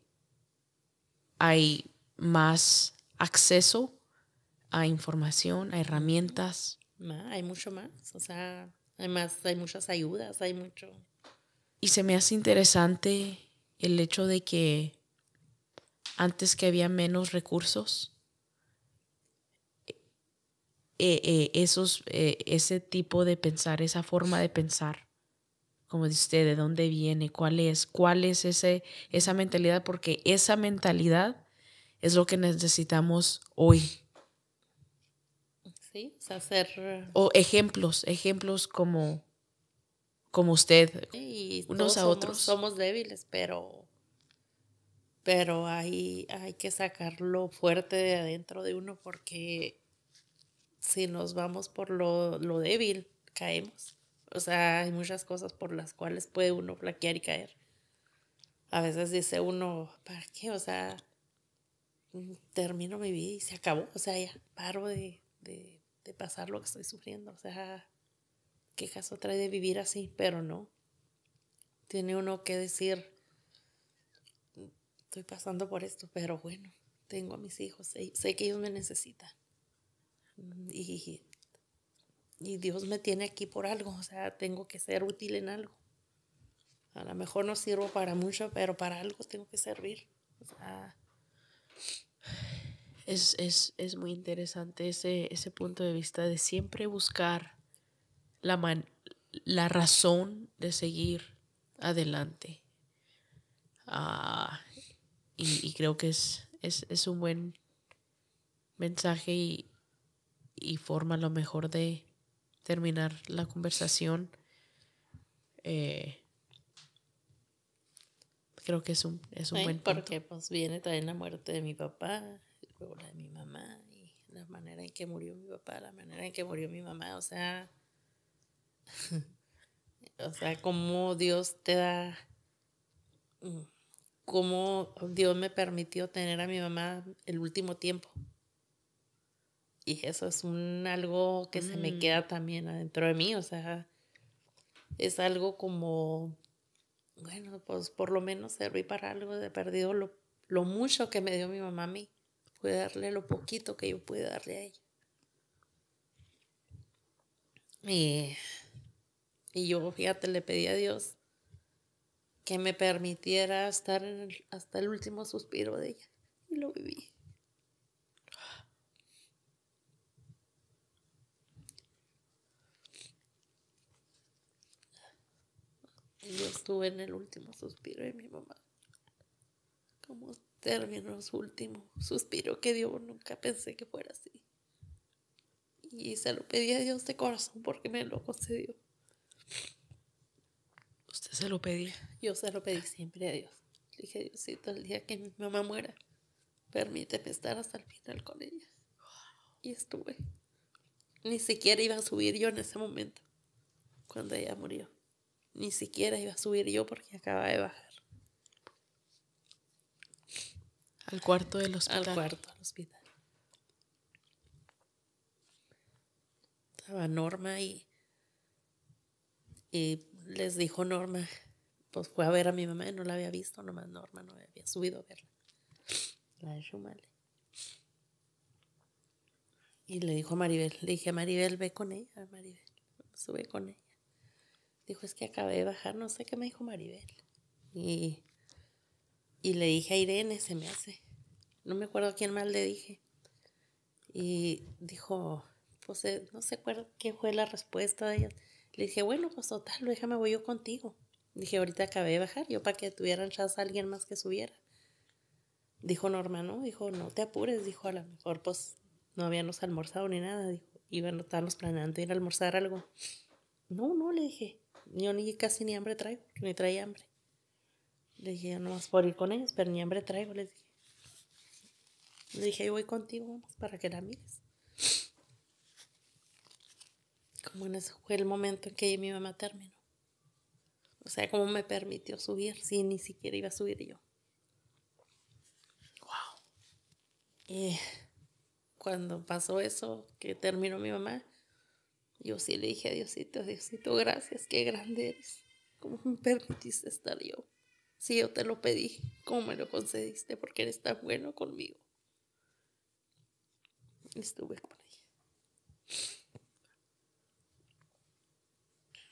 Speaker 1: hay más acceso a información, a herramientas.
Speaker 2: hay mucho más, o sea, hay hay muchas ayudas, hay mucho.
Speaker 1: Y se me hace interesante el hecho de que antes que había menos recursos, e, e, esos, e, ese tipo de pensar, esa forma de pensar, como dice usted, de dónde viene, cuál es, cuál es ese, esa mentalidad, porque esa mentalidad es lo que necesitamos hoy
Speaker 2: Sí, o hacer... O
Speaker 1: ejemplos, ejemplos como, como usted, unos a otros.
Speaker 2: Somos débiles, pero, pero hay, hay que sacarlo fuerte de adentro de uno porque si nos vamos por lo, lo débil, caemos. O sea, hay muchas cosas por las cuales puede uno flaquear y caer. A veces dice uno, ¿para qué? O sea, mm, termino mi vida y se acabó. O sea, ya paro de, de pasar lo que estoy sufriendo. O sea, ¿qué caso trae de vivir así? Pero no. Tiene uno que decir, estoy pasando por esto, pero bueno, tengo a mis hijos, sé, que ellos me necesitan. Y, y Dios me tiene aquí por algo, o sea, tengo que ser útil en algo. A lo mejor no sirvo para mucho, pero para algo tengo que servir. O
Speaker 1: sea, es, muy interesante ese, ese punto de vista de siempre buscar la, la razón de seguir adelante. Ah, y, creo que es, un buen mensaje y, y forma lo mejor de terminar la conversación. Eh, creo que es un, es buen punto.
Speaker 2: Porque pues viene también la muerte de mi papá, la de mi mamá y la manera en que murió mi papá, la manera en que murió mi mamá, o sea, o sea, cómo Dios te da, mm, cómo Dios me permitió tener a mi mamá el último tiempo. Y eso es un algo que se me mm. queda también adentro de mí, o sea, es algo como, bueno, pues por lo menos serví para algo de perdido lo mucho que me dio mi mamá a mí pude darle lo poquito que yo pude darle a ella. Y, yo, fíjate, le pedí a Dios que me permitiera estar hasta el último suspiro de ella. Y lo viví. Yo estuve en el último suspiro de mi mamá. Como su último suspiro que dio, nunca pensé que fuera así. Y se lo pedí a Dios de corazón porque me lo concedió. ¿Usted se lo pedía? Yo se lo pedí siempre a Dios. Le dije, Diosito, el día que mi mamá muera, permíteme estar hasta el final con ella. Y estuve. Ni siquiera iba a subir yo en ese momento, cuando ella murió. Ni siquiera iba a subir yo porque acababa de bajar. Al cuarto del hospital. Al cuarto del hospital. Estaba Norma y, y les dijo Norma, pues fue a ver a mi mamá y no la había visto, nomás Norma no había subido a verla. La de Shumale. Y le dijo a Maribel, le dije a Maribel, ve con ella, Maribel, sube con ella. Dijo, es que acabé de bajar, no sé qué me dijo Maribel. Y y le dije a Irene, se me hace. No me acuerdo quién más le dije. Y dijo, pues eh, no sé qué fue la respuesta de ella. Le dije, bueno, pues total, déjame, voy yo contigo. Dije, ahorita acabé de bajar, yo para que tuvieran chance a alguien más que subiera. Dijo Norma, no, dijo, no te apures, dijo, a lo mejor pues no habíamos almorzado ni nada, dijo, iban, estábamos planeando ir a almorzar algo. No, no, le dije, yo ni casi ni hambre traigo, ni traía hambre. Le dije, no más por ir con ellos, pero ni hambre traigo, les dije. Le dije, yo voy contigo, para que la mires. Como en ese fue el momento en que mi mamá terminó. O sea, cómo me permitió subir, si ni siquiera iba a subir yo. Wow. Y cuando pasó eso, que terminó mi mamá, yo sí le dije Diosito, Diosito, gracias, qué grande eres. ¿Cómo me permitiste estar yo? Si yo te lo pedí, ¿cómo me lo concediste? Porque eres tan bueno conmigo. Estuve con ella.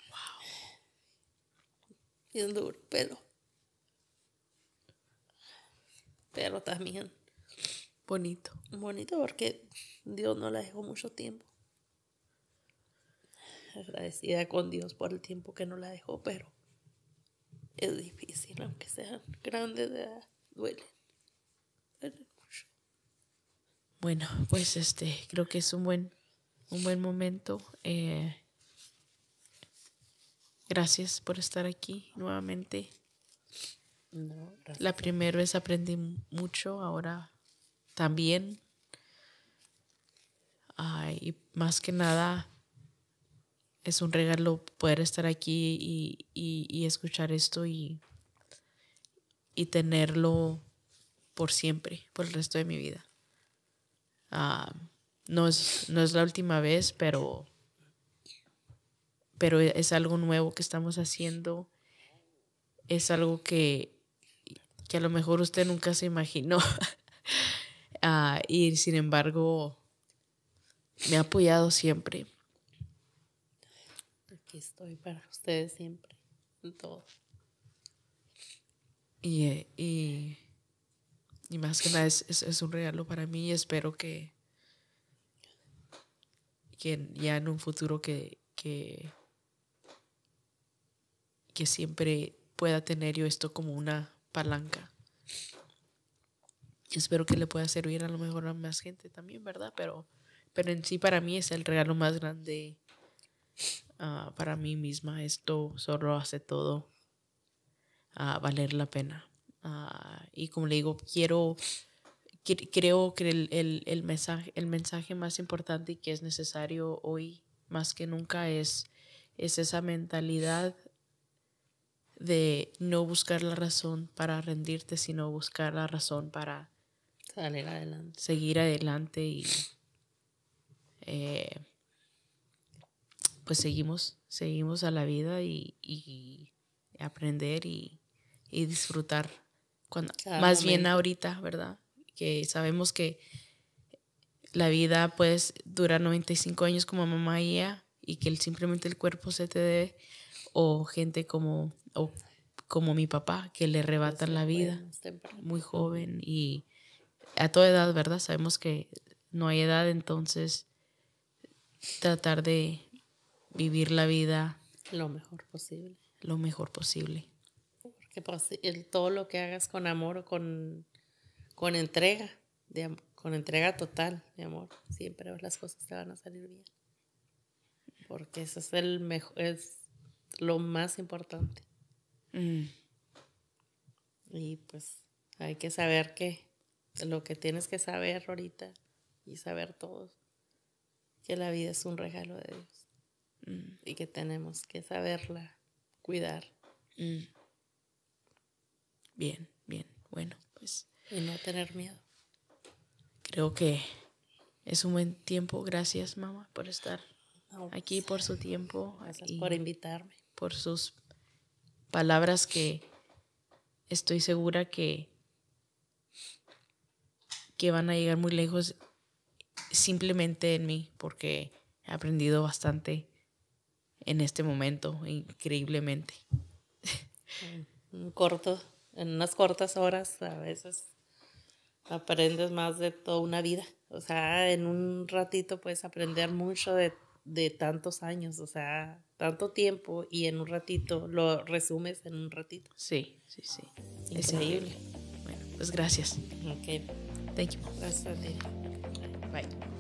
Speaker 2: Wow. el duro, pero. Pero también. Bonito. Bonito porque Dios no la dejó mucho tiempo. Agradecida con Dios por el tiempo que no la dejó, pero es difícil, aunque sean grandes duelen duele.
Speaker 1: Bueno, pues este, creo que es un buen, un buen momento. Eh, gracias por estar aquí nuevamente. la primera vez aprendí mucho, ahora también. y más que nada es un regalo poder estar aquí y, escuchar esto y, y, tenerlo por siempre, por el resto de mi vida. Ah, no, es, la última vez, pero, pero es algo nuevo que estamos haciendo. Es algo que, a lo mejor usted nunca se imaginó. Ah, y sin embargo, me ha apoyado siempre
Speaker 2: aquí estoy para ustedes siempre, en todo.
Speaker 1: Y, eh, y, y más que nada es, un regalo para mí y espero que, que ya en un futuro que, que, que siempre pueda tener yo esto como una palanca. Espero que le pueda servir a lo mejor a más gente también, ¿verdad? Pero, pero en sí para mí es el regalo más grande Ah, para mí misma. Esto solo hace todo ah, valer la pena. Ah, y como le digo, quiero, creo que el, mensaje, el mensaje más importante y que es necesario hoy más que nunca es, es esa mentalidad de no buscar la razón para rendirte, sino buscar la razón para salir adelante. Seguir adelante y eh, pues seguimos, seguimos a la vida y, aprender y, disfrutar. más bien ahorita, ¿verdad? Que sabemos que la vida pues dura 95 años como mamá y y que simplemente el cuerpo se te dé. o gente como, o como mi papá que le arrebatan la vida muy joven y a toda edad, ¿verdad? Sabemos que no hay edad, entonces tratar de vivir la vida
Speaker 2: lo mejor posible.
Speaker 1: Lo mejor posible.
Speaker 2: Porque pues, todo lo que hagas con amor o con, con entrega, de, con entrega total de amor, siempre las cosas te van a salir bien. Porque eso es, el es lo más importante. Mm. Y pues hay que saber que lo que tienes que saber ahorita y saber todo, que la vida es un regalo de Dios. Mm. y que tenemos que saberla cuidar. Mm.
Speaker 1: Bien, bien, bueno,
Speaker 2: pues. Y no tener miedo.
Speaker 1: Creo que es un buen tiempo. Gracias, mamá, por estar pues, aquí, por su tiempo. por invitarme. Por sus palabras que estoy segura que, que van a llegar muy lejos simplemente en mí, porque he aprendido bastante en este momento, increíblemente.
Speaker 2: En corto, en unas cortas horas a veces aprendes más de toda una vida. O sea, en un ratito puedes aprender mucho de, de tantos años, o sea, tanto tiempo y en un ratito lo resumes en un ratito. Sí, sí, sí. Increíble. Bueno, pues gracias. Ok. Thank you. Gracias a ti. Bye.